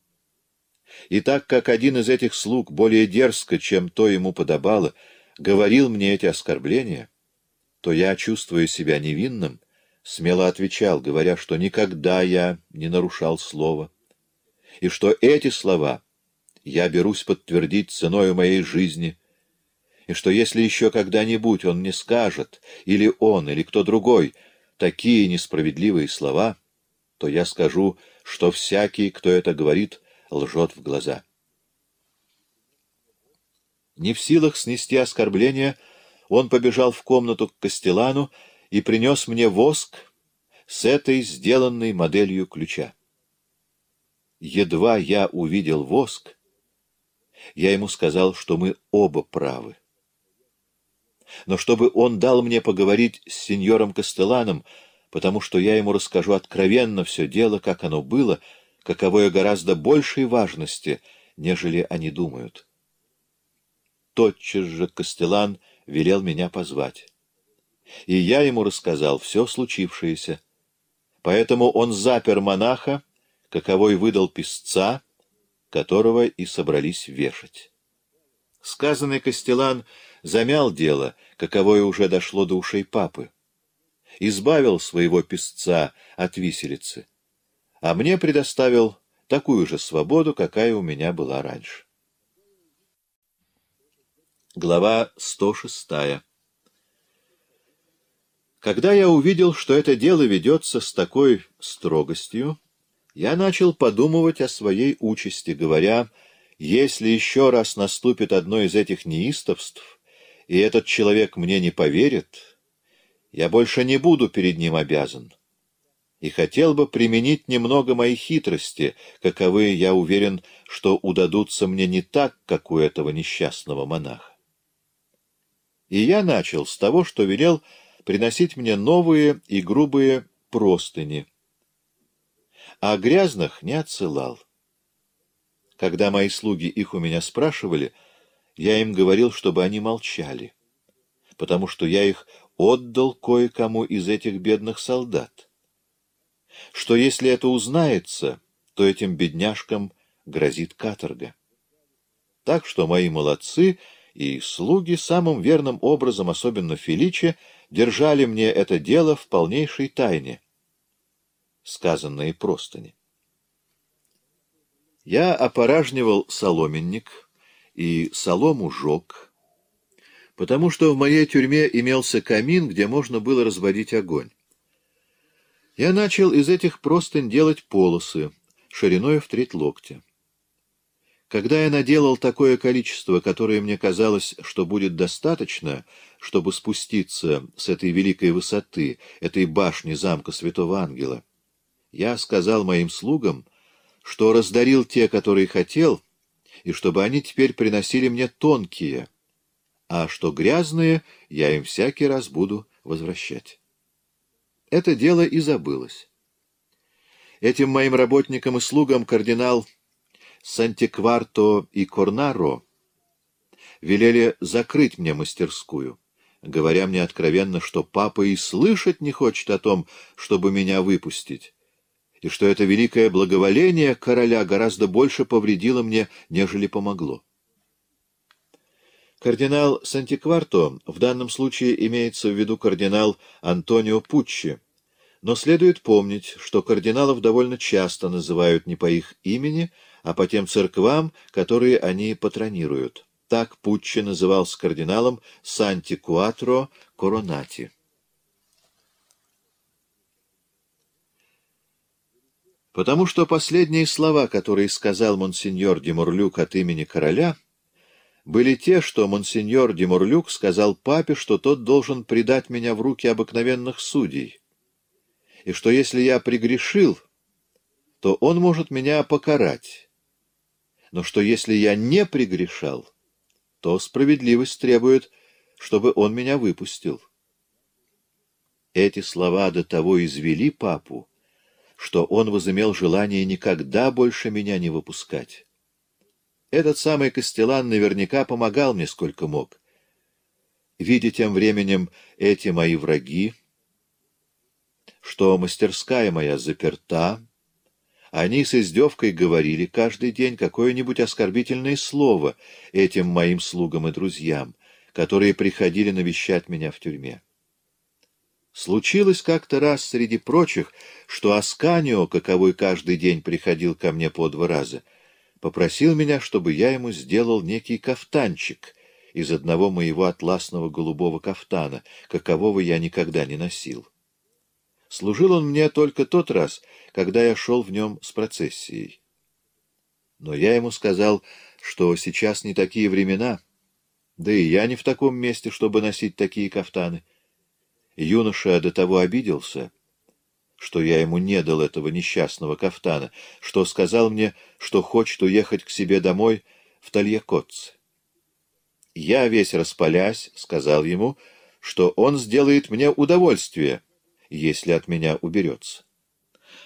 И так как один из этих слуг более дерзко, чем то ему подобало, говорил мне эти оскорбления, то я, чувствуя себя невинным, смело отвечал, говоря, что никогда я не нарушал слова, и что эти слова я берусь подтвердить ценой моей жизни, и что если еще когда-нибудь он не скажет, или он, или кто другой, такие несправедливые слова, то я скажу, что всякий, кто это говорит, лжет в глаза. Не в силах снести оскорбление, он побежал в комнату к Кастелану и принес мне воск с этой сделанной моделью ключа. Едва я увидел воск, я ему сказал, что мы оба правы. Но чтобы он дал мне поговорить с сеньором Кастеланом, потому что я ему расскажу откровенно все дело, как оно было, — каковое гораздо большей важности, нежели они думают. Тотчас же Костелан велел меня позвать. И я ему рассказал все случившееся. Поэтому он запер монаха, каковой выдал писца, которого и собрались вешать. Сказанный Костелан замял дело, каковое уже дошло до ушей папы. Избавил своего писца от виселицы — а мне предоставил такую же свободу, какая у меня была раньше. Глава 106 Когда я увидел, что это дело ведется с такой строгостью, я начал подумывать о своей участи, говоря, если еще раз наступит одно из этих неистовств, и этот человек мне не поверит, я больше не буду перед ним обязан и хотел бы применить немного моей хитрости, каковы, я уверен, что удадутся мне не так, как у этого несчастного монаха. И я начал с того, что велел приносить мне новые и грубые простыни, а грязных не отсылал. Когда мои слуги их у меня спрашивали, я им говорил, чтобы они молчали, потому что я их отдал кое-кому из этих бедных солдат что если это узнается, то этим бедняжкам грозит каторга. Так что мои молодцы и слуги самым верным образом, особенно Феличе, держали мне это дело в полнейшей тайне. Сказанные простыни. Я опоражнивал соломенник и солому жег, потому что в моей тюрьме имелся камин, где можно было разводить огонь. Я начал из этих простынь делать полосы, шириной в треть локтя. Когда я наделал такое количество, которое мне казалось, что будет достаточно, чтобы спуститься с этой великой высоты, этой башни замка Святого Ангела, я сказал моим слугам, что раздарил те, которые хотел, и чтобы они теперь приносили мне тонкие, а что грязные я им всякий раз буду возвращать это дело и забылось. Этим моим работникам и слугам кардинал Сантикварто и Корнаро велели закрыть мне мастерскую, говоря мне откровенно, что папа и слышать не хочет о том, чтобы меня выпустить, и что это великое благоволение короля гораздо больше повредило мне, нежели помогло. Кардинал Сантикварто в данном случае имеется в виду кардинал Антонио Пуччи, но следует помнить, что кардиналов довольно часто называют не по их имени, а по тем церквам, которые они патронируют. Так Пуччи назывался кардиналом Санти Коронати. Потому что последние слова, которые сказал монсеньор Демурлюк от имени короля — были те, что монсеньор Демурлюк сказал папе, что тот должен предать меня в руки обыкновенных судей, и что если я пригрешил, то он может меня покарать, но что если я не пригрешал, то справедливость требует, чтобы он меня выпустил. Эти слова до того извели папу, что он возымел желание никогда больше меня не выпускать. Этот самый Костелан наверняка помогал мне сколько мог. Видя тем временем эти мои враги, что мастерская моя заперта, они с издевкой говорили каждый день какое-нибудь оскорбительное слово этим моим слугам и друзьям, которые приходили навещать меня в тюрьме. Случилось как-то раз среди прочих, что Асканио, каковой каждый день приходил ко мне по два раза — попросил меня, чтобы я ему сделал некий кафтанчик из одного моего атласного голубого кафтана, какового я никогда не носил. Служил он мне только тот раз, когда я шел в нем с процессией. Но я ему сказал, что сейчас не такие времена, да и я не в таком месте, чтобы носить такие кафтаны. Юноша до того обиделся, что я ему не дал этого несчастного кафтана, что сказал мне, что хочет уехать к себе домой в Тольякотце. Я, весь распалясь, сказал ему, что он сделает мне удовольствие, если от меня уберется.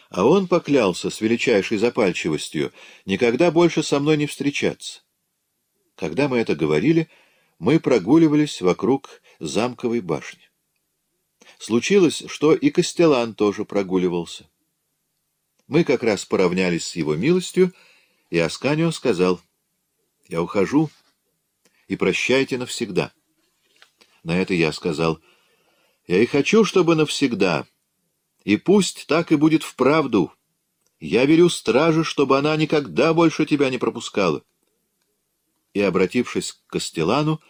А он поклялся с величайшей запальчивостью никогда больше со мной не встречаться. Когда мы это говорили, мы прогуливались вокруг замковой башни. Случилось, что и Костелан тоже прогуливался. Мы как раз поравнялись с его милостью, и Асканио сказал, «Я ухожу, и прощайте навсегда». На это я сказал, «Я и хочу, чтобы навсегда, и пусть так и будет вправду. Я верю страже, чтобы она никогда больше тебя не пропускала». И, обратившись к Костелану,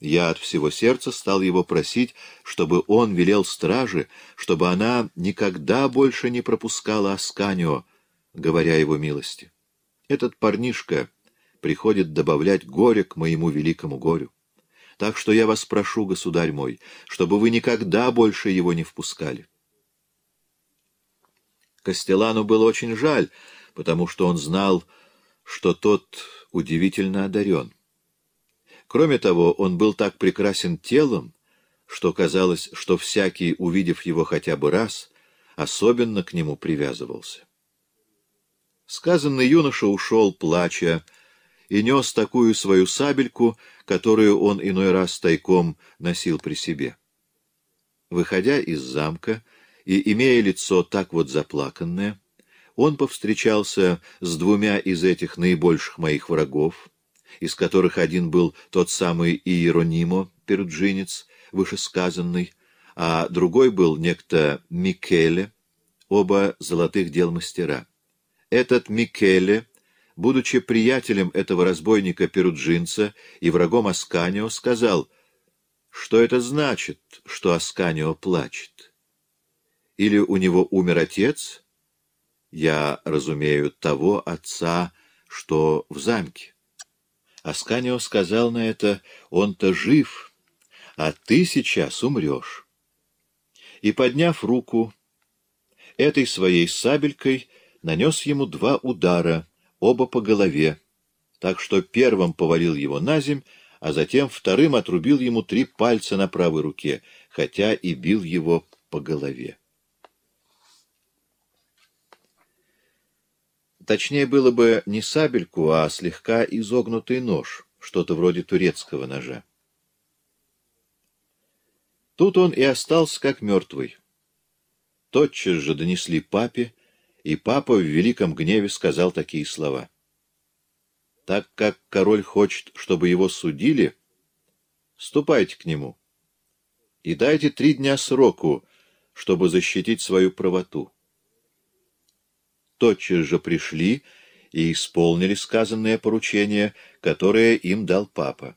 я от всего сердца стал его просить, чтобы он велел страже, чтобы она никогда больше не пропускала Асканио, говоря его милости. Этот парнишка приходит добавлять горе к моему великому горю. Так что я вас прошу, государь мой, чтобы вы никогда больше его не впускали. Костелану было очень жаль, потому что он знал, что тот удивительно одарен. Кроме того, он был так прекрасен телом, что казалось, что всякий, увидев его хотя бы раз, особенно к нему привязывался. Сказанный юноша ушел, плача, и нес такую свою сабельку, которую он иной раз тайком носил при себе. Выходя из замка и имея лицо так вот заплаканное, он повстречался с двумя из этих наибольших моих врагов — из которых один был тот самый Иеронимо Перджинец, вышесказанный, а другой был некто Микеле, оба золотых дел мастера. Этот Микеле, будучи приятелем этого разбойника Перуджинца и врагом Асканио, сказал, что это значит, что Асканио плачет. Или у него умер отец, я разумею, того отца, что в замке. Асканио сказал на это, он-то жив, а ты сейчас умрешь. И, подняв руку, этой своей сабелькой нанес ему два удара, оба по голове, так что первым повалил его на земь, а затем вторым отрубил ему три пальца на правой руке, хотя и бил его по голове. Точнее было бы не сабельку, а слегка изогнутый нож, что-то вроде турецкого ножа. Тут он и остался как мертвый. Тотчас же донесли папе, и папа в великом гневе сказал такие слова. «Так как король хочет, чтобы его судили, ступайте к нему и дайте три дня сроку, чтобы защитить свою правоту тотчас же пришли и исполнили сказанное поручение, которое им дал папа.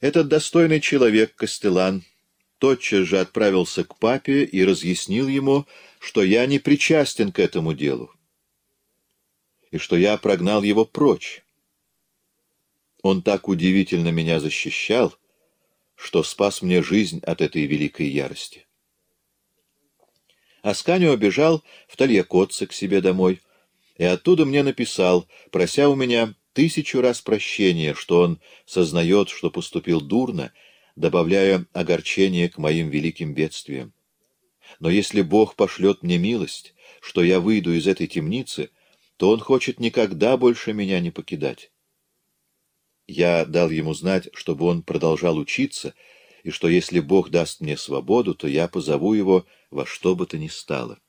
Этот достойный человек, Костелан, тотчас же отправился к папе и разъяснил ему, что я не причастен к этому делу и что я прогнал его прочь. Он так удивительно меня защищал, что спас мне жизнь от этой великой ярости. Асканио бежал в Тольякотце к себе домой и оттуда мне написал, прося у меня тысячу раз прощения, что он сознает, что поступил дурно, добавляя огорчение к моим великим бедствиям. Но если Бог пошлет мне милость, что я выйду из этой темницы, то Он хочет никогда больше меня не покидать. Я дал ему знать, чтобы он продолжал учиться, и что если Бог даст мне свободу, то я позову его во что бы то ни стало.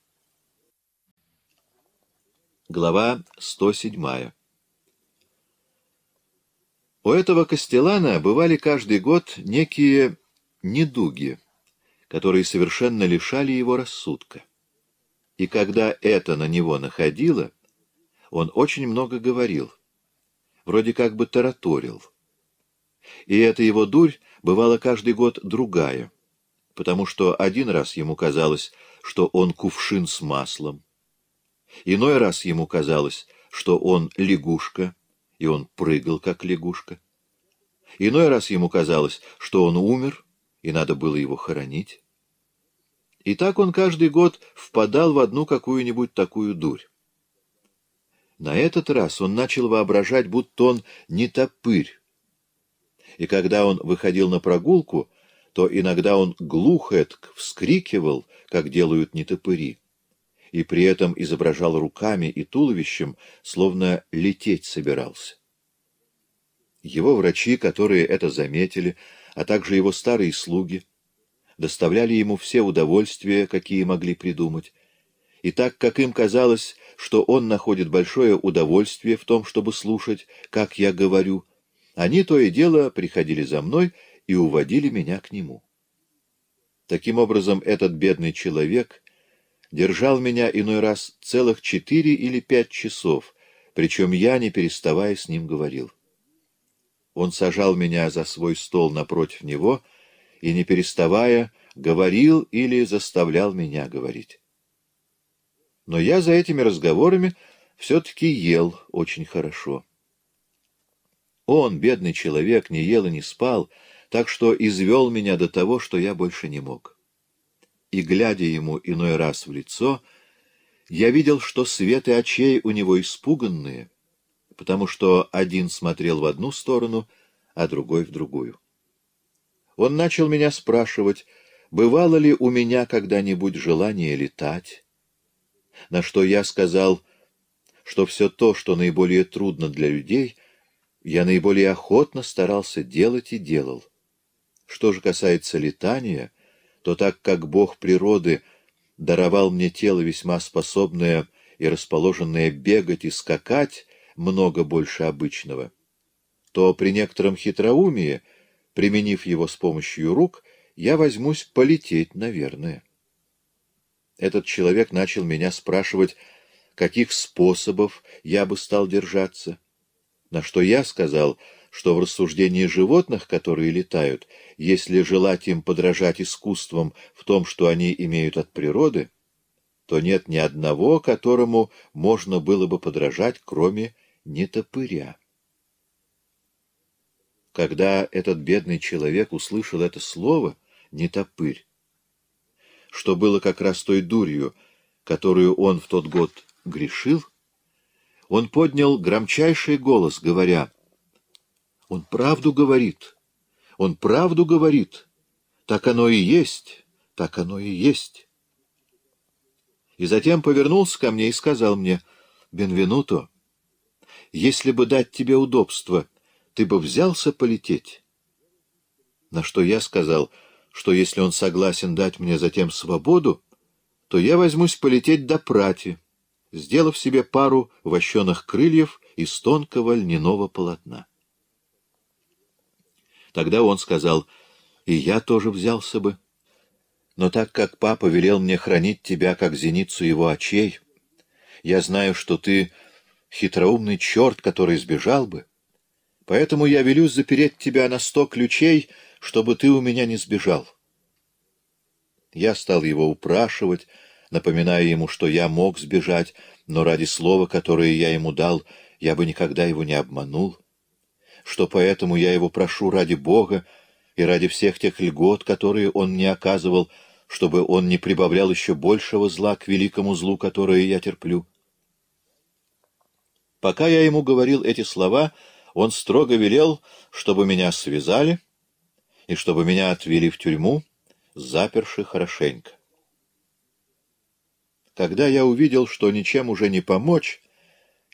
Глава 107 У этого Костелана бывали каждый год некие недуги, которые совершенно лишали его рассудка. И когда это на него находило, он очень много говорил, вроде как бы тараторил. И эта его дурь бывала каждый год другая, потому что один раз ему казалось, что он кувшин с маслом, иной раз ему казалось, что он лягушка, и он прыгал, как лягушка. Иной раз ему казалось, что он умер, и надо было его хоронить. И так он каждый год впадал в одну какую-нибудь такую дурь. На этот раз он начал воображать, будто он не топырь, и когда он выходил на прогулку, то иногда он глухо вскрикивал, как делают нетопыри, и при этом изображал руками и туловищем, словно лететь собирался. Его врачи, которые это заметили, а также его старые слуги, доставляли ему все удовольствия, какие могли придумать. И так как им казалось, что он находит большое удовольствие в том, чтобы слушать, как я говорю, — они то и дело приходили за мной и уводили меня к нему. Таким образом, этот бедный человек держал меня иной раз целых четыре или пять часов, причем я, не переставая, с ним говорил. Он сажал меня за свой стол напротив него и, не переставая, говорил или заставлял меня говорить. Но я за этими разговорами все-таки ел очень хорошо. Он, бедный человек, не ел и не спал, так что извел меня до того, что я больше не мог. И, глядя ему иной раз в лицо, я видел, что свет и очей у него испуганные, потому что один смотрел в одну сторону, а другой в другую. Он начал меня спрашивать, бывало ли у меня когда-нибудь желание летать, на что я сказал, что все то, что наиболее трудно для людей — я наиболее охотно старался делать и делал. Что же касается летания, то так как Бог природы даровал мне тело весьма способное и расположенное бегать и скакать много больше обычного, то при некотором хитроумии, применив его с помощью рук, я возьмусь полететь, наверное. Этот человек начал меня спрашивать, каких способов я бы стал держаться, на что я сказал, что в рассуждении животных, которые летают, если желать им подражать искусством в том, что они имеют от природы, то нет ни одного, которому можно было бы подражать, кроме нетопыря. Когда этот бедный человек услышал это слово «нетопырь», что было как раз той дурью, которую он в тот год грешил, — он поднял громчайший голос, говоря, «Он правду говорит, он правду говорит, так оно и есть, так оно и есть». И затем повернулся ко мне и сказал мне, «Бенвенуто, если бы дать тебе удобство, ты бы взялся полететь?» На что я сказал, что если он согласен дать мне затем свободу, то я возьмусь полететь до прати сделав себе пару вощеных крыльев из тонкого льняного полотна. Тогда он сказал, и я тоже взялся бы. Но так как папа велел мне хранить тебя, как зеницу его очей, я знаю, что ты хитроумный черт, который сбежал бы, поэтому я велю запереть тебя на сто ключей, чтобы ты у меня не сбежал. Я стал его упрашивать, напоминая ему, что я мог сбежать, но ради слова, которое я ему дал, я бы никогда его не обманул, что поэтому я его прошу ради Бога и ради всех тех льгот, которые он мне оказывал, чтобы он не прибавлял еще большего зла к великому злу, которое я терплю. Пока я ему говорил эти слова, он строго велел, чтобы меня связали и чтобы меня отвели в тюрьму, заперши хорошенько. Когда я увидел, что ничем уже не помочь,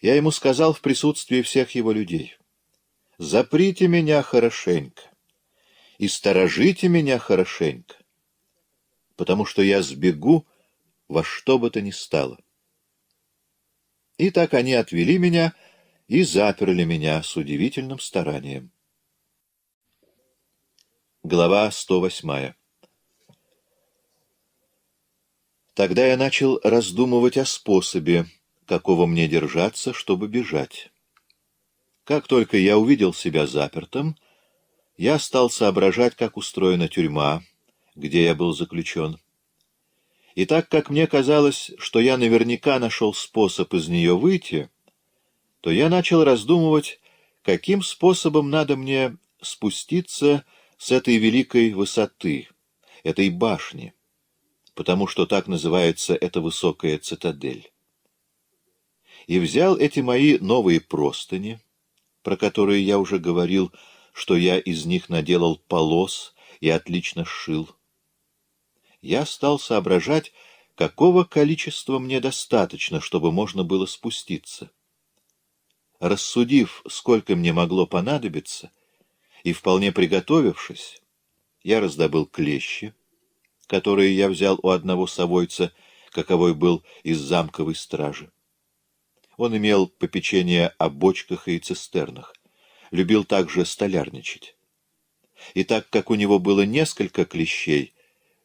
я ему сказал в присутствии всех его людей, «Заприте меня хорошенько и сторожите меня хорошенько, потому что я сбегу во что бы то ни стало». И так они отвели меня и заперли меня с удивительным старанием. Глава 108 Тогда я начал раздумывать о способе, какого мне держаться, чтобы бежать. Как только я увидел себя запертым, я стал соображать, как устроена тюрьма, где я был заключен. И так как мне казалось, что я наверняка нашел способ из нее выйти, то я начал раздумывать, каким способом надо мне спуститься с этой великой высоты, этой башни потому что так называется эта высокая цитадель. И взял эти мои новые простыни, про которые я уже говорил, что я из них наделал полос и отлично шил. Я стал соображать, какого количества мне достаточно, чтобы можно было спуститься. Рассудив, сколько мне могло понадобиться, и вполне приготовившись, я раздобыл клещи, которые я взял у одного совойца, каковой был из замковой стражи. Он имел попечение о бочках и цистернах, любил также столярничать. И так как у него было несколько клещей,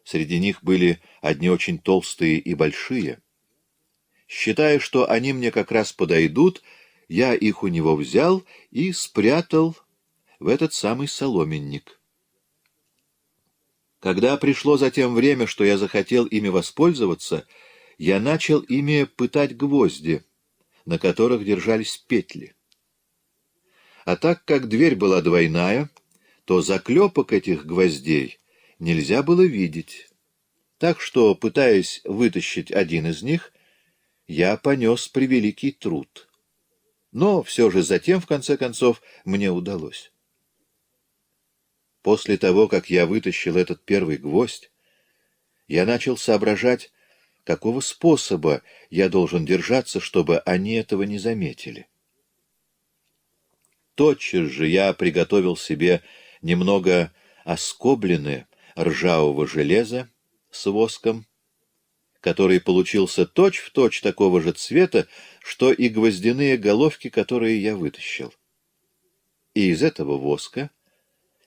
среди них были одни очень толстые и большие, считая, что они мне как раз подойдут, я их у него взял и спрятал в этот самый соломенник. Когда пришло затем время, что я захотел ими воспользоваться, я начал ими пытать гвозди, на которых держались петли. А так как дверь была двойная, то заклепок этих гвоздей нельзя было видеть. Так что, пытаясь вытащить один из них, я понес превеликий труд. Но все же затем, в конце концов, мне удалось. После того, как я вытащил этот первый гвоздь, я начал соображать, какого способа я должен держаться, чтобы они этого не заметили. Тотчас же я приготовил себе немного оскоблены ржавого железа с воском, который получился точь-в-точь точь такого же цвета, что и гвоздяные головки, которые я вытащил. И из этого воска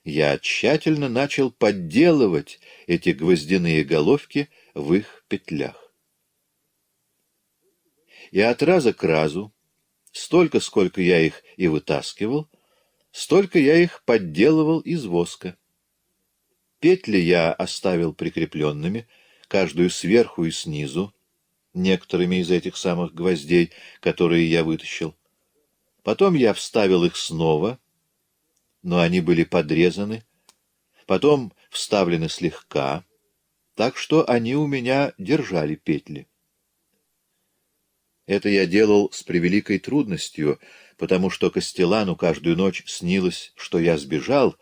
я тщательно начал подделывать эти гвоздяные головки в их петлях. И от раза к разу, столько, сколько я их и вытаскивал, столько я их подделывал из воска. Петли я оставил прикрепленными, каждую сверху и снизу, некоторыми из этих самых гвоздей, которые я вытащил. Потом я вставил их снова — но они были подрезаны, потом вставлены слегка, так что они у меня держали петли. Это я делал с превеликой трудностью, потому что Костелану каждую ночь снилось, что я сбежал,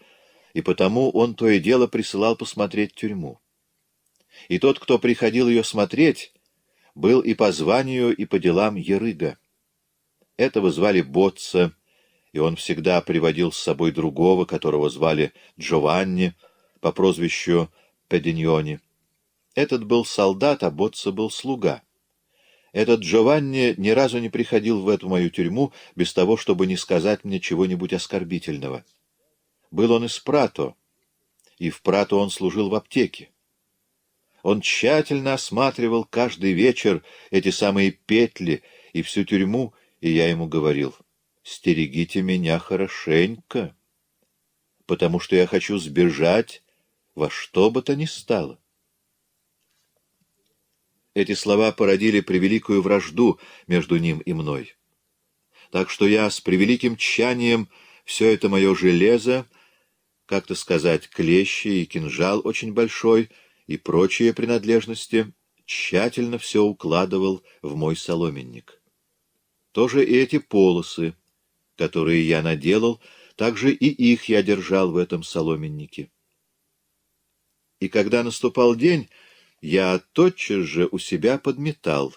и потому он то и дело присылал посмотреть тюрьму. И тот, кто приходил ее смотреть, был и по званию, и по делам Ерыга. Этого звали Ботца, и он всегда приводил с собой другого, которого звали Джованни по прозвищу Пединьони. Этот был солдат, а Боцца был слуга. Этот Джованни ни разу не приходил в эту мою тюрьму без того, чтобы не сказать мне чего-нибудь оскорбительного. Был он из Прато, и в Прато он служил в аптеке. Он тщательно осматривал каждый вечер эти самые петли и всю тюрьму, и я ему говорил — стерегите меня хорошенько, потому что я хочу сбежать во что бы то ни стало. Эти слова породили превеликую вражду между ним и мной. Так что я с превеликим тщанием все это мое железо, как-то сказать, клещи и кинжал очень большой и прочие принадлежности, тщательно все укладывал в мой соломенник. Тоже и эти полосы — которые я наделал, также и их я держал в этом соломеннике. И когда наступал день, я тотчас же у себя подметал.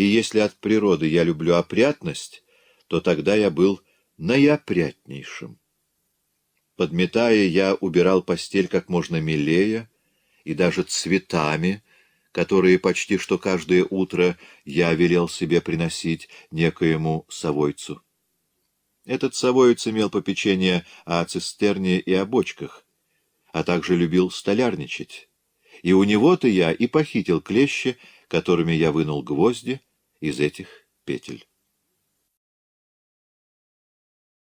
И если от природы я люблю опрятность, то тогда я был наиопрятнейшим. Подметая, я убирал постель как можно милее и даже цветами, которые почти что каждое утро я велел себе приносить некоему совойцу. Этот совоец имел попечение о цистерне и о бочках, а также любил столярничать. И у него-то я и похитил клещи, которыми я вынул гвозди из этих петель.